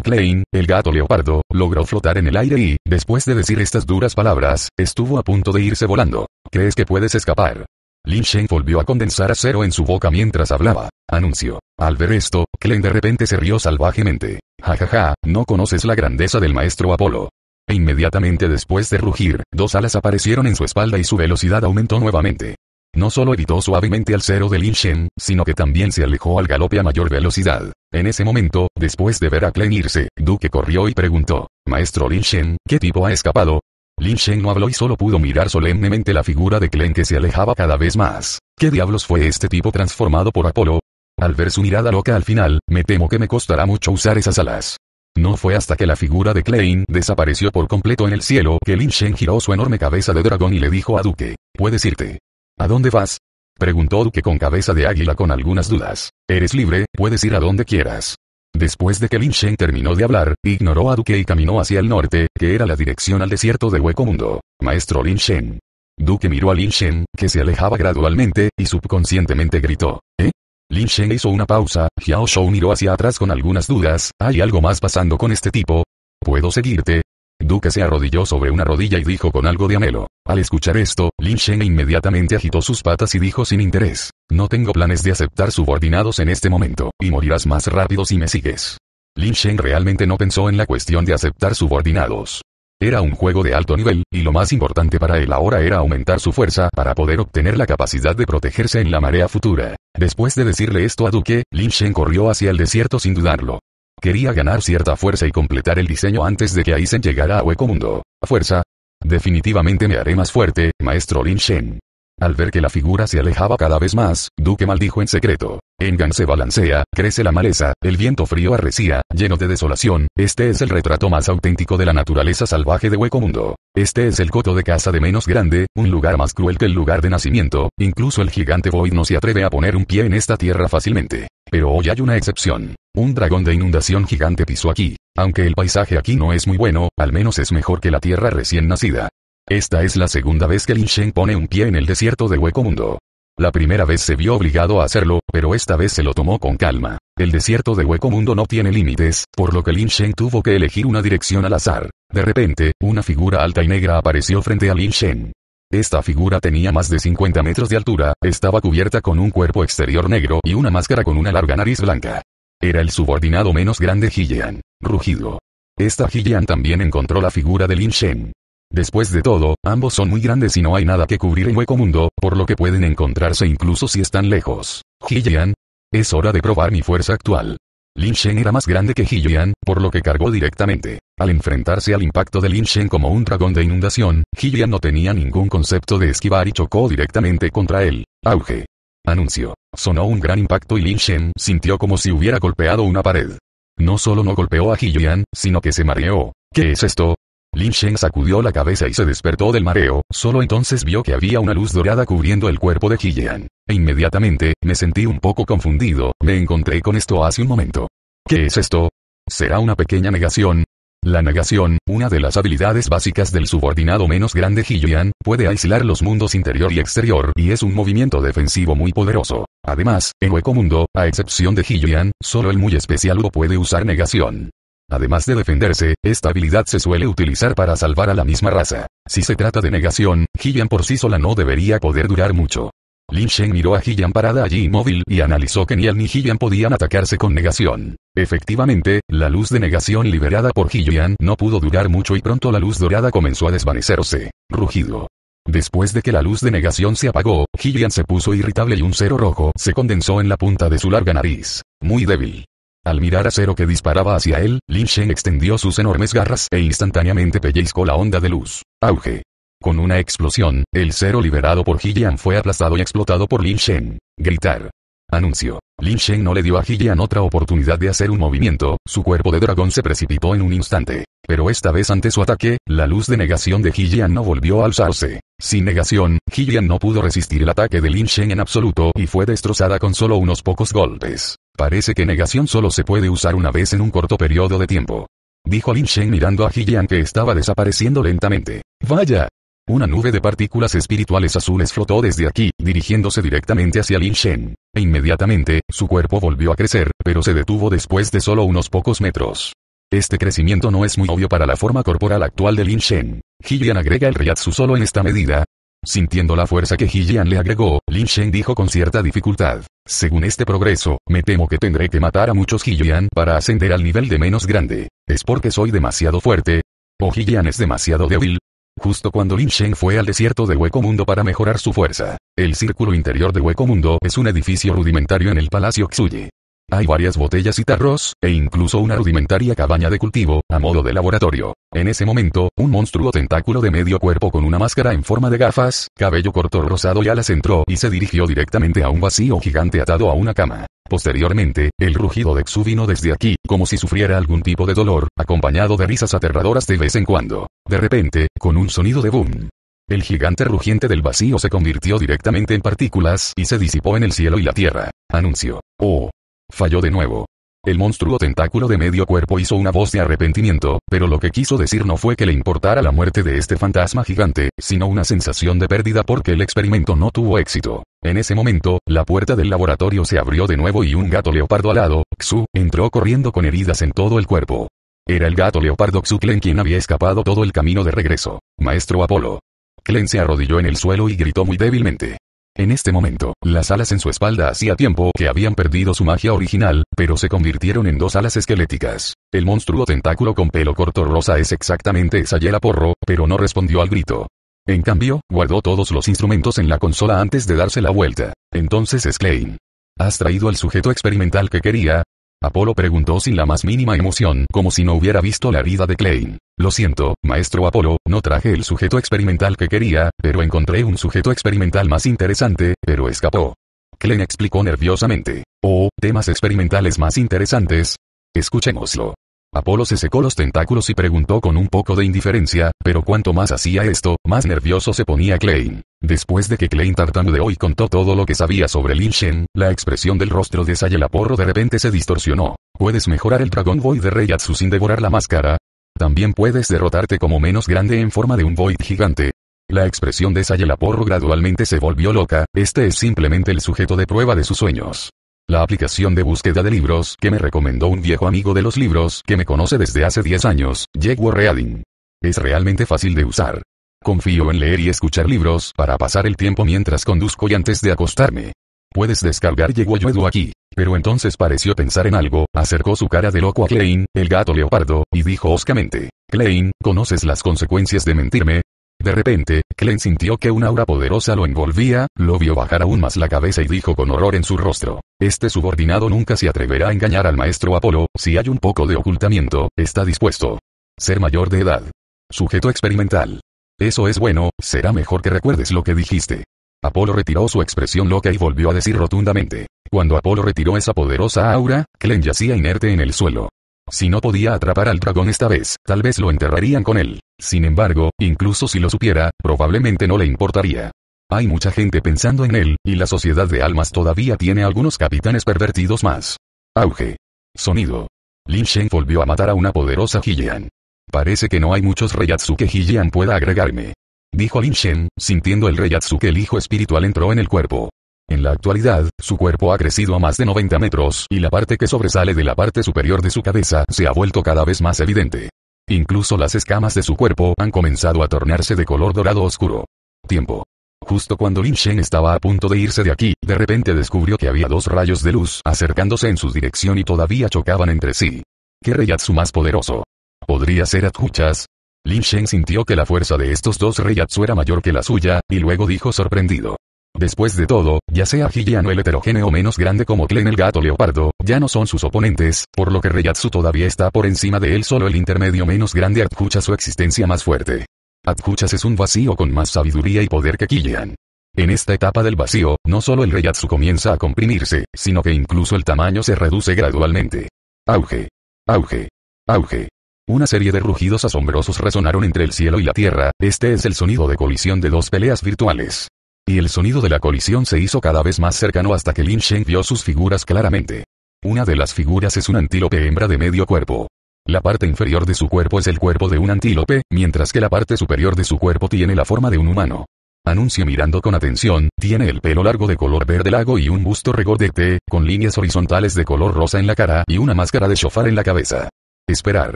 Klein, el gato leopardo, logró flotar en el aire y, después de decir estas duras palabras, estuvo a punto de irse volando. ¿Crees que puedes escapar? Lin Shen volvió a condensar acero en su boca mientras hablaba. Anunció. Al ver esto, Klein de repente se rió salvajemente. Jajaja, ja, ja, no conoces la grandeza del maestro Apolo. E inmediatamente después de rugir, dos alas aparecieron en su espalda y su velocidad aumentó nuevamente. No solo evitó suavemente al cero de Lin Shen, sino que también se alejó al galope a mayor velocidad. En ese momento, después de ver a Klein irse, Duque corrió y preguntó, Maestro Lin Shen, ¿qué tipo ha escapado? Lin Shen no habló y solo pudo mirar solemnemente la figura de Klein que se alejaba cada vez más. ¿Qué diablos fue este tipo transformado por Apolo? Al ver su mirada loca al final, me temo que me costará mucho usar esas alas. No fue hasta que la figura de Klein desapareció por completo en el cielo que Lin Shen giró su enorme cabeza de dragón y le dijo a Duque, puedes irte. ¿A dónde vas? Preguntó Duque con cabeza de águila con algunas dudas. Eres libre, puedes ir a donde quieras. Después de que Lin Shen terminó de hablar, ignoró a Duque y caminó hacia el norte, que era la dirección al desierto de Hueco Mundo. Maestro Lin Shen. Duque miró a Lin Shen, que se alejaba gradualmente, y subconscientemente gritó. ¿Eh? Lin Shen hizo una pausa, Xiao Shou miró hacia atrás con algunas dudas, ¿hay algo más pasando con este tipo? ¿Puedo seguirte? Duque se arrodilló sobre una rodilla y dijo con algo de anhelo. Al escuchar esto, Lin Shen inmediatamente agitó sus patas y dijo sin interés. No tengo planes de aceptar subordinados en este momento, y morirás más rápido si me sigues. Lin Shen realmente no pensó en la cuestión de aceptar subordinados. Era un juego de alto nivel, y lo más importante para él ahora era aumentar su fuerza para poder obtener la capacidad de protegerse en la marea futura. Después de decirle esto a Duque, Lin Shen corrió hacia el desierto sin dudarlo. Quería ganar cierta fuerza y completar el diseño antes de que Aizen llegara a Hueco Mundo. Fuerza. Definitivamente me haré más fuerte, maestro Lin Shen. Al ver que la figura se alejaba cada vez más, Duque maldijo en secreto. Engan se balancea, crece la maleza, el viento frío arrecía, lleno de desolación, este es el retrato más auténtico de la naturaleza salvaje de Hueco Mundo. Este es el coto de caza de menos grande, un lugar más cruel que el lugar de nacimiento, incluso el gigante Void no se atreve a poner un pie en esta tierra fácilmente. Pero hoy hay una excepción. Un dragón de inundación gigante pisó aquí. Aunque el paisaje aquí no es muy bueno, al menos es mejor que la tierra recién nacida. Esta es la segunda vez que Lin Shen pone un pie en el desierto de Hueco Mundo. La primera vez se vio obligado a hacerlo, pero esta vez se lo tomó con calma. El desierto de Hueco Mundo no tiene límites, por lo que Lin Shen tuvo que elegir una dirección al azar. De repente, una figura alta y negra apareció frente a Lin Shen. Esta figura tenía más de 50 metros de altura, estaba cubierta con un cuerpo exterior negro y una máscara con una larga nariz blanca. Era el subordinado menos grande Gillian. Rugido. Esta Gillian también encontró la figura de Lin Shen. Después de todo, ambos son muy grandes y no hay nada que cubrir en Hueco Mundo, por lo que pueden encontrarse incluso si están lejos. Hillian. Es hora de probar mi fuerza actual. Lin Shen era más grande que Hillian, por lo que cargó directamente. Al enfrentarse al impacto de Lin Shen como un dragón de inundación, Hillian no tenía ningún concepto de esquivar y chocó directamente contra él. Auge. Anuncio. Sonó un gran impacto y Lin Shen sintió como si hubiera golpeado una pared. No solo no golpeó a Hillian, sino que se mareó. ¿Qué es esto? Lin Sheng sacudió la cabeza y se despertó del mareo, solo entonces vio que había una luz dorada cubriendo el cuerpo de Jillian. E inmediatamente, me sentí un poco confundido, me encontré con esto hace un momento. ¿Qué es esto? ¿Será una pequeña negación? La negación, una de las habilidades básicas del subordinado menos grande Jillian, puede aislar los mundos interior y exterior y es un movimiento defensivo muy poderoso. Además, en Hueco Mundo, a excepción de Jillian, solo el muy especial lo puede usar negación. Además de defenderse, esta habilidad se suele utilizar para salvar a la misma raza. Si se trata de negación, Hillian por sí sola no debería poder durar mucho. Lin Shen miró a Hillian parada allí inmóvil y analizó que ni él ni He-Yan podían atacarse con negación. Efectivamente, la luz de negación liberada por Hillian no pudo durar mucho y pronto la luz dorada comenzó a desvanecerse. Rugido. Después de que la luz de negación se apagó, Hillian se puso irritable y un cero rojo se condensó en la punta de su larga nariz. Muy débil. Al mirar a Cero que disparaba hacia él, Lin Shen extendió sus enormes garras e instantáneamente pellizcó la onda de luz. Auge. Con una explosión, el Cero liberado por Jian fue aplastado y explotado por Lin Shen. Gritar. Anuncio. Lin Shen no le dio a Jian otra oportunidad de hacer un movimiento, su cuerpo de dragón se precipitó en un instante. Pero esta vez ante su ataque, la luz de negación de Jian no volvió a alzarse. Sin negación, Jian no pudo resistir el ataque de Lin Shen en absoluto y fue destrozada con solo unos pocos golpes. Parece que negación solo se puede usar una vez en un corto periodo de tiempo. Dijo Lin Shen mirando a Jiyan que estaba desapareciendo lentamente. Vaya. Una nube de partículas espirituales azules flotó desde aquí, dirigiéndose directamente hacia Lin Shen. E inmediatamente, su cuerpo volvió a crecer, pero se detuvo después de solo unos pocos metros. Este crecimiento no es muy obvio para la forma corporal actual de Lin Shen. Jian agrega el Ryatsu solo en esta medida, Sintiendo la fuerza que Jillian le agregó, Lin Shen dijo con cierta dificultad. Según este progreso, me temo que tendré que matar a muchos Jillian para ascender al nivel de menos grande. ¿Es porque soy demasiado fuerte? ¿O Jillian es demasiado débil? Justo cuando Lin Sheng fue al desierto de Hueco Mundo para mejorar su fuerza, el círculo interior de Hueco Mundo es un edificio rudimentario en el Palacio Xuye. Hay varias botellas y tarros, e incluso una rudimentaria cabaña de cultivo, a modo de laboratorio. En ese momento, un monstruo tentáculo de medio cuerpo con una máscara en forma de gafas, cabello corto rosado y alas entró y se dirigió directamente a un vacío gigante atado a una cama. Posteriormente, el rugido de Xu vino desde aquí, como si sufriera algún tipo de dolor, acompañado de risas aterradoras de vez en cuando. De repente, con un sonido de boom, el gigante rugiente del vacío se convirtió directamente en partículas y se disipó en el cielo y la tierra. Anuncio. Oh, Falló de nuevo. El monstruo tentáculo de medio cuerpo hizo una voz de arrepentimiento, pero lo que quiso decir no fue que le importara la muerte de este fantasma gigante, sino una sensación de pérdida porque el experimento no tuvo éxito. En ese momento, la puerta del laboratorio se abrió de nuevo y un gato leopardo alado, Xu, entró corriendo con heridas en todo el cuerpo. Era el gato leopardo Xu Klen quien había escapado todo el camino de regreso. Maestro Apolo. Klen se arrodilló en el suelo y gritó muy débilmente. En este momento, las alas en su espalda hacía tiempo que habían perdido su magia original, pero se convirtieron en dos alas esqueléticas. El monstruo tentáculo con pelo corto rosa es exactamente esa Yela Porro, pero no respondió al grito. En cambio, guardó todos los instrumentos en la consola antes de darse la vuelta. Entonces Sklein. ¿Has traído al sujeto experimental que quería? Apolo preguntó sin la más mínima emoción, como si no hubiera visto la vida de Klein. Lo siento, maestro Apolo, no traje el sujeto experimental que quería, pero encontré un sujeto experimental más interesante, pero escapó. Klein explicó nerviosamente. Oh, temas experimentales más interesantes. Escuchémoslo. Apolo se secó los tentáculos y preguntó con un poco de indiferencia, pero cuanto más hacía esto, más nervioso se ponía Klein. Después de que Klein de hoy contó todo lo que sabía sobre Lin Shen, la expresión del rostro de Sayelaporro de repente se distorsionó. ¿Puedes mejorar el Dragon Void de Reiatsu sin devorar la máscara? También puedes derrotarte como menos grande en forma de un Void gigante. La expresión de Sayelaporro gradualmente se volvió loca, este es simplemente el sujeto de prueba de sus sueños. La aplicación de búsqueda de libros que me recomendó un viejo amigo de los libros que me conoce desde hace 10 años, Jaguar Reading. Es realmente fácil de usar. Confío en leer y escuchar libros para pasar el tiempo mientras conduzco y antes de acostarme. Puedes descargar Llegó aquí. Pero entonces pareció pensar en algo, acercó su cara de loco a Klein, el gato leopardo, y dijo oscamente, Klein, ¿conoces las consecuencias de mentirme? De repente, Klein sintió que una aura poderosa lo envolvía, lo vio bajar aún más la cabeza y dijo con horror en su rostro, este subordinado nunca se atreverá a engañar al maestro Apolo, si hay un poco de ocultamiento, está dispuesto. Ser mayor de edad. Sujeto experimental. Eso es bueno, será mejor que recuerdes lo que dijiste. Apolo retiró su expresión loca y volvió a decir rotundamente. Cuando Apolo retiró esa poderosa aura, Klen yacía inerte en el suelo. Si no podía atrapar al dragón esta vez, tal vez lo enterrarían con él. Sin embargo, incluso si lo supiera, probablemente no le importaría. Hay mucha gente pensando en él, y la sociedad de almas todavía tiene algunos capitanes pervertidos más. Auge. Sonido. Lin Shen volvió a matar a una poderosa Gillian. Parece que no hay muchos reyatsu que Hijian pueda agregarme. Dijo Lin Shen, sintiendo el reyatsu que el hijo espiritual entró en el cuerpo. En la actualidad, su cuerpo ha crecido a más de 90 metros y la parte que sobresale de la parte superior de su cabeza se ha vuelto cada vez más evidente. Incluso las escamas de su cuerpo han comenzado a tornarse de color dorado oscuro. Tiempo. Justo cuando Lin Shen estaba a punto de irse de aquí, de repente descubrió que había dos rayos de luz acercándose en su dirección y todavía chocaban entre sí. ¿Qué reyatsu más poderoso? podría ser Atjuchas. Lin Shen sintió que la fuerza de estos dos reyatsu era mayor que la suya, y luego dijo sorprendido. Después de todo, ya sea o el heterogéneo menos grande como Klen el gato leopardo, ya no son sus oponentes, por lo que reyatsu todavía está por encima de él solo el intermedio menos grande adjucha su existencia más fuerte. Atjuchas es un vacío con más sabiduría y poder que Killian. En esta etapa del vacío, no solo el reyatsu comienza a comprimirse, sino que incluso el tamaño se reduce gradualmente. Auge. Auge. Auge. Una serie de rugidos asombrosos resonaron entre el cielo y la tierra, este es el sonido de colisión de dos peleas virtuales. Y el sonido de la colisión se hizo cada vez más cercano hasta que Lin Shen vio sus figuras claramente. Una de las figuras es un antílope hembra de medio cuerpo. La parte inferior de su cuerpo es el cuerpo de un antílope, mientras que la parte superior de su cuerpo tiene la forma de un humano. Anuncio mirando con atención, tiene el pelo largo de color verde lago y un busto regordete, con líneas horizontales de color rosa en la cara y una máscara de chofar en la cabeza. Esperar.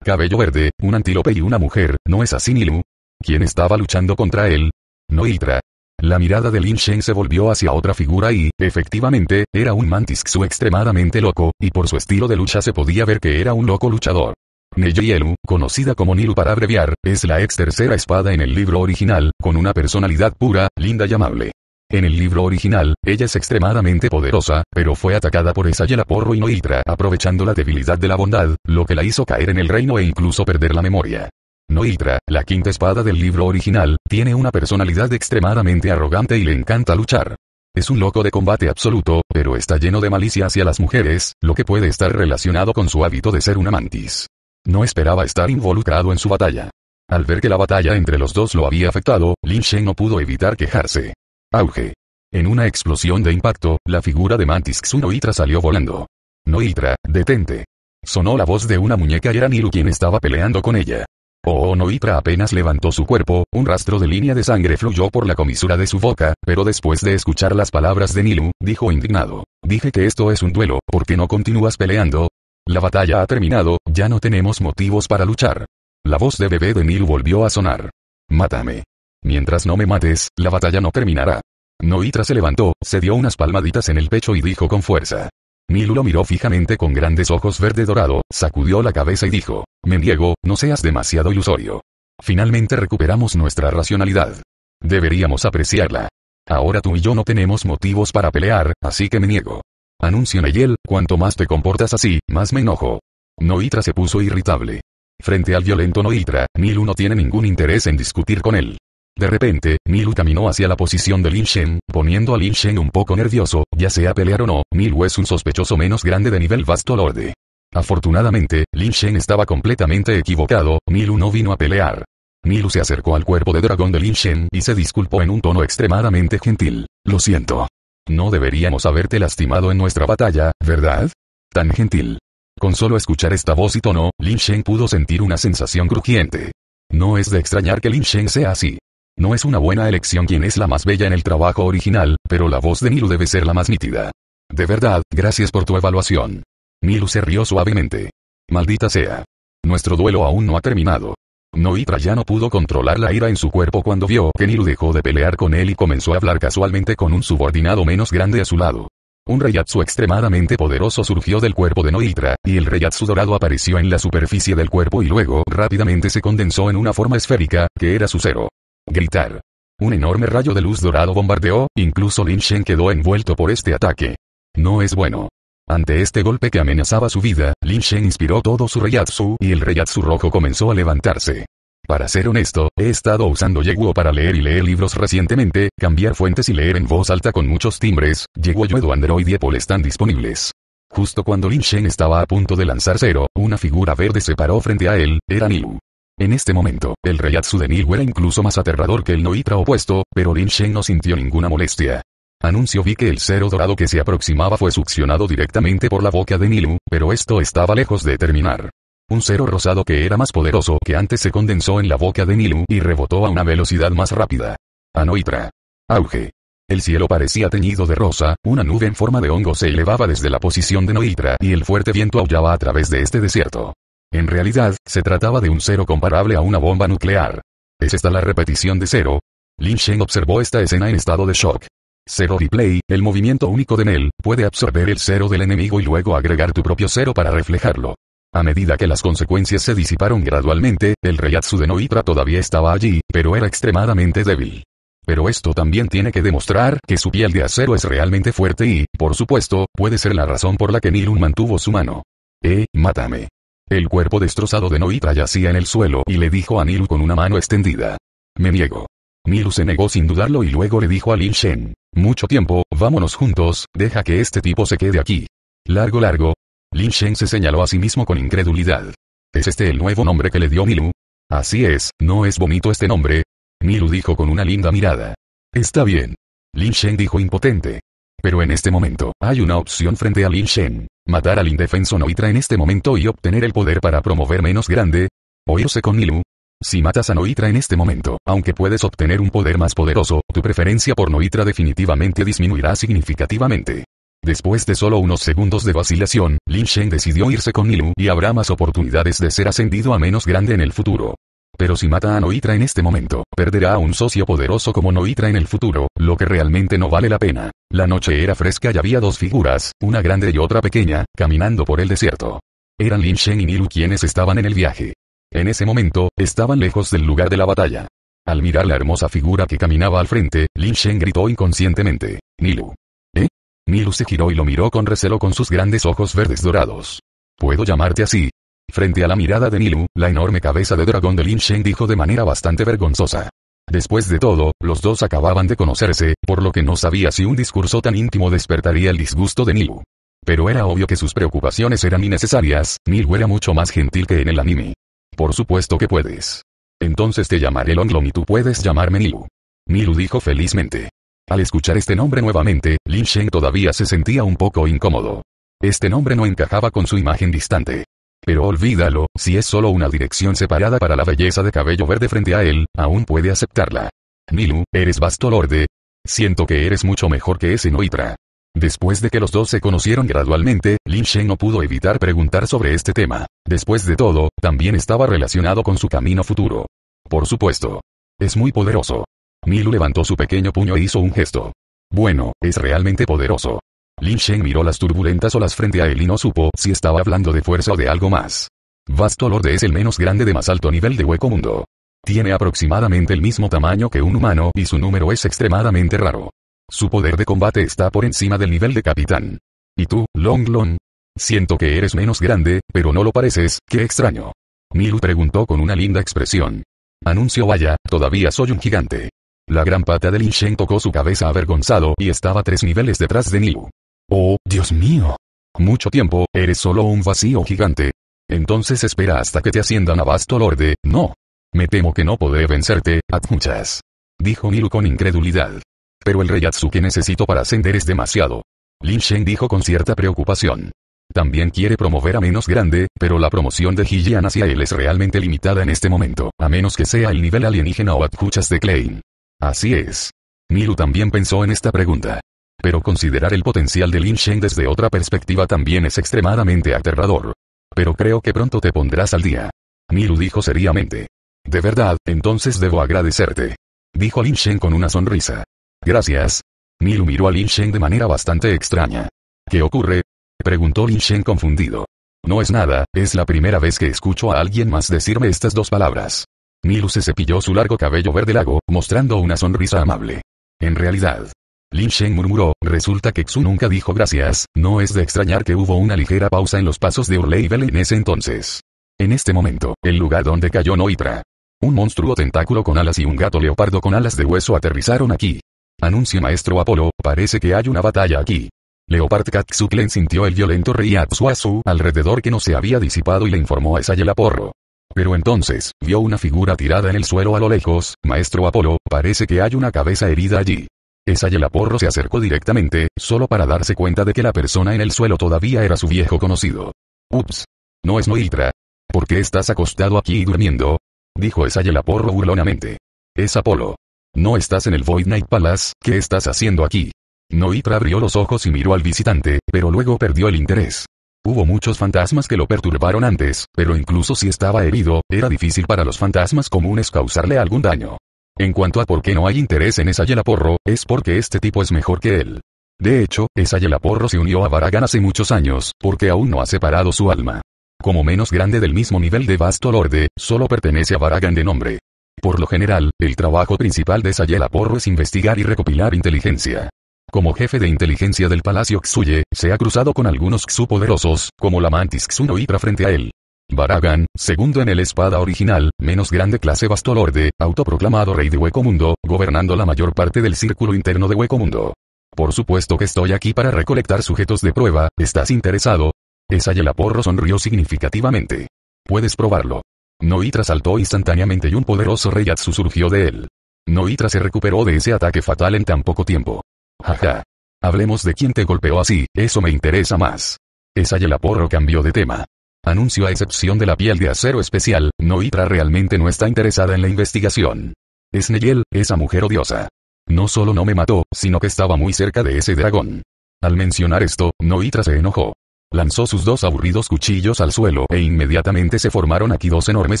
Cabello verde, un antílope y una mujer, ¿no es así Nilu? ¿Quién estaba luchando contra él? No Iltra. La mirada de Lin Shen se volvió hacia otra figura y, efectivamente, era un mantis Xu extremadamente loco, y por su estilo de lucha se podía ver que era un loco luchador. Nejielu, conocida como Nilu para abreviar, es la ex tercera espada en el libro original, con una personalidad pura, linda y amable. En el libro original, ella es extremadamente poderosa, pero fue atacada por esa Porro y Noitra aprovechando la debilidad de la bondad, lo que la hizo caer en el reino e incluso perder la memoria. Noitra, la quinta espada del libro original, tiene una personalidad extremadamente arrogante y le encanta luchar. Es un loco de combate absoluto, pero está lleno de malicia hacia las mujeres, lo que puede estar relacionado con su hábito de ser una mantis. No esperaba estar involucrado en su batalla. Al ver que la batalla entre los dos lo había afectado, Lin Shen no pudo evitar quejarse. Auge. En una explosión de impacto, la figura de Mantis Xunoitra salió volando. Noitra, detente. Sonó la voz de una muñeca y era Nilu quien estaba peleando con ella. Oh, Noitra. apenas levantó su cuerpo, un rastro de línea de sangre fluyó por la comisura de su boca, pero después de escuchar las palabras de Nilu, dijo indignado. Dije que esto es un duelo, ¿por qué no continúas peleando? La batalla ha terminado, ya no tenemos motivos para luchar. La voz de bebé de Nilu volvió a sonar. Mátame. Mientras no me mates, la batalla no terminará. Noitra se levantó, se dio unas palmaditas en el pecho y dijo con fuerza. Milu lo miró fijamente con grandes ojos verde dorado, sacudió la cabeza y dijo, niego. no seas demasiado ilusorio. Finalmente recuperamos nuestra racionalidad. Deberíamos apreciarla. Ahora tú y yo no tenemos motivos para pelear, así que me niego. Anuncio Neyel, cuanto más te comportas así, más me enojo. Noitra se puso irritable. Frente al violento Noitra, Nilu no tiene ningún interés en discutir con él. De repente, Milu caminó hacia la posición de Lin Shen, poniendo a Lin Shen un poco nervioso, ya sea pelear o no, Milu es un sospechoso menos grande de nivel vasto lorde. Afortunadamente, Lin Shen estaba completamente equivocado, Milu no vino a pelear. Milu se acercó al cuerpo de dragón de Lin Shen y se disculpó en un tono extremadamente gentil. Lo siento. No deberíamos haberte lastimado en nuestra batalla, ¿verdad? Tan gentil. Con solo escuchar esta voz y tono, Lin Shen pudo sentir una sensación crujiente. No es de extrañar que Lin Shen sea así. No es una buena elección quien es la más bella en el trabajo original, pero la voz de Nilu debe ser la más nítida. De verdad, gracias por tu evaluación. Nilu se rió suavemente. Maldita sea. Nuestro duelo aún no ha terminado. Noitra ya no pudo controlar la ira en su cuerpo cuando vio que Nilu dejó de pelear con él y comenzó a hablar casualmente con un subordinado menos grande a su lado. Un reyatsu extremadamente poderoso surgió del cuerpo de Noitra, y el reyatsu dorado apareció en la superficie del cuerpo y luego rápidamente se condensó en una forma esférica, que era su cero. Gritar. Un enorme rayo de luz dorado bombardeó, incluso Lin Shen quedó envuelto por este ataque. No es bueno. Ante este golpe que amenazaba su vida, Lin Shen inspiró todo su reyatsu y el reyatsu rojo comenzó a levantarse. Para ser honesto, he estado usando Yeguo para leer y leer libros recientemente, cambiar fuentes y leer en voz alta con muchos timbres, Yeguo Yuedo Android y Apple están disponibles. Justo cuando Lin Shen estaba a punto de lanzar cero, una figura verde se paró frente a él, era Niu. En este momento, el reyatsu de Nilu era incluso más aterrador que el Noitra opuesto, pero Lin Shen no sintió ninguna molestia. Anuncio vi que el cero dorado que se aproximaba fue succionado directamente por la boca de Nilu, pero esto estaba lejos de terminar. Un cero rosado que era más poderoso que antes se condensó en la boca de Nilu y rebotó a una velocidad más rápida. A Noitra. Auge. El cielo parecía teñido de rosa, una nube en forma de hongo se elevaba desde la posición de Noitra y el fuerte viento aullaba a través de este desierto. En realidad, se trataba de un cero comparable a una bomba nuclear. ¿Es esta la repetición de cero? Lin Shen observó esta escena en estado de shock. Cero replay, el movimiento único de Nel, puede absorber el cero del enemigo y luego agregar tu propio cero para reflejarlo. A medida que las consecuencias se disiparon gradualmente, el reyatsu de Noitra todavía estaba allí, pero era extremadamente débil. Pero esto también tiene que demostrar que su piel de acero es realmente fuerte y, por supuesto, puede ser la razón por la que Nilun mantuvo su mano. Eh, mátame. El cuerpo destrozado de Noita yacía en el suelo y le dijo a Nilu con una mano extendida. Me niego. Nilu se negó sin dudarlo y luego le dijo a Lin Shen. Mucho tiempo, vámonos juntos, deja que este tipo se quede aquí. Largo largo. Lin Shen se señaló a sí mismo con incredulidad. ¿Es este el nuevo nombre que le dio Nilu? Así es, ¿no es bonito este nombre? Nilu dijo con una linda mirada. Está bien. Lin Shen dijo impotente. Pero en este momento, hay una opción frente a Lin Shen matar al indefenso Noitra en este momento y obtener el poder para promover menos grande, o irse con Nilu. Si matas a Noitra en este momento, aunque puedes obtener un poder más poderoso, tu preferencia por Noitra definitivamente disminuirá significativamente. Después de solo unos segundos de vacilación, Lin Shen decidió irse con Nilu y habrá más oportunidades de ser ascendido a menos grande en el futuro. Pero si mata a Noitra en este momento, perderá a un socio poderoso como Noitra en el futuro, lo que realmente no vale la pena. La noche era fresca y había dos figuras, una grande y otra pequeña, caminando por el desierto. Eran Lin Shen y Nilu quienes estaban en el viaje. En ese momento, estaban lejos del lugar de la batalla. Al mirar la hermosa figura que caminaba al frente, Lin Shen gritó inconscientemente. Nilu. ¿Eh? Nilu se giró y lo miró con recelo con sus grandes ojos verdes dorados. Puedo llamarte así, Frente a la mirada de Nilu, la enorme cabeza de dragón de Lin Sheng dijo de manera bastante vergonzosa. Después de todo, los dos acababan de conocerse, por lo que no sabía si un discurso tan íntimo despertaría el disgusto de Nilu. Pero era obvio que sus preocupaciones eran innecesarias, Nilu era mucho más gentil que en el anime. Por supuesto que puedes. Entonces te llamaré Longlong y tú puedes llamarme Nilu. Nilu dijo felizmente. Al escuchar este nombre nuevamente, Lin Sheng todavía se sentía un poco incómodo. Este nombre no encajaba con su imagen distante. Pero olvídalo, si es solo una dirección separada para la belleza de cabello verde frente a él, aún puede aceptarla. Milu, eres Bastolorde. Siento que eres mucho mejor que ese Noitra. Después de que los dos se conocieron gradualmente, Lin Shen no pudo evitar preguntar sobre este tema. Después de todo, también estaba relacionado con su camino futuro. Por supuesto. Es muy poderoso. Milu levantó su pequeño puño e hizo un gesto. Bueno, es realmente poderoso. Lin Sheng miró las turbulentas olas frente a él y no supo si estaba hablando de fuerza o de algo más. Vasto Lord es el menos grande de más alto nivel de hueco mundo. Tiene aproximadamente el mismo tamaño que un humano y su número es extremadamente raro. Su poder de combate está por encima del nivel de capitán. ¿Y tú, Long Long? Siento que eres menos grande, pero no lo pareces, qué extraño. Milu preguntó con una linda expresión. Anuncio vaya, todavía soy un gigante. La gran pata de Lin Sheng tocó su cabeza avergonzado y estaba tres niveles detrás de Milu. Oh, Dios mío. Mucho tiempo, eres solo un vacío gigante. Entonces espera hasta que te asciendan a vasto lorde, no. Me temo que no podré vencerte, Atchuchas. Dijo Milu con incredulidad. Pero el Atsu que necesito para ascender es demasiado. Lin Shen dijo con cierta preocupación. También quiere promover a menos grande, pero la promoción de Hijian hacia él es realmente limitada en este momento, a menos que sea el nivel alienígena o Atkuchas de Klein. Así es. Milu también pensó en esta pregunta pero considerar el potencial de Lin Shen desde otra perspectiva también es extremadamente aterrador. Pero creo que pronto te pondrás al día. Milu dijo seriamente. De verdad, entonces debo agradecerte. Dijo Lin Shen con una sonrisa. Gracias. Milu miró a Lin Shen de manera bastante extraña. ¿Qué ocurre? Preguntó Lin Shen confundido. No es nada, es la primera vez que escucho a alguien más decirme estas dos palabras. Milu se cepilló su largo cabello verde lago, mostrando una sonrisa amable. En realidad, Lin Sheng murmuró, resulta que Xu nunca dijo gracias, no es de extrañar que hubo una ligera pausa en los pasos de y en ese entonces. En este momento, el lugar donde cayó Noitra. Un monstruo tentáculo con alas y un gato leopardo con alas de hueso aterrizaron aquí. Anuncio maestro Apolo, parece que hay una batalla aquí. Leopard Klen sintió el violento Xuazu alrededor que no se había disipado y le informó a Sayela Porro. Pero entonces, vio una figura tirada en el suelo a lo lejos, maestro Apolo, parece que hay una cabeza herida allí. Esayela Porro se acercó directamente, solo para darse cuenta de que la persona en el suelo todavía era su viejo conocido. Ups. No es Noitra? ¿Por qué estás acostado aquí y durmiendo? Dijo Esayela Porro burlonamente. Es Apolo. No estás en el Void Night Palace, ¿qué estás haciendo aquí? Noitra abrió los ojos y miró al visitante, pero luego perdió el interés. Hubo muchos fantasmas que lo perturbaron antes, pero incluso si estaba herido, era difícil para los fantasmas comunes causarle algún daño. En cuanto a por qué no hay interés en esa porro, es porque este tipo es mejor que él. De hecho, esa porro se unió a Baragán hace muchos años, porque aún no ha separado su alma. Como menos grande del mismo nivel de Vasto Lorde, solo pertenece a Baragán de nombre. Por lo general, el trabajo principal de Sayela Porro es investigar y recopilar inteligencia. Como jefe de inteligencia del Palacio Xuye, se ha cruzado con algunos Xu poderosos, como la Mantis Xuno, Ypra frente a él. Baragan, segundo en el espada original, menos grande clase Bastolorde, autoproclamado rey de Hueco Mundo, gobernando la mayor parte del círculo interno de Hueco Mundo. Por supuesto que estoy aquí para recolectar sujetos de prueba, ¿estás interesado? Esayelaporro Aporro sonrió significativamente. Puedes probarlo. Noitra saltó instantáneamente y un poderoso Atsu surgió de él. Noitra se recuperó de ese ataque fatal en tan poco tiempo. Jaja. Hablemos de quién te golpeó así, eso me interesa más. Esayelaporro Aporro cambió de tema. Anuncio a excepción de la piel de acero especial, Noitra realmente no está interesada en la investigación. Neyel, esa mujer odiosa. No solo no me mató, sino que estaba muy cerca de ese dragón. Al mencionar esto, Noitra se enojó. Lanzó sus dos aburridos cuchillos al suelo e inmediatamente se formaron aquí dos enormes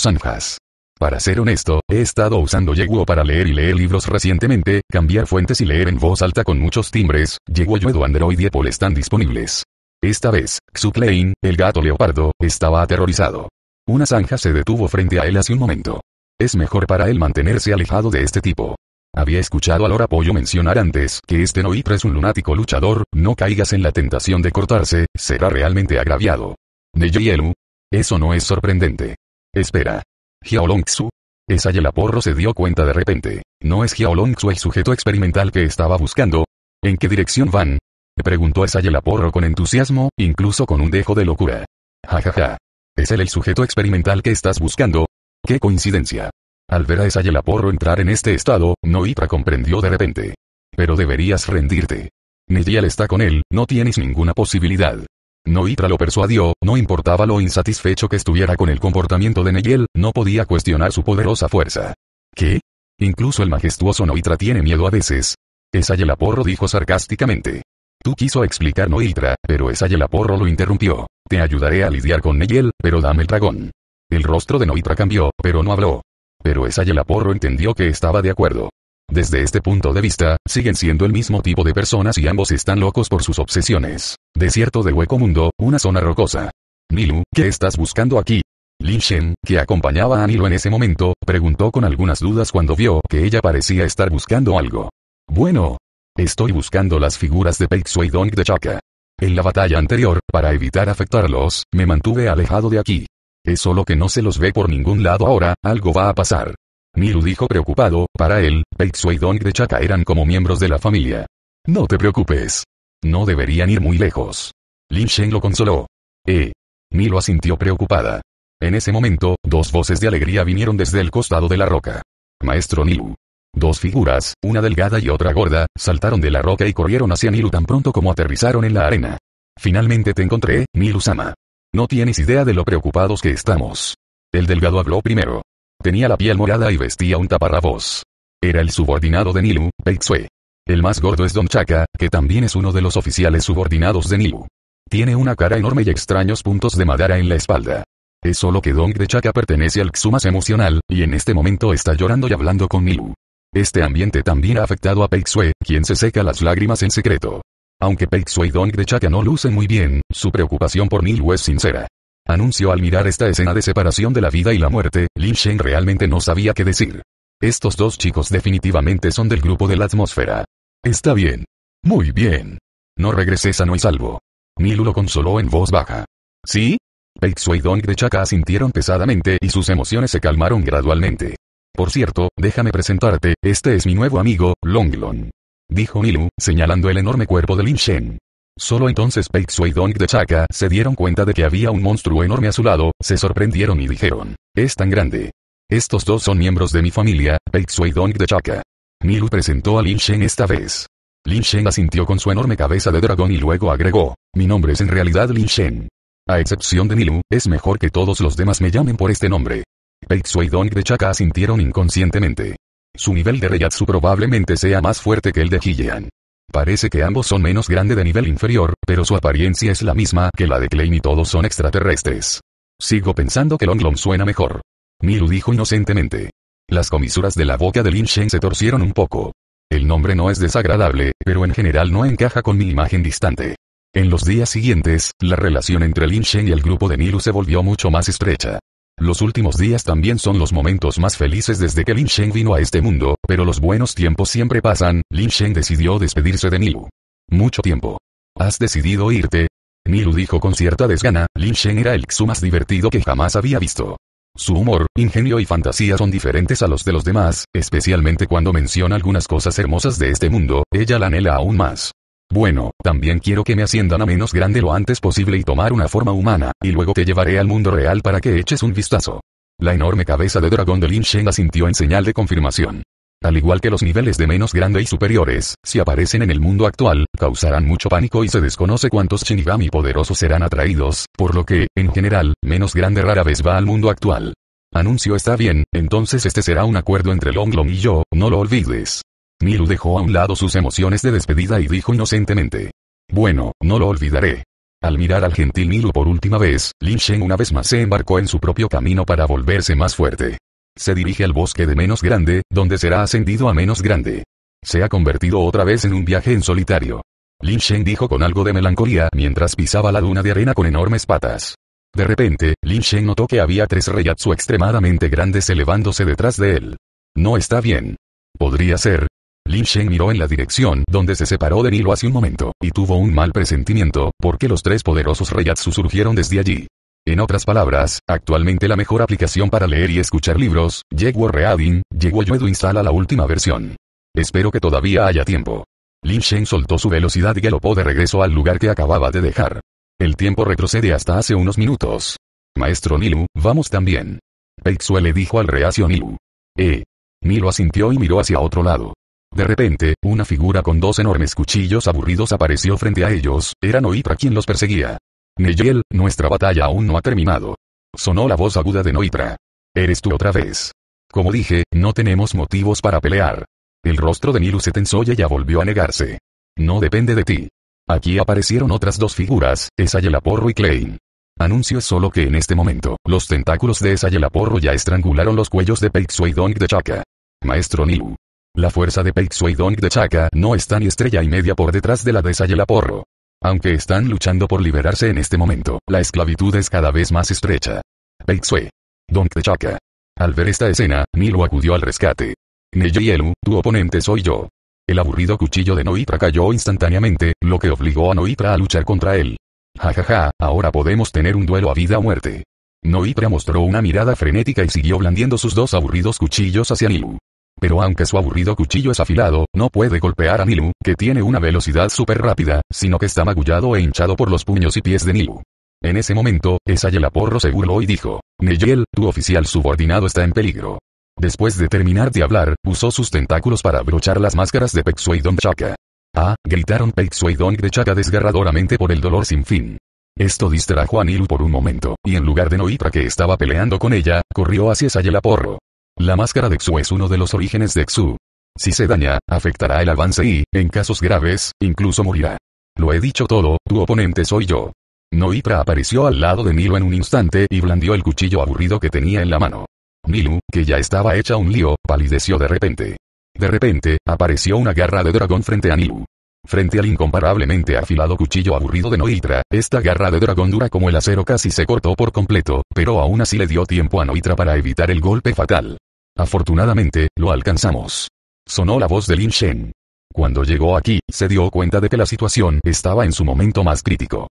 zanjas. Para ser honesto, he estado usando Yeguo para leer y leer libros recientemente, cambiar fuentes y leer en voz alta con muchos timbres, Yeguo Yuedo Android y Apple están disponibles. Esta vez, Xuclein, el gato leopardo, estaba aterrorizado. Una zanja se detuvo frente a él hace un momento. Es mejor para él mantenerse alejado de este tipo. Había escuchado al apoyo mencionar antes que este Noitra es un lunático luchador, no caigas en la tentación de cortarse, será realmente agraviado. Nejielu. Eso no es sorprendente. Espera. Xiaolongxu. Esa Yelaporro se dio cuenta de repente. ¿No es Xiaolongxu el sujeto experimental que estaba buscando? ¿En qué dirección van? Preguntó a Sayelaporro con entusiasmo, incluso con un dejo de locura. Jajaja. Ja, ¿Es él el sujeto experimental que estás buscando? ¡Qué coincidencia! Al ver a Aporro entrar en este estado, Noitra comprendió de repente. Pero deberías rendirte. Neyel está con él, no tienes ninguna posibilidad. Noitra lo persuadió, no importaba lo insatisfecho que estuviera con el comportamiento de Neyel, no podía cuestionar su poderosa fuerza. ¿Qué? Incluso el majestuoso Noitra tiene miedo a veces. Esa Aporro dijo sarcásticamente. Tú quiso explicar Noitra, pero esa porro lo interrumpió. Te ayudaré a lidiar con Neyel, pero dame el dragón. El rostro de Noitra cambió, pero no habló. Pero esa porro entendió que estaba de acuerdo. Desde este punto de vista, siguen siendo el mismo tipo de personas y ambos están locos por sus obsesiones. Desierto de Hueco Mundo, una zona rocosa. Nilu, ¿qué estás buscando aquí? Lin Shen, que acompañaba a Nilo en ese momento, preguntó con algunas dudas cuando vio que ella parecía estar buscando algo. Bueno, Estoy buscando las figuras de Peixue y Dong de Chaka. En la batalla anterior, para evitar afectarlos, me mantuve alejado de aquí. Es solo que no se los ve por ningún lado ahora, algo va a pasar. Miru dijo preocupado, para él, Peixue y Dong de Chaka eran como miembros de la familia. No te preocupes. No deberían ir muy lejos. Lin Shen lo consoló. Eh. Nilu asintió preocupada. En ese momento, dos voces de alegría vinieron desde el costado de la roca. Maestro Nilu. Dos figuras, una delgada y otra gorda, saltaron de la roca y corrieron hacia Nilu tan pronto como aterrizaron en la arena. Finalmente te encontré, Nilu-sama. No tienes idea de lo preocupados que estamos. El delgado habló primero. Tenía la piel morada y vestía un taparrabos. Era el subordinado de Nilu, Peixue. El más gordo es Don Chaka, que también es uno de los oficiales subordinados de Nilu. Tiene una cara enorme y extraños puntos de madara en la espalda. Es solo que Don de Chaka pertenece al más emocional, y en este momento está llorando y hablando con Nilu. Este ambiente también ha afectado a Peixue, quien se seca las lágrimas en secreto. Aunque Peixue y Dong de Chaka no lucen muy bien, su preocupación por Milu es sincera. Anunció al mirar esta escena de separación de la vida y la muerte, Lin Shen realmente no sabía qué decir. Estos dos chicos definitivamente son del grupo de la atmósfera. Está bien. Muy bien. No regreses sano y salvo. Milu lo consoló en voz baja. ¿Sí? Peixue y Dong de Chaka asintieron pesadamente y sus emociones se calmaron gradualmente. Por cierto, déjame presentarte, este es mi nuevo amigo, Longlong. Dijo Nilu, señalando el enorme cuerpo de Lin Shen. Solo entonces Peixue y Dong de Chaka se dieron cuenta de que había un monstruo enorme a su lado, se sorprendieron y dijeron, es tan grande. Estos dos son miembros de mi familia, Peixue y Dong de Chaka. Nilu presentó a Lin Shen esta vez. Lin Shen asintió con su enorme cabeza de dragón y luego agregó, mi nombre es en realidad Lin Shen. A excepción de Nilu, es mejor que todos los demás me llamen por este nombre. Peixo y Dong de Chaka sintieron inconscientemente. Su nivel de reyatsu probablemente sea más fuerte que el de Hiyan. Parece que ambos son menos grande de nivel inferior, pero su apariencia es la misma que la de Klein y todos son extraterrestres. Sigo pensando que Long Long suena mejor. Miru dijo inocentemente. Las comisuras de la boca de Lin Shen se torcieron un poco. El nombre no es desagradable, pero en general no encaja con mi imagen distante. En los días siguientes, la relación entre Lin Shen y el grupo de Miru se volvió mucho más estrecha. Los últimos días también son los momentos más felices desde que Lin Sheng vino a este mundo, pero los buenos tiempos siempre pasan, Lin Sheng decidió despedirse de Nilu. Mucho tiempo. ¿Has decidido irte? Nilu dijo con cierta desgana, Lin Sheng era el Xu más divertido que jamás había visto. Su humor, ingenio y fantasía son diferentes a los de los demás, especialmente cuando menciona algunas cosas hermosas de este mundo, ella la anhela aún más. Bueno, también quiero que me asciendan a menos grande lo antes posible y tomar una forma humana, y luego te llevaré al mundo real para que eches un vistazo. La enorme cabeza de dragón de Lin Shen asintió en señal de confirmación. Al igual que los niveles de menos grande y superiores, si aparecen en el mundo actual, causarán mucho pánico y se desconoce cuántos Shinigami poderosos serán atraídos, por lo que, en general, menos grande rara vez va al mundo actual. Anuncio está bien, entonces este será un acuerdo entre Long Long y yo, no lo olvides. Nilu dejó a un lado sus emociones de despedida y dijo inocentemente. Bueno, no lo olvidaré. Al mirar al gentil Milo por última vez, Lin Shen una vez más se embarcó en su propio camino para volverse más fuerte. Se dirige al bosque de menos grande, donde será ascendido a menos grande. Se ha convertido otra vez en un viaje en solitario. Lin Shen dijo con algo de melancolía mientras pisaba la duna de arena con enormes patas. De repente, Lin Shen notó que había tres reyatsu extremadamente grandes elevándose detrás de él. No está bien. Podría ser, Lin Sheng miró en la dirección donde se separó de Nilo hace un momento, y tuvo un mal presentimiento, porque los tres poderosos reyatsu surgieron desde allí. En otras palabras, actualmente la mejor aplicación para leer y escuchar libros, Yeguo Reading, Yeguo Yuedu instala la última versión. Espero que todavía haya tiempo. Lin Sheng soltó su velocidad y galopó de regreso al lugar que acababa de dejar. El tiempo retrocede hasta hace unos minutos. Maestro Nilu, vamos también. Peixue le dijo al reacio Nilu. Eh. Nilo asintió y miró hacia otro lado. De repente, una figura con dos enormes cuchillos aburridos apareció frente a ellos, era Noitra quien los perseguía. Neyel, nuestra batalla aún no ha terminado. Sonó la voz aguda de Noitra. Eres tú otra vez. Como dije, no tenemos motivos para pelear. El rostro de Nilu se tensó y ya volvió a negarse. No depende de ti. Aquí aparecieron otras dos figuras, Esayelaporro y Klein. Anuncio solo que en este momento, los tentáculos de Esayelaporro ya estrangularon los cuellos de Peixo y de Chaka. Maestro Nilu. La fuerza de Peixue y Dong de Chaka no está ni estrella y media por detrás de la de Sayelaporro. Aunque están luchando por liberarse en este momento, la esclavitud es cada vez más estrecha. Peixue. Dong de Chaka. Al ver esta escena, Milo acudió al rescate. Elu, tu oponente soy yo. El aburrido cuchillo de Noitra cayó instantáneamente, lo que obligó a Noitra a luchar contra él. Jajaja, ja, ja, ahora podemos tener un duelo a vida o muerte. Noitra mostró una mirada frenética y siguió blandiendo sus dos aburridos cuchillos hacia Nilu pero aunque su aburrido cuchillo es afilado, no puede golpear a Nilu, que tiene una velocidad súper rápida, sino que está magullado e hinchado por los puños y pies de Nilu. En ese momento, Esayelaporro Porro se burló y dijo, Neyel, tu oficial subordinado está en peligro. Después de terminar de hablar, usó sus tentáculos para abrochar las máscaras de don Chaka. Ah, gritaron Pexueidon de Chaka desgarradoramente por el dolor sin fin. Esto distrajo a Nilu por un momento, y en lugar de Noitra que estaba peleando con ella, corrió hacia Esayelaporro. La máscara de Xu es uno de los orígenes de Xu. Si se daña, afectará el avance y, en casos graves, incluso morirá. Lo he dicho todo, tu oponente soy yo. Noitra apareció al lado de Nilo en un instante y blandió el cuchillo aburrido que tenía en la mano. Nilu, que ya estaba hecha un lío, palideció de repente. De repente, apareció una garra de dragón frente a Nilu. Frente al incomparablemente afilado cuchillo aburrido de Noitra, esta garra de dragón dura como el acero casi se cortó por completo, pero aún así le dio tiempo a Noitra para evitar el golpe fatal. Afortunadamente, lo alcanzamos. Sonó la voz de Lin Shen. Cuando llegó aquí, se dio cuenta de que la situación estaba en su momento más crítico.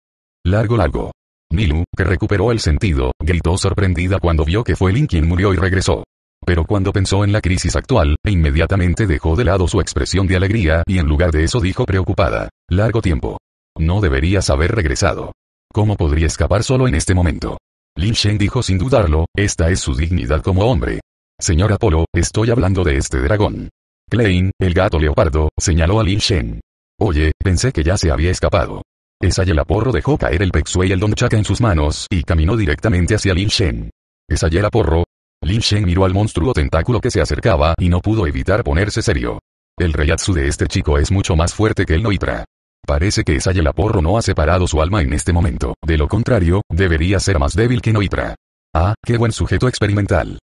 Largo, largo. Nilu, que recuperó el sentido, gritó sorprendida cuando vio que fue Lin quien murió y regresó. Pero cuando pensó en la crisis actual, e inmediatamente dejó de lado su expresión de alegría y en lugar de eso dijo preocupada, largo tiempo. No deberías haber regresado. ¿Cómo podría escapar solo en este momento? Lin Shen dijo sin dudarlo, esta es su dignidad como hombre. Señor Apolo, estoy hablando de este dragón. Klein, el gato leopardo, señaló a Lin Shen. Oye, pensé que ya se había escapado. Esayel Aporro dejó caer el Pexue y el Don en sus manos y caminó directamente hacia Lin Shen. Esayel Aporro. Lin Shen miró al monstruo tentáculo que se acercaba y no pudo evitar ponerse serio. El Reyatsu de este chico es mucho más fuerte que el Noitra. Parece que Esayel Aporro no ha separado su alma en este momento, de lo contrario, debería ser más débil que Noitra. Ah, qué buen sujeto experimental.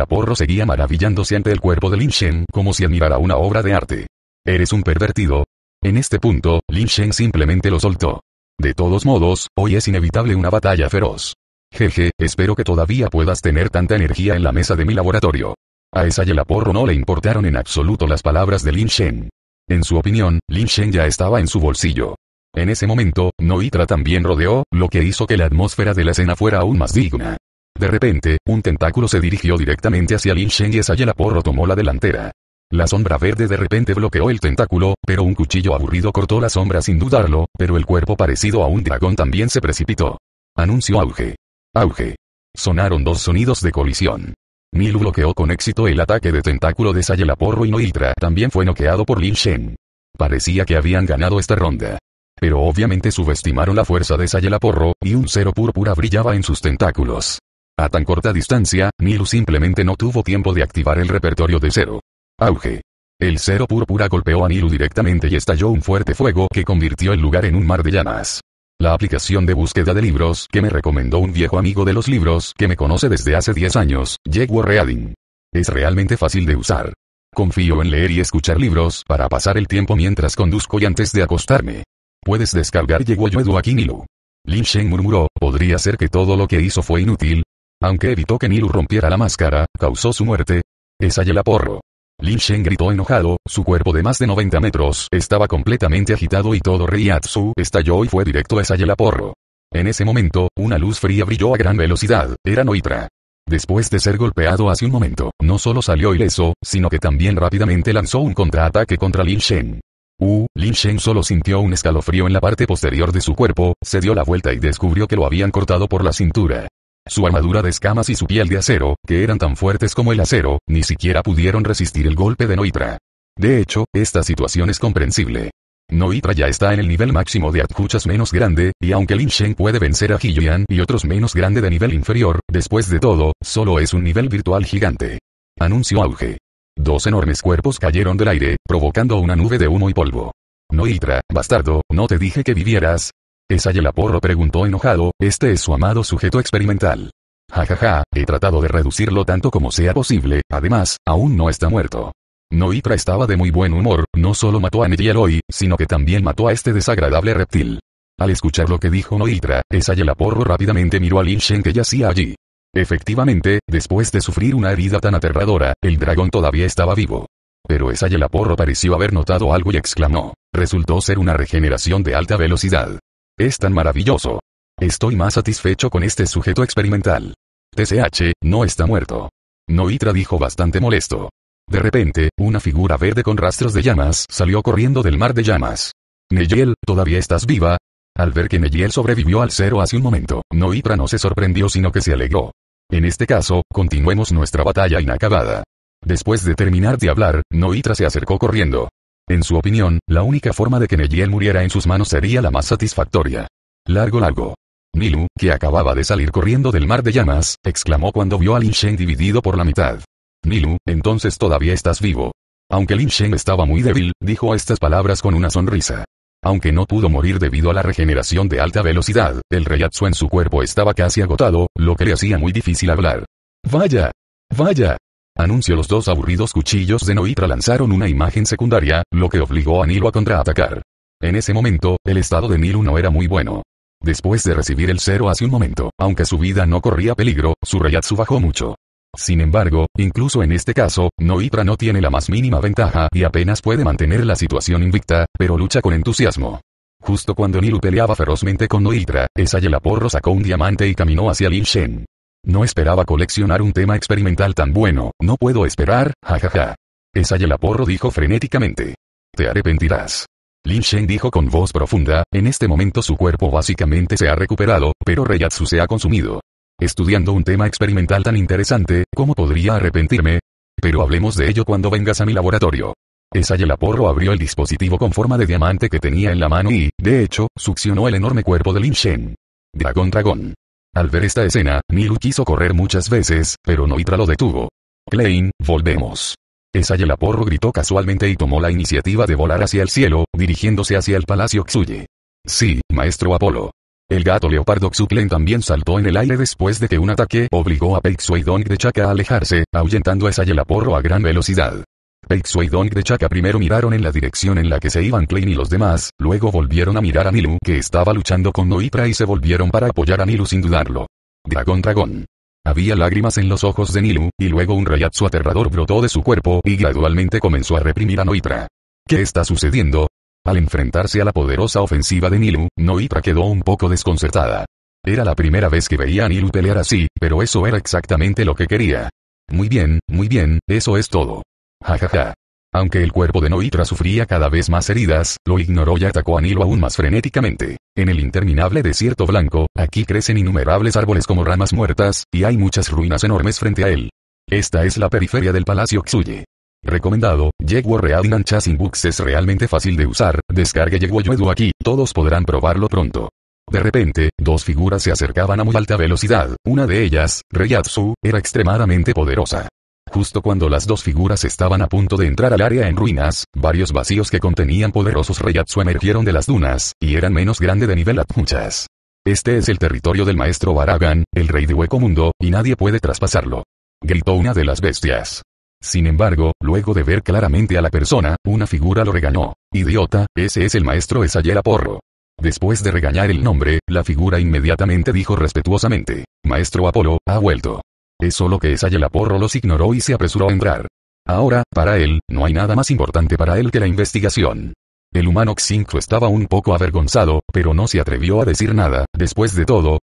Aporro seguía maravillándose ante el cuerpo de Lin Shen como si admirara una obra de arte. ¿Eres un pervertido? En este punto, Lin Shen simplemente lo soltó. De todos modos, hoy es inevitable una batalla feroz. Jeje, espero que todavía puedas tener tanta energía en la mesa de mi laboratorio. A esa Aporro no le importaron en absoluto las palabras de Lin Shen. En su opinión, Lin Shen ya estaba en su bolsillo. En ese momento, Noitra también rodeó, lo que hizo que la atmósfera de la escena fuera aún más digna. De repente, un tentáculo se dirigió directamente hacia Lin Shen y Sayelaporro tomó la delantera. La sombra verde de repente bloqueó el tentáculo, pero un cuchillo aburrido cortó la sombra sin dudarlo, pero el cuerpo parecido a un dragón también se precipitó. Anunció auge. Auge. Sonaron dos sonidos de colisión. Mil bloqueó con éxito el ataque de tentáculo de Sayelaporro y Noiltra también fue noqueado por Lin Shen. Parecía que habían ganado esta ronda. Pero obviamente subestimaron la fuerza de Sayelaporro, y un cero púrpura brillaba en sus tentáculos. A tan corta distancia, Nilu simplemente no tuvo tiempo de activar el repertorio de cero. Auge. El Cero Púrpura golpeó a Nilu directamente y estalló un fuerte fuego que convirtió el lugar en un mar de llamas. La aplicación de búsqueda de libros que me recomendó un viejo amigo de los libros que me conoce desde hace 10 años, Yegu Reading. Es realmente fácil de usar. Confío en leer y escuchar libros para pasar el tiempo mientras conduzco y antes de acostarme. Puedes descargar Edu aquí Nilu. Lin Shen murmuró, podría ser que todo lo que hizo fue inútil, aunque evitó que Nilu rompiera la máscara, causó su muerte. Es Porro. Lin Shen gritó enojado, su cuerpo de más de 90 metros estaba completamente agitado y todo Reiatsu estalló y fue directo a la Porro. En ese momento, una luz fría brilló a gran velocidad, era Noitra. Después de ser golpeado hace un momento, no solo salió ileso, sino que también rápidamente lanzó un contraataque contra Lin Shen. Uh, Lin Shen solo sintió un escalofrío en la parte posterior de su cuerpo, se dio la vuelta y descubrió que lo habían cortado por la cintura. Su armadura de escamas y su piel de acero, que eran tan fuertes como el acero, ni siquiera pudieron resistir el golpe de Noitra. De hecho, esta situación es comprensible. Noitra ya está en el nivel máximo de Atkuchas menos grande, y aunque Lin Shen puede vencer a Hiyuan y otros menos grande de nivel inferior, después de todo, solo es un nivel virtual gigante. Anunció auge. Dos enormes cuerpos cayeron del aire, provocando una nube de humo y polvo. Noitra, bastardo, no te dije que vivieras, Esayelaporro preguntó enojado, este es su amado sujeto experimental. Jajaja, ja, ja, he tratado de reducirlo tanto como sea posible, además, aún no está muerto. Noitra estaba de muy buen humor, no solo mató a Nerieloi, sino que también mató a este desagradable reptil. Al escuchar lo que dijo Noitra, Esayelaporro rápidamente miró al Shen que yacía allí. Efectivamente, después de sufrir una herida tan aterradora, el dragón todavía estaba vivo. Pero Esayelaporro pareció haber notado algo y exclamó. Resultó ser una regeneración de alta velocidad. Es tan maravilloso. Estoy más satisfecho con este sujeto experimental. TCH, no está muerto. Noitra dijo bastante molesto. De repente, una figura verde con rastros de llamas salió corriendo del mar de llamas. Neyel, ¿todavía estás viva? Al ver que Neyel sobrevivió al cero hace un momento, Noitra no se sorprendió sino que se alegró. En este caso, continuemos nuestra batalla inacabada. Después de terminar de hablar, Noitra se acercó corriendo. En su opinión, la única forma de que Neyiel muriera en sus manos sería la más satisfactoria. Largo largo. Nilu, que acababa de salir corriendo del mar de llamas, exclamó cuando vio a Lin Shen dividido por la mitad. Nilu, entonces todavía estás vivo. Aunque Lin Shen estaba muy débil, dijo estas palabras con una sonrisa. Aunque no pudo morir debido a la regeneración de alta velocidad, el reyatsu en su cuerpo estaba casi agotado, lo que le hacía muy difícil hablar. Vaya. Vaya. Anuncio los dos aburridos cuchillos de Noitra lanzaron una imagen secundaria, lo que obligó a Nilu a contraatacar. En ese momento, el estado de Nilu no era muy bueno. Después de recibir el cero hace un momento, aunque su vida no corría peligro, su Reyatsu bajó mucho. Sin embargo, incluso en este caso, Noitra no tiene la más mínima ventaja y apenas puede mantener la situación invicta, pero lucha con entusiasmo. Justo cuando Nilu peleaba ferozmente con Noitra, Esayelaporro sacó un diamante y caminó hacia Lin Shen. No esperaba coleccionar un tema experimental tan bueno, no puedo esperar, jajaja. Esa y el dijo frenéticamente. Te arrepentirás. Lin Shen dijo con voz profunda, en este momento su cuerpo básicamente se ha recuperado, pero Reyatsu se ha consumido. Estudiando un tema experimental tan interesante, ¿cómo podría arrepentirme? Pero hablemos de ello cuando vengas a mi laboratorio. el Porro abrió el dispositivo con forma de diamante que tenía en la mano y, de hecho, succionó el enorme cuerpo de Lin Shen. Dragón Dragón. Al ver esta escena, Milu quiso correr muchas veces, pero Noitra lo detuvo. Klein, volvemos. Esayelaporro gritó casualmente y tomó la iniciativa de volar hacia el cielo, dirigiéndose hacia el palacio Xuye. Sí, maestro Apolo. El gato leopardo Xutlen también saltó en el aire después de que un ataque obligó a Peixueidong de Chaka a alejarse, ahuyentando a porro a gran velocidad. Peixo y Dong de Chaka primero miraron en la dirección en la que se iban Klein y los demás, luego volvieron a mirar a Nilu que estaba luchando con Noitra y se volvieron para apoyar a Nilu sin dudarlo. Dragón dragón. Había lágrimas en los ojos de Nilu, y luego un rayazo aterrador brotó de su cuerpo y gradualmente comenzó a reprimir a Noitra. ¿Qué está sucediendo? Al enfrentarse a la poderosa ofensiva de Nilu, Noitra quedó un poco desconcertada. Era la primera vez que veía a Nilu pelear así, pero eso era exactamente lo que quería. Muy bien, muy bien, eso es todo ja. Aunque el cuerpo de Noitra sufría cada vez más heridas, lo ignoró y atacó a Nilo aún más frenéticamente. En el interminable desierto blanco, aquí crecen innumerables árboles como ramas muertas, y hay muchas ruinas enormes frente a él. Esta es la periferia del Palacio Xuye. Recomendado, Yegwo y Chasing Books es realmente fácil de usar, descargue Yegwo Yuedu aquí, todos podrán probarlo pronto. De repente, dos figuras se acercaban a muy alta velocidad, una de ellas, Reyatsu, era extremadamente poderosa. Justo cuando las dos figuras estaban a punto de entrar al área en ruinas, varios vacíos que contenían poderosos reyatsu emergieron de las dunas, y eran menos grande de nivel muchas. Este es el territorio del maestro Baragan, el rey de Hueco Mundo, y nadie puede traspasarlo. Gritó una de las bestias. Sin embargo, luego de ver claramente a la persona, una figura lo regañó. Idiota, ese es el maestro Esayera Porro. Después de regañar el nombre, la figura inmediatamente dijo respetuosamente, Maestro Apolo, ha vuelto solo que Porro los ignoró y se apresuró a entrar. Ahora, para él, no hay nada más importante para él que la investigación. El humano Xinco estaba un poco avergonzado, pero no se atrevió a decir nada, después de todo,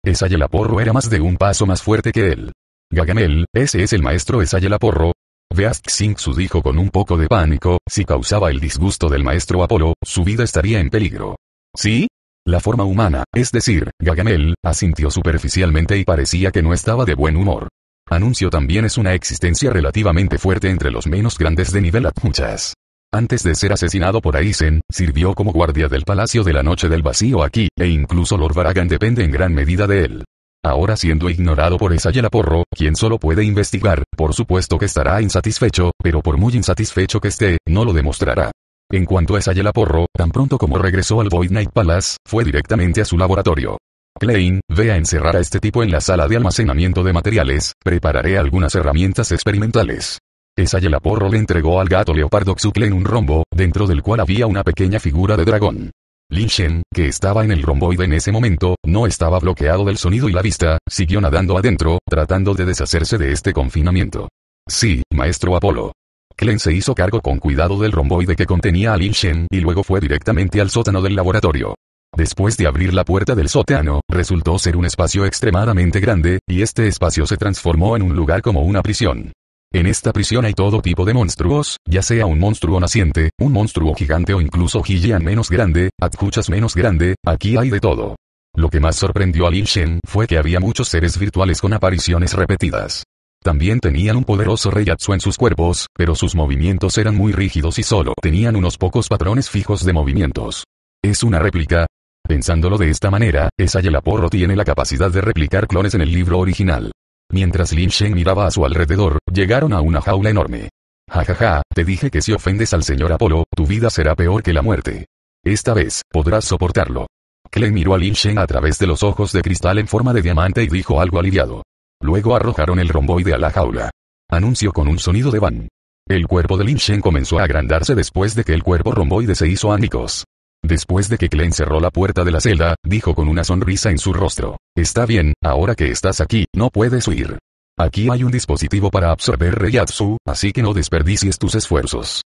Porro era más de un paso más fuerte que él. Gagamel, ese es el maestro Esayelaporro. Veas Xinxu dijo con un poco de pánico, si causaba el disgusto del maestro Apolo, su vida estaría en peligro. ¿Sí? La forma humana, es decir, Gagamel, asintió superficialmente y parecía que no estaba de buen humor. Anuncio también es una existencia relativamente fuerte entre los menos grandes de nivel Atmuchas. Antes de ser asesinado por Aizen, sirvió como guardia del Palacio de la Noche del Vacío aquí, e incluso Lord Baragan depende en gran medida de él. Ahora siendo ignorado por Esayela Porro, quien solo puede investigar, por supuesto que estará insatisfecho, pero por muy insatisfecho que esté, no lo demostrará. En cuanto a Esayela Porro, tan pronto como regresó al Void Night Palace, fue directamente a su laboratorio. Klein, ve a encerrar a este tipo en la sala de almacenamiento de materiales, prepararé algunas herramientas experimentales. el Porro le entregó al gato leopardo Klein un rombo, dentro del cual había una pequeña figura de dragón. Lin Shen, que estaba en el romboide en ese momento, no estaba bloqueado del sonido y la vista, siguió nadando adentro, tratando de deshacerse de este confinamiento. Sí, maestro Apolo. Klein se hizo cargo con cuidado del romboide que contenía a Lin Shen y luego fue directamente al sótano del laboratorio. Después de abrir la puerta del sótano, resultó ser un espacio extremadamente grande, y este espacio se transformó en un lugar como una prisión. En esta prisión hay todo tipo de monstruos, ya sea un monstruo naciente, un monstruo gigante o incluso Gillian menos grande, Atkuchas menos grande, aquí hay de todo. Lo que más sorprendió a Lin Shen fue que había muchos seres virtuales con apariciones repetidas. También tenían un poderoso reyatsu en sus cuerpos, pero sus movimientos eran muy rígidos y solo tenían unos pocos patrones fijos de movimientos. ¿Es una réplica? Pensándolo de esta manera, esa Yelaporro tiene la capacidad de replicar clones en el libro original. Mientras Lin Shen miraba a su alrededor, llegaron a una jaula enorme. Ja ja, ja, te dije que si ofendes al señor Apolo, tu vida será peor que la muerte. Esta vez, podrás soportarlo. Klen miró a Lin Shen a través de los ojos de cristal en forma de diamante y dijo algo aliviado. Luego arrojaron el romboide a la jaula. Anunció con un sonido de van. El cuerpo de Lin Shen comenzó a agrandarse después de que el cuerpo romboide se hizo ánicos. Después de que Klein cerró la puerta de la celda, dijo con una sonrisa en su rostro. Está bien, ahora que estás aquí, no puedes huir. Aquí hay un dispositivo para absorber reyatsu, así que no desperdicies tus esfuerzos.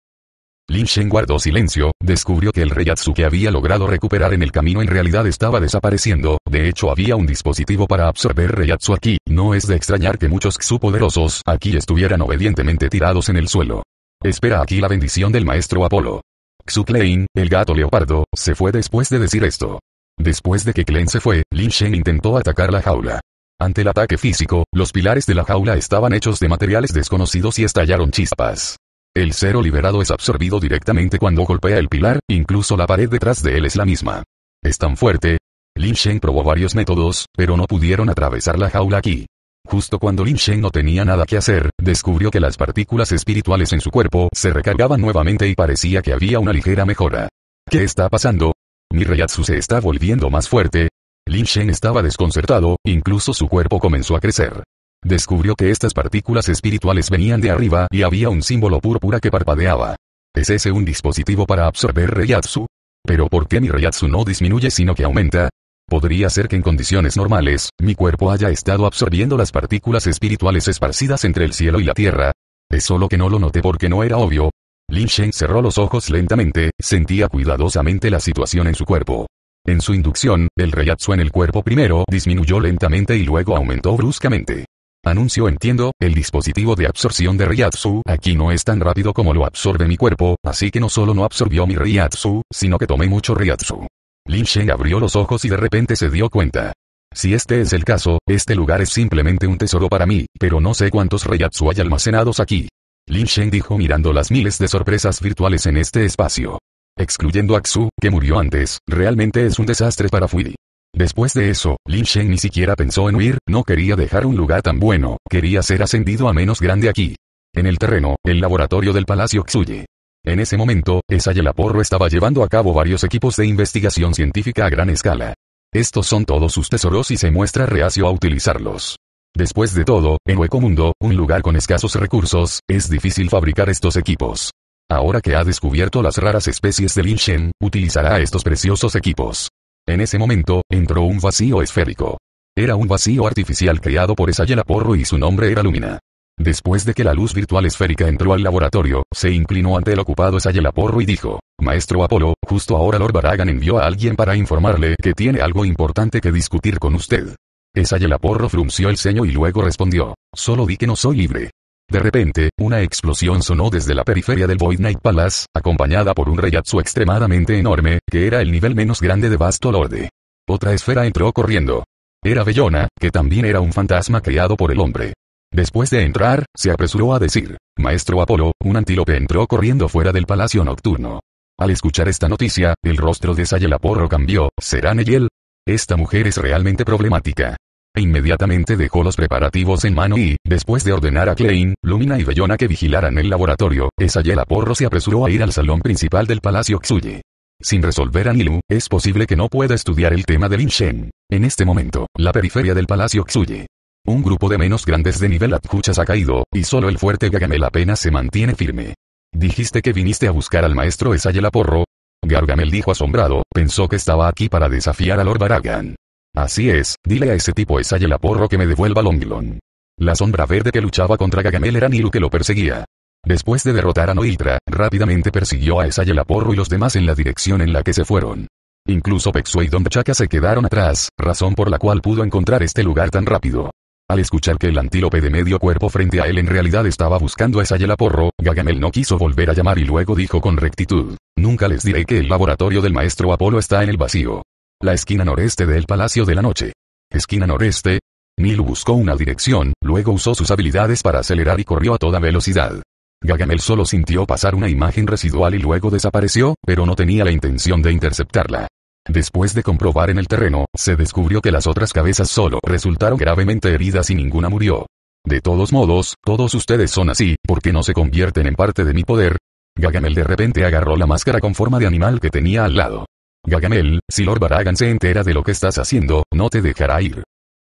Lin Shen guardó silencio, descubrió que el reyatsu que había logrado recuperar en el camino en realidad estaba desapareciendo, de hecho había un dispositivo para absorber reyatsu aquí, no es de extrañar que muchos Xu poderosos aquí estuvieran obedientemente tirados en el suelo. Espera aquí la bendición del maestro Apolo. Xu Klein, el gato leopardo, se fue después de decir esto. Después de que Klein se fue, Lin Shen intentó atacar la jaula. Ante el ataque físico, los pilares de la jaula estaban hechos de materiales desconocidos y estallaron chispas. El cero liberado es absorbido directamente cuando golpea el pilar, incluso la pared detrás de él es la misma. Es tan fuerte. Lin Shen probó varios métodos, pero no pudieron atravesar la jaula aquí. Justo cuando Lin Shen no tenía nada que hacer, descubrió que las partículas espirituales en su cuerpo se recargaban nuevamente y parecía que había una ligera mejora. ¿Qué está pasando? Mi Reyatsu se está volviendo más fuerte. Lin Shen estaba desconcertado, incluso su cuerpo comenzó a crecer. Descubrió que estas partículas espirituales venían de arriba y había un símbolo púrpura que parpadeaba. ¿Es ese un dispositivo para absorber Reyatsu? Pero ¿por qué mi Reyatsu no disminuye sino que aumenta? Podría ser que en condiciones normales, mi cuerpo haya estado absorbiendo las partículas espirituales esparcidas entre el cielo y la tierra. Es solo que no lo noté porque no era obvio. Lin Shen cerró los ojos lentamente, sentía cuidadosamente la situación en su cuerpo. En su inducción, el reyatsu en el cuerpo primero disminuyó lentamente y luego aumentó bruscamente. Anuncio entiendo, el dispositivo de absorción de Ryatsu aquí no es tan rápido como lo absorbe mi cuerpo, así que no solo no absorbió mi Ryatsu, sino que tomé mucho Ryatsu. Lin Shen abrió los ojos y de repente se dio cuenta. Si este es el caso, este lugar es simplemente un tesoro para mí, pero no sé cuántos reyatsu hay almacenados aquí. Lin Shen dijo mirando las miles de sorpresas virtuales en este espacio. Excluyendo a Xu, que murió antes, realmente es un desastre para Fui. Después de eso, Lin Shen ni siquiera pensó en huir, no quería dejar un lugar tan bueno, quería ser ascendido a menos grande aquí. En el terreno, el laboratorio del Palacio Xuye. En ese momento, Esayela Porro estaba llevando a cabo varios equipos de investigación científica a gran escala. Estos son todos sus tesoros y se muestra reacio a utilizarlos. Después de todo, en Hueco Mundo, un lugar con escasos recursos, es difícil fabricar estos equipos. Ahora que ha descubierto las raras especies de Linshen, utilizará estos preciosos equipos. En ese momento, entró un vacío esférico. Era un vacío artificial creado por Esayela Porro y su nombre era Lumina. Después de que la luz virtual esférica entró al laboratorio, se inclinó ante el ocupado Sayelaporro y dijo, Maestro Apolo, justo ahora Lord Baragan envió a alguien para informarle que tiene algo importante que discutir con usted. Sayelaporro frunció el ceño y luego respondió, solo di que no soy libre. De repente, una explosión sonó desde la periferia del Void Knight Palace, acompañada por un reyatsu extremadamente enorme, que era el nivel menos grande de Vasto Lorde. Otra esfera entró corriendo. Era Bellona, que también era un fantasma creado por el hombre. Después de entrar, se apresuró a decir, Maestro Apolo, un antílope entró corriendo fuera del palacio nocturno. Al escuchar esta noticia, el rostro de Sayelaporro cambió, ¿será Neyel? Esta mujer es realmente problemática. E inmediatamente dejó los preparativos en mano y, después de ordenar a Klein, Lumina y Bellona que vigilaran el laboratorio, Sayel Porro se apresuró a ir al salón principal del Palacio Xuye. Sin resolver a Nilu, es posible que no pueda estudiar el tema de Lin Shen. En este momento, la periferia del Palacio Xuye. Un grupo de menos grandes de nivel Atkuchas ha caído, y solo el fuerte Gagamel apenas se mantiene firme. Dijiste que viniste a buscar al maestro Esayela Porro. Gargamel dijo asombrado, pensó que estaba aquí para desafiar a Lord Baragan. Así es, dile a ese tipo Esayela Porro que me devuelva Longlon. La sombra verde que luchaba contra Gagamel era Nilu que lo perseguía. Después de derrotar a Noitra, rápidamente persiguió a Esayela Porro y los demás en la dirección en la que se fueron. Incluso Pexua y Don Chaka se quedaron atrás, razón por la cual pudo encontrar este lugar tan rápido. Al escuchar que el antílope de medio cuerpo frente a él en realidad estaba buscando a porro, Gagamel no quiso volver a llamar y luego dijo con rectitud, nunca les diré que el laboratorio del maestro Apolo está en el vacío. La esquina noreste del Palacio de la Noche. Esquina noreste. Milu buscó una dirección, luego usó sus habilidades para acelerar y corrió a toda velocidad. Gagamel solo sintió pasar una imagen residual y luego desapareció, pero no tenía la intención de interceptarla. Después de comprobar en el terreno, se descubrió que las otras cabezas solo resultaron gravemente heridas y ninguna murió. De todos modos, todos ustedes son así, porque no se convierten en parte de mi poder. Gagamel de repente agarró la máscara con forma de animal que tenía al lado. Gagamel, si Lord Baragan se entera de lo que estás haciendo, no te dejará ir.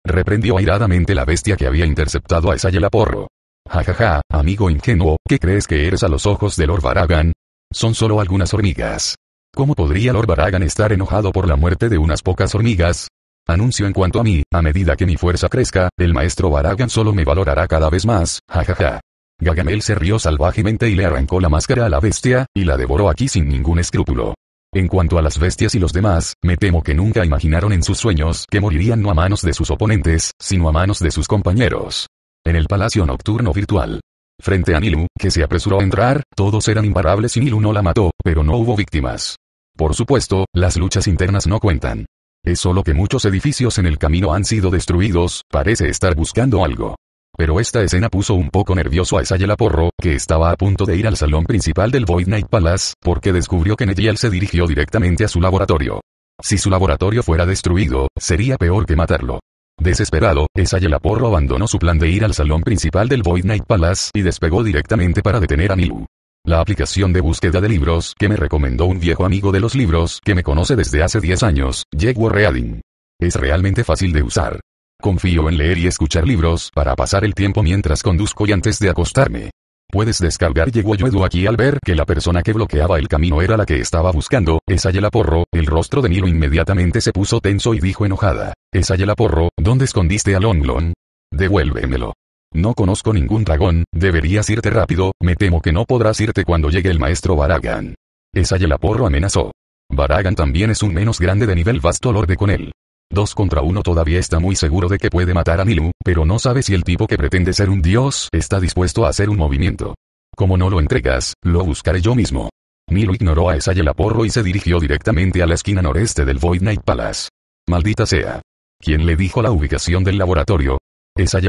Reprendió airadamente la bestia que había interceptado a esa Porro. Jajaja, amigo ingenuo, ¿qué crees que eres a los ojos de Lord Baragan? Son solo algunas hormigas. ¿Cómo podría Lord Baragan estar enojado por la muerte de unas pocas hormigas? Anuncio en cuanto a mí, a medida que mi fuerza crezca, el maestro Baragan solo me valorará cada vez más, jajaja. Gagamel se rió salvajemente y le arrancó la máscara a la bestia, y la devoró aquí sin ningún escrúpulo. En cuanto a las bestias y los demás, me temo que nunca imaginaron en sus sueños que morirían no a manos de sus oponentes, sino a manos de sus compañeros. En el palacio nocturno virtual. Frente a Nilu, que se apresuró a entrar, todos eran imparables y Nilu no la mató, pero no hubo víctimas. Por supuesto, las luchas internas no cuentan. Es solo que muchos edificios en el camino han sido destruidos, parece estar buscando algo. Pero esta escena puso un poco nervioso a Esayela Porro, que estaba a punto de ir al salón principal del Void Knight Palace, porque descubrió que Nediel se dirigió directamente a su laboratorio. Si su laboratorio fuera destruido, sería peor que matarlo. Desesperado, Esayel Porro abandonó su plan de ir al salón principal del Void Knight Palace y despegó directamente para detener a Nilu. La aplicación de búsqueda de libros que me recomendó un viejo amigo de los libros que me conoce desde hace 10 años, Jaguar Reading. Es realmente fácil de usar. Confío en leer y escuchar libros para pasar el tiempo mientras conduzco y antes de acostarme. Puedes descargar Yeguo Yuedu aquí al ver que la persona que bloqueaba el camino era la que estaba buscando, Esayela Porro, el rostro de Nilo inmediatamente se puso tenso y dijo enojada, es Porro, ¿dónde escondiste a Longlon? Devuélvemelo. No conozco ningún dragón, deberías irte rápido, me temo que no podrás irte cuando llegue el maestro Baragan. Esa y aporro amenazó. Baragan también es un menos grande de nivel vasto lorde con él. Dos contra uno todavía está muy seguro de que puede matar a Milu, pero no sabe si el tipo que pretende ser un dios está dispuesto a hacer un movimiento. Como no lo entregas, lo buscaré yo mismo. Milu ignoró a esa y aporro y se dirigió directamente a la esquina noreste del Void Knight Palace. Maldita sea. ¿Quién le dijo la ubicación del laboratorio?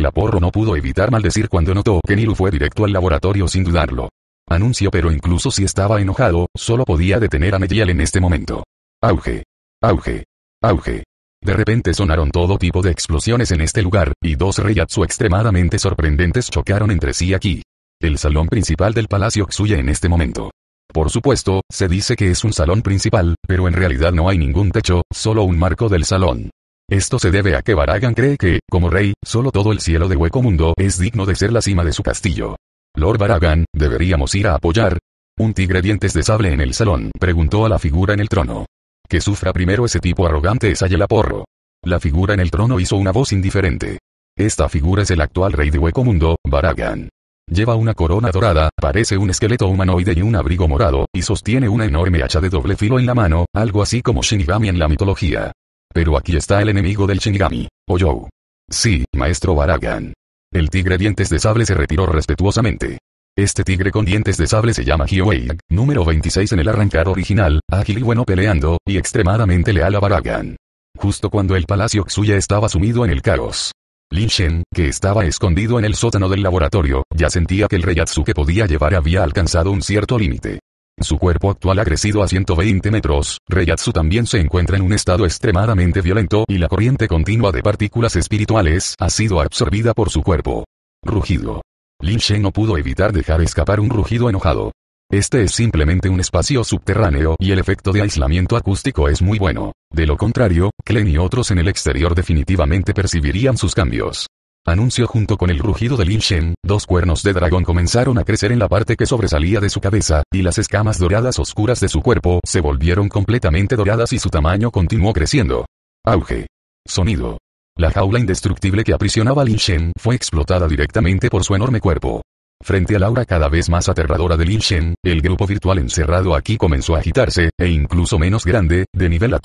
aporro no pudo evitar maldecir cuando notó que Nilu fue directo al laboratorio sin dudarlo. Anunció pero incluso si estaba enojado, solo podía detener a Medial en este momento. Auge. Auge. Auge. De repente sonaron todo tipo de explosiones en este lugar, y dos reyatsu extremadamente sorprendentes chocaron entre sí aquí. El salón principal del Palacio Xuya en este momento. Por supuesto, se dice que es un salón principal, pero en realidad no hay ningún techo, solo un marco del salón. Esto se debe a que Baragan cree que, como rey, solo todo el cielo de Hueco Mundo es digno de ser la cima de su castillo. Lord Baragan, deberíamos ir a apoyar. Un tigre dientes de sable en el salón preguntó a la figura en el trono. Que sufra primero ese tipo arrogante es Ayala Porro. La figura en el trono hizo una voz indiferente. Esta figura es el actual rey de Hueco Mundo, Baragan. Lleva una corona dorada, parece un esqueleto humanoide y un abrigo morado, y sostiene una enorme hacha de doble filo en la mano, algo así como Shinigami en la mitología. Pero aquí está el enemigo del Shinigami. Oyou. Sí, maestro Baragan. El tigre dientes de sable se retiró respetuosamente. Este tigre con dientes de sable se llama Hyoei, número 26 en el arrancar original, ágil y bueno peleando, y extremadamente leal a Baragan. Justo cuando el palacio Xuya estaba sumido en el caos. Lin Shen, que estaba escondido en el sótano del laboratorio, ya sentía que el rey que podía llevar había alcanzado un cierto límite. Su cuerpo actual ha crecido a 120 metros. Reyatsu también se encuentra en un estado extremadamente violento y la corriente continua de partículas espirituales ha sido absorbida por su cuerpo. Rugido. Lin Shen no pudo evitar dejar escapar un rugido enojado. Este es simplemente un espacio subterráneo y el efecto de aislamiento acústico es muy bueno. De lo contrario, Klen y otros en el exterior definitivamente percibirían sus cambios anunció junto con el rugido de Lin Shen, dos cuernos de dragón comenzaron a crecer en la parte que sobresalía de su cabeza, y las escamas doradas oscuras de su cuerpo se volvieron completamente doradas y su tamaño continuó creciendo. Auge. Sonido. La jaula indestructible que aprisionaba a Lin Shen fue explotada directamente por su enorme cuerpo. Frente a la aura cada vez más aterradora de Lin Shen, el grupo virtual encerrado aquí comenzó a agitarse, e incluso menos grande, de nivel a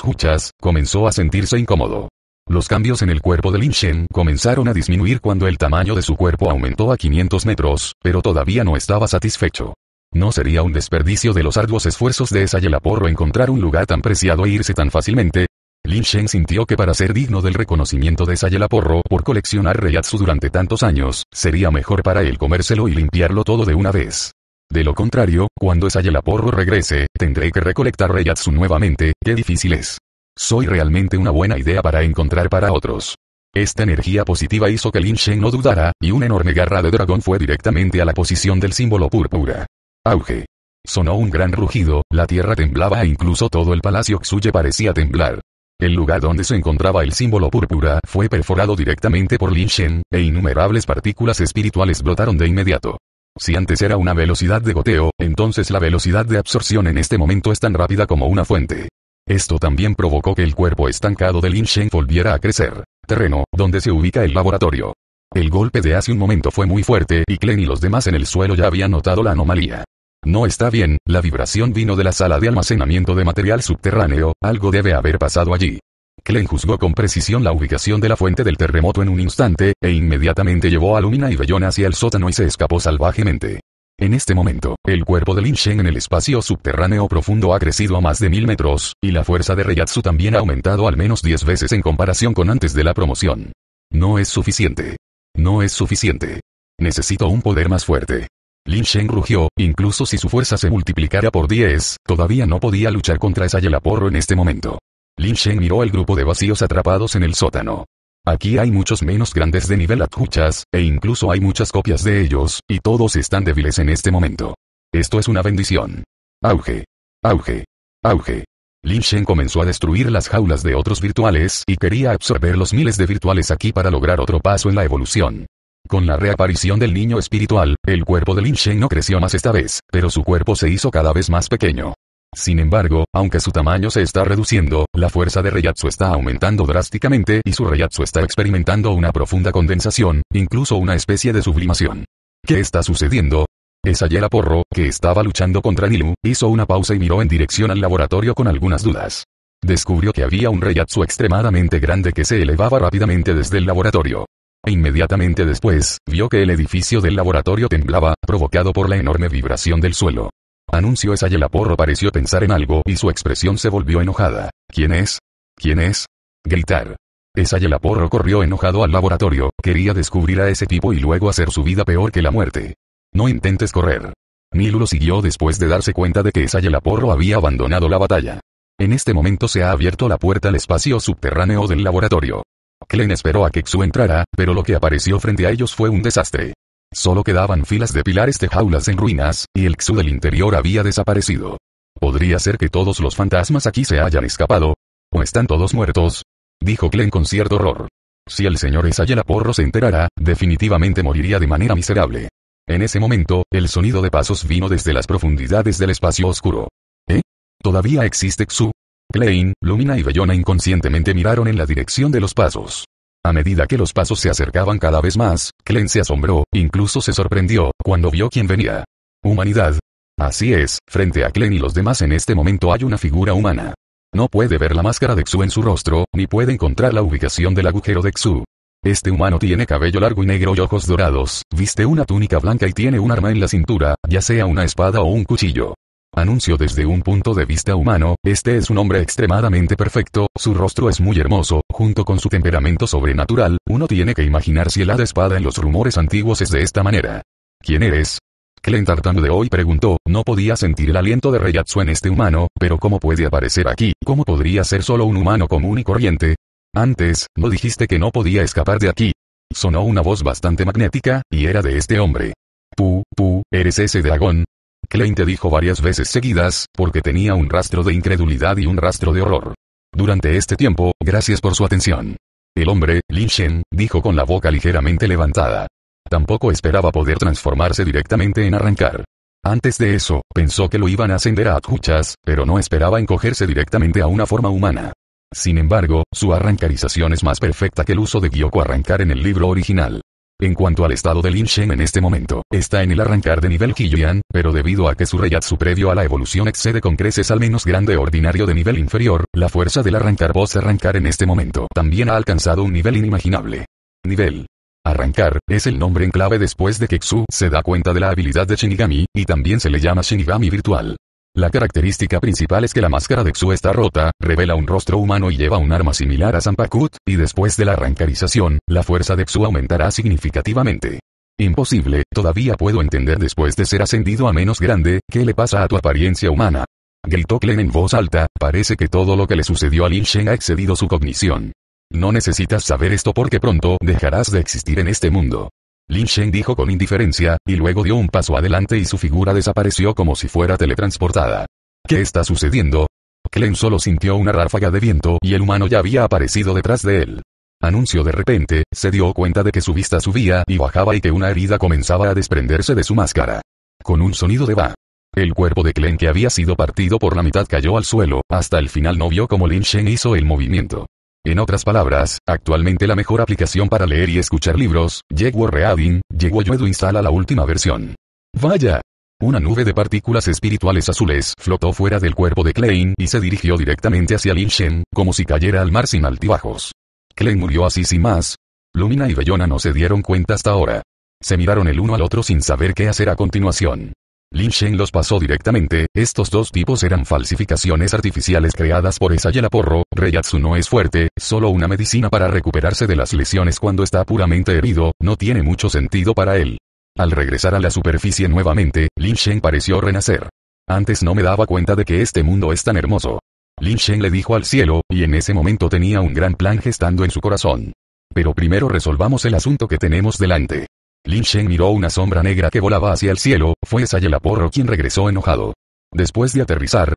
comenzó a sentirse incómodo. Los cambios en el cuerpo de Lin Shen comenzaron a disminuir cuando el tamaño de su cuerpo aumentó a 500 metros, pero todavía no estaba satisfecho. No sería un desperdicio de los arduos esfuerzos de Sayelaporro encontrar un lugar tan preciado e irse tan fácilmente. Lin Shen sintió que para ser digno del reconocimiento de Sayelaporro por coleccionar reyatsu durante tantos años, sería mejor para él comérselo y limpiarlo todo de una vez. De lo contrario, cuando Sayelaporro regrese, tendré que recolectar reyatsu nuevamente, qué difícil es. Soy realmente una buena idea para encontrar para otros. Esta energía positiva hizo que Lin Shen no dudara, y una enorme garra de dragón fue directamente a la posición del símbolo púrpura. Auge. Sonó un gran rugido, la tierra temblaba e incluso todo el palacio Xuye parecía temblar. El lugar donde se encontraba el símbolo púrpura fue perforado directamente por Lin Shen, e innumerables partículas espirituales brotaron de inmediato. Si antes era una velocidad de goteo, entonces la velocidad de absorción en este momento es tan rápida como una fuente. Esto también provocó que el cuerpo estancado de Lin Shen volviera a crecer. Terreno, donde se ubica el laboratorio. El golpe de hace un momento fue muy fuerte y Klen y los demás en el suelo ya habían notado la anomalía. No está bien, la vibración vino de la sala de almacenamiento de material subterráneo, algo debe haber pasado allí. Klen juzgó con precisión la ubicación de la fuente del terremoto en un instante, e inmediatamente llevó a Lumina y Bellón hacia el sótano y se escapó salvajemente. En este momento, el cuerpo de Lin Shen en el espacio subterráneo profundo ha crecido a más de mil metros, y la fuerza de Reyatsu también ha aumentado al menos 10 veces en comparación con antes de la promoción. No es suficiente. No es suficiente. Necesito un poder más fuerte. Lin Shen rugió, incluso si su fuerza se multiplicara por 10, todavía no podía luchar contra esa yelaporro en este momento. Lin Shen miró al grupo de vacíos atrapados en el sótano. Aquí hay muchos menos grandes de nivel adjuchas, e incluso hay muchas copias de ellos, y todos están débiles en este momento. Esto es una bendición. Auge. Auge. Auge. Lin Shen comenzó a destruir las jaulas de otros virtuales y quería absorber los miles de virtuales aquí para lograr otro paso en la evolución. Con la reaparición del niño espiritual, el cuerpo de Lin Shen no creció más esta vez, pero su cuerpo se hizo cada vez más pequeño. Sin embargo, aunque su tamaño se está reduciendo, la fuerza de reyatsu está aumentando drásticamente y su reyatsu está experimentando una profunda condensación, incluso una especie de sublimación. ¿Qué está sucediendo? Yela Porro, que estaba luchando contra Nilu, hizo una pausa y miró en dirección al laboratorio con algunas dudas. Descubrió que había un reyatsu extremadamente grande que se elevaba rápidamente desde el laboratorio. E inmediatamente después, vio que el edificio del laboratorio temblaba, provocado por la enorme vibración del suelo. Anuncio Porro pareció pensar en algo y su expresión se volvió enojada. ¿Quién es? ¿Quién es? Gritar. Porro corrió enojado al laboratorio, quería descubrir a ese tipo y luego hacer su vida peor que la muerte. No intentes correr. Milu lo siguió después de darse cuenta de que Porro había abandonado la batalla. En este momento se ha abierto la puerta al espacio subterráneo del laboratorio. Klen esperó a que Xu entrara, pero lo que apareció frente a ellos fue un desastre. Solo quedaban filas de pilares de jaulas en ruinas, y el Xu del interior había desaparecido. Podría ser que todos los fantasmas aquí se hayan escapado. ¿O están todos muertos? Dijo Klein con cierto horror. Si el señor Esayela Porro se enterara, definitivamente moriría de manera miserable. En ese momento, el sonido de pasos vino desde las profundidades del espacio oscuro. ¿Eh? ¿Todavía existe Xu? Klein, Lumina y Bellona inconscientemente miraron en la dirección de los pasos. A medida que los pasos se acercaban cada vez más, Klen se asombró, incluso se sorprendió, cuando vio quién venía. Humanidad. Así es, frente a Klen y los demás en este momento hay una figura humana. No puede ver la máscara de Xu en su rostro, ni puede encontrar la ubicación del agujero de Xu. Este humano tiene cabello largo y negro y ojos dorados, viste una túnica blanca y tiene un arma en la cintura, ya sea una espada o un cuchillo. Anuncio desde un punto de vista humano, este es un hombre extremadamente perfecto, su rostro es muy hermoso, junto con su temperamento sobrenatural, uno tiene que imaginar si el de espada en los rumores antiguos es de esta manera. ¿Quién eres? Clint tartando de hoy preguntó, no podía sentir el aliento de Reyatsu en este humano, pero ¿cómo puede aparecer aquí? ¿Cómo podría ser solo un humano común y corriente? Antes, no dijiste que no podía escapar de aquí. Sonó una voz bastante magnética, y era de este hombre. Pu, pu, eres ese dragón, Klein te dijo varias veces seguidas, porque tenía un rastro de incredulidad y un rastro de horror. Durante este tiempo, gracias por su atención. El hombre, Lin Shen, dijo con la boca ligeramente levantada. Tampoco esperaba poder transformarse directamente en arrancar. Antes de eso, pensó que lo iban a ascender a atjuchas, pero no esperaba encogerse directamente a una forma humana. Sin embargo, su arrancarización es más perfecta que el uso de Gyoko arrancar en el libro original. En cuanto al estado de Lin Shen en este momento, está en el arrancar de nivel Qiyuan, pero debido a que su reyatsu previo a la evolución excede con creces al menos grande ordinario de nivel inferior, la fuerza del arrancar boss arrancar en este momento también ha alcanzado un nivel inimaginable. Nivel Arrancar, es el nombre en clave después de que Xu se da cuenta de la habilidad de Shinigami, y también se le llama Shinigami virtual. La característica principal es que la máscara de Xu está rota, revela un rostro humano y lleva un arma similar a Zanpakut, y después de la arrancarización, la fuerza de Xu aumentará significativamente. Imposible, todavía puedo entender después de ser ascendido a menos grande, qué le pasa a tu apariencia humana. Gritó Klen en voz alta, parece que todo lo que le sucedió a Lin Shen ha excedido su cognición. No necesitas saber esto porque pronto dejarás de existir en este mundo. Lin Shen dijo con indiferencia, y luego dio un paso adelante y su figura desapareció como si fuera teletransportada. ¿Qué está sucediendo? Klen solo sintió una ráfaga de viento y el humano ya había aparecido detrás de él. Anunció de repente, se dio cuenta de que su vista subía y bajaba y que una herida comenzaba a desprenderse de su máscara. Con un sonido de va. El cuerpo de Klen que había sido partido por la mitad cayó al suelo, hasta el final no vio cómo Lin Shen hizo el movimiento. En otras palabras, actualmente la mejor aplicación para leer y escuchar libros, Yegwo Reading, Yegwo Yuedo instala la última versión. Vaya, una nube de partículas espirituales azules flotó fuera del cuerpo de Klein y se dirigió directamente hacia Lin Shen, como si cayera al mar sin altibajos. Klein murió así sin más. Lumina y Bellona no se dieron cuenta hasta ahora. Se miraron el uno al otro sin saber qué hacer a continuación. Lin Shen los pasó directamente, estos dos tipos eran falsificaciones artificiales creadas por Esayela Porro, Reyatsu no es fuerte, solo una medicina para recuperarse de las lesiones cuando está puramente herido, no tiene mucho sentido para él. Al regresar a la superficie nuevamente, Lin Shen pareció renacer. Antes no me daba cuenta de que este mundo es tan hermoso. Lin Shen le dijo al cielo, y en ese momento tenía un gran plan gestando en su corazón. Pero primero resolvamos el asunto que tenemos delante. Lin Shen miró una sombra negra que volaba hacia el cielo, fue porro quien regresó enojado. Después de aterrizar,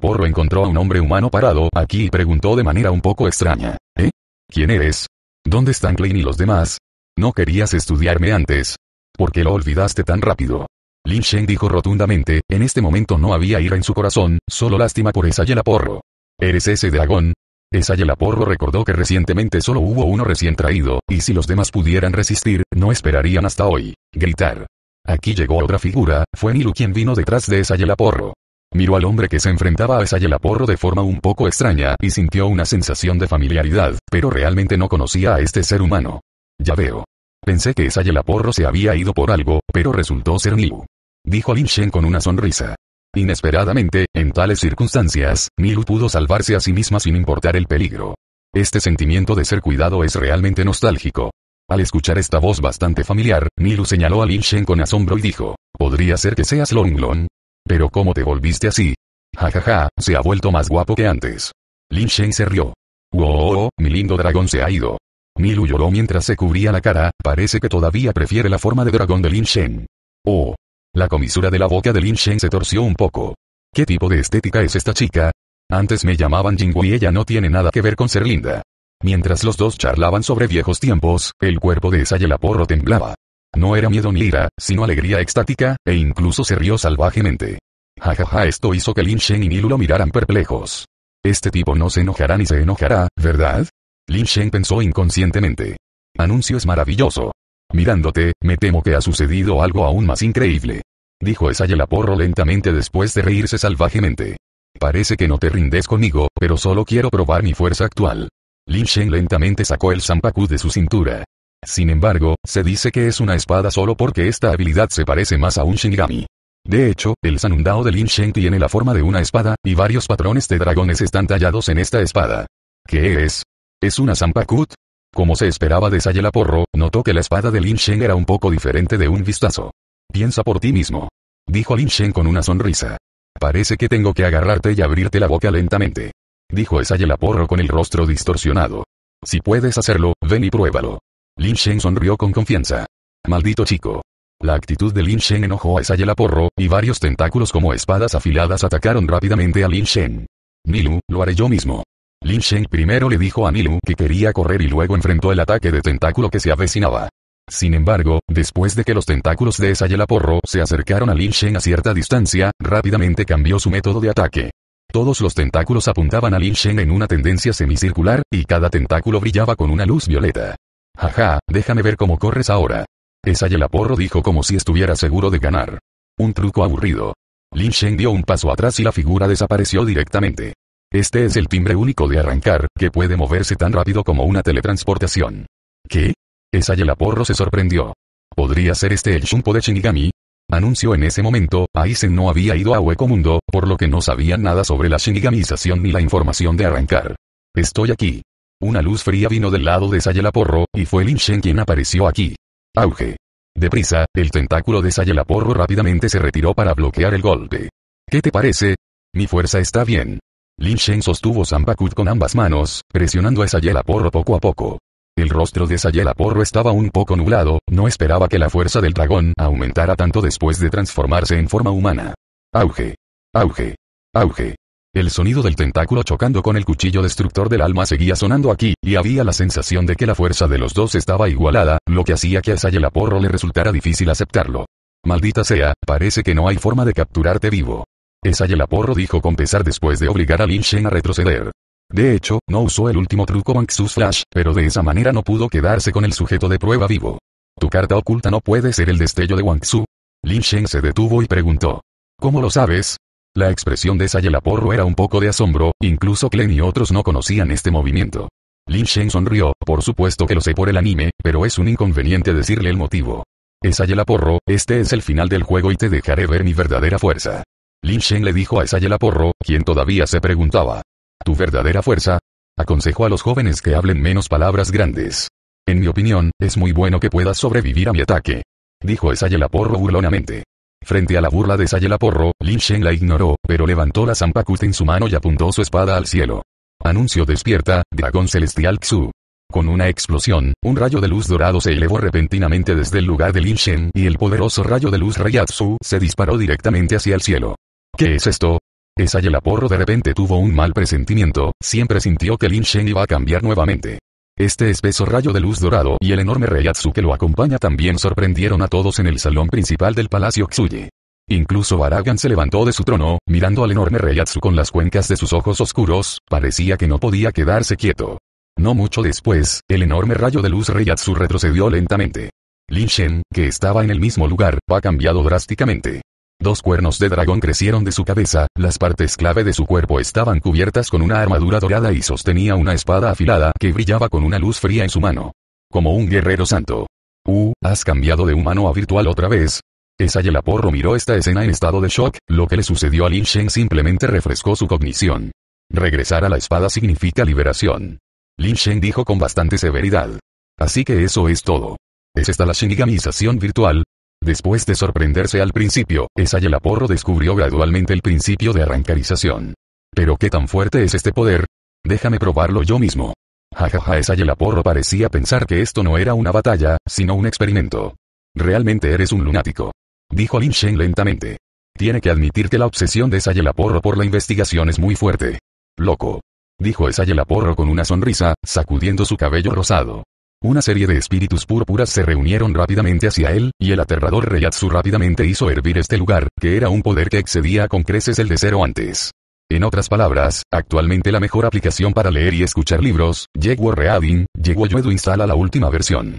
porro encontró a un hombre humano parado aquí y preguntó de manera un poco extraña. ¿Eh? ¿Quién eres? ¿Dónde están Klein y los demás? No querías estudiarme antes. ¿Por qué lo olvidaste tan rápido? Lin Shen dijo rotundamente, en este momento no había ira en su corazón, solo lástima por esa Porro. Eres ese dragón, Esayelaporro recordó que recientemente solo hubo uno recién traído, y si los demás pudieran resistir, no esperarían hasta hoy. Gritar. Aquí llegó otra figura, fue Nilu quien vino detrás de esa Esayelaporro. Miró al hombre que se enfrentaba a esa Esayelaporro de forma un poco extraña, y sintió una sensación de familiaridad, pero realmente no conocía a este ser humano. Ya veo. Pensé que Esayelaporro se había ido por algo, pero resultó ser Nilu. Dijo Lin Shen con una sonrisa. Inesperadamente, en tales circunstancias, Milu pudo salvarse a sí misma sin importar el peligro. Este sentimiento de ser cuidado es realmente nostálgico. Al escuchar esta voz bastante familiar, Milu señaló a Lin Shen con asombro y dijo, podría ser que seas Long Long, Pero ¿cómo te volviste así? Jajaja, ja, ja, se ha vuelto más guapo que antes. Lin Shen se rió. Wow, oh, oh, oh, mi lindo dragón se ha ido. Milu lloró mientras se cubría la cara, parece que todavía prefiere la forma de dragón de Lin Shen. Oh, la comisura de la boca de Lin Shen se torció un poco. ¿Qué tipo de estética es esta chica? Antes me llamaban Jingwu y ella no tiene nada que ver con ser linda. Mientras los dos charlaban sobre viejos tiempos, el cuerpo de esa porro temblaba. No era miedo ni ira, sino alegría extática, e incluso se rió salvajemente. Jajaja, esto hizo que Lin Shen y Nilu lo miraran perplejos. Este tipo no se enojará ni se enojará, ¿verdad? Lin Shen pensó inconscientemente. Anuncio es maravilloso. Mirándote, me temo que ha sucedido algo aún más increíble. Dijo porro lentamente después de reírse salvajemente. Parece que no te rindes conmigo, pero solo quiero probar mi fuerza actual. Lin Shen lentamente sacó el sampakut de su cintura. Sin embargo, se dice que es una espada solo porque esta habilidad se parece más a un shingami. De hecho, el Sanundao de Lin Shen tiene la forma de una espada, y varios patrones de dragones están tallados en esta espada. ¿Qué es? ¿Es una Zanpakut? Como se esperaba de Porro notó que la espada de Lin Shen era un poco diferente de un vistazo. Piensa por ti mismo. Dijo Lin Shen con una sonrisa. Parece que tengo que agarrarte y abrirte la boca lentamente. Dijo Porro con el rostro distorsionado. Si puedes hacerlo, ven y pruébalo. Lin Shen sonrió con confianza. Maldito chico. La actitud de Lin Shen enojó a Porro y varios tentáculos como espadas afiladas atacaron rápidamente a Lin Shen. Milu, lo haré yo mismo. Lin Sheng primero le dijo a Milu que quería correr y luego enfrentó el ataque de tentáculo que se avecinaba. Sin embargo, después de que los tentáculos de Saiyala Porro se acercaron a Lin Sheng a cierta distancia, rápidamente cambió su método de ataque. Todos los tentáculos apuntaban a Lin Shen en una tendencia semicircular, y cada tentáculo brillaba con una luz violeta. Jaja, déjame ver cómo corres ahora. Esayelaporro Porro dijo como si estuviera seguro de ganar. Un truco aburrido. Lin Sheng dio un paso atrás y la figura desapareció directamente. Este es el timbre único de arrancar, que puede moverse tan rápido como una teletransportación. ¿Qué? Esayelaporro se sorprendió. ¿Podría ser este el Shunpo de Shinigami? Anunció en ese momento, Aizen no había ido a Hueco Mundo, por lo que no sabía nada sobre la Shinigamización ni la información de arrancar. Estoy aquí. Una luz fría vino del lado de Sayelaporro, y fue Lin Shen quien apareció aquí. Auge. Deprisa, el tentáculo de Sayelaporro rápidamente se retiró para bloquear el golpe. ¿Qué te parece? Mi fuerza está bien. Lin Shen sostuvo Zambakut con ambas manos, presionando a Sayela Porro poco a poco. El rostro de Sayela Porro estaba un poco nublado, no esperaba que la fuerza del dragón aumentara tanto después de transformarse en forma humana. Auge. Auge. Auge. El sonido del tentáculo chocando con el cuchillo destructor del alma seguía sonando aquí, y había la sensación de que la fuerza de los dos estaba igualada, lo que hacía que a Sayela Porro le resultara difícil aceptarlo. Maldita sea, parece que no hay forma de capturarte vivo. Esa y dijo con pesar después de obligar a Lin Shen a retroceder. De hecho, no usó el último truco Tzu's Flash, pero de esa manera no pudo quedarse con el sujeto de prueba vivo. Tu carta oculta no puede ser el destello de Wang Xu. Lin Shen se detuvo y preguntó. ¿Cómo lo sabes? La expresión de Porro era un poco de asombro, incluso Klen y otros no conocían este movimiento. Lin Shen sonrió, por supuesto que lo sé por el anime, pero es un inconveniente decirle el motivo. Es Porro, este es el final del juego y te dejaré ver mi verdadera fuerza. Lin Shen le dijo a Sayela Porro, quien todavía se preguntaba. Tu verdadera fuerza. Aconsejo a los jóvenes que hablen menos palabras grandes. En mi opinión, es muy bueno que puedas sobrevivir a mi ataque. Dijo Sayela Porro burlonamente. Frente a la burla de Sayela Porro, Lin Shen la ignoró, pero levantó la zampacute en su mano y apuntó su espada al cielo. Anuncio despierta, dragón celestial Xu. Con una explosión, un rayo de luz dorado se elevó repentinamente desde el lugar de Lin Shen y el poderoso rayo de luz Rayatsu se disparó directamente hacia el cielo. ¿Qué es esto? Esa Yelaporro de repente tuvo un mal presentimiento, siempre sintió que Lin Shen iba a cambiar nuevamente. Este espeso rayo de luz dorado y el enorme reyatsu que lo acompaña también sorprendieron a todos en el salón principal del Palacio Xuye. Incluso Baragan se levantó de su trono, mirando al enorme reyatsu con las cuencas de sus ojos oscuros, parecía que no podía quedarse quieto. No mucho después, el enorme rayo de luz reyatsu retrocedió lentamente. Lin Shen, que estaba en el mismo lugar, ha cambiado drásticamente. Dos cuernos de dragón crecieron de su cabeza, las partes clave de su cuerpo estaban cubiertas con una armadura dorada y sostenía una espada afilada que brillaba con una luz fría en su mano. Como un guerrero santo. Uh, has cambiado de humano a virtual otra vez. Esa Yelaporro miró esta escena en estado de shock, lo que le sucedió a Lin Shen simplemente refrescó su cognición. Regresar a la espada significa liberación. Lin Shen dijo con bastante severidad. Así que eso es todo. ¿Es esta la shinigamización virtual? Después de sorprenderse al principio, Esayelaporro descubrió gradualmente el principio de arrancarización. ¿Pero qué tan fuerte es este poder? Déjame probarlo yo mismo. Jajaja, Esayelaporro parecía pensar que esto no era una batalla, sino un experimento. Realmente eres un lunático. Dijo Lin Shen lentamente. Tiene que admitir que la obsesión de Esayelaporro por la investigación es muy fuerte. Loco. Dijo Esayelaporro con una sonrisa, sacudiendo su cabello rosado. Una serie de espíritus púrpuras se reunieron rápidamente hacia él, y el aterrador Reyatsu rápidamente hizo hervir este lugar, que era un poder que excedía con creces el de cero antes. En otras palabras, actualmente la mejor aplicación para leer y escuchar libros, Yeguo Reading, llegó Yuedu instala la última versión.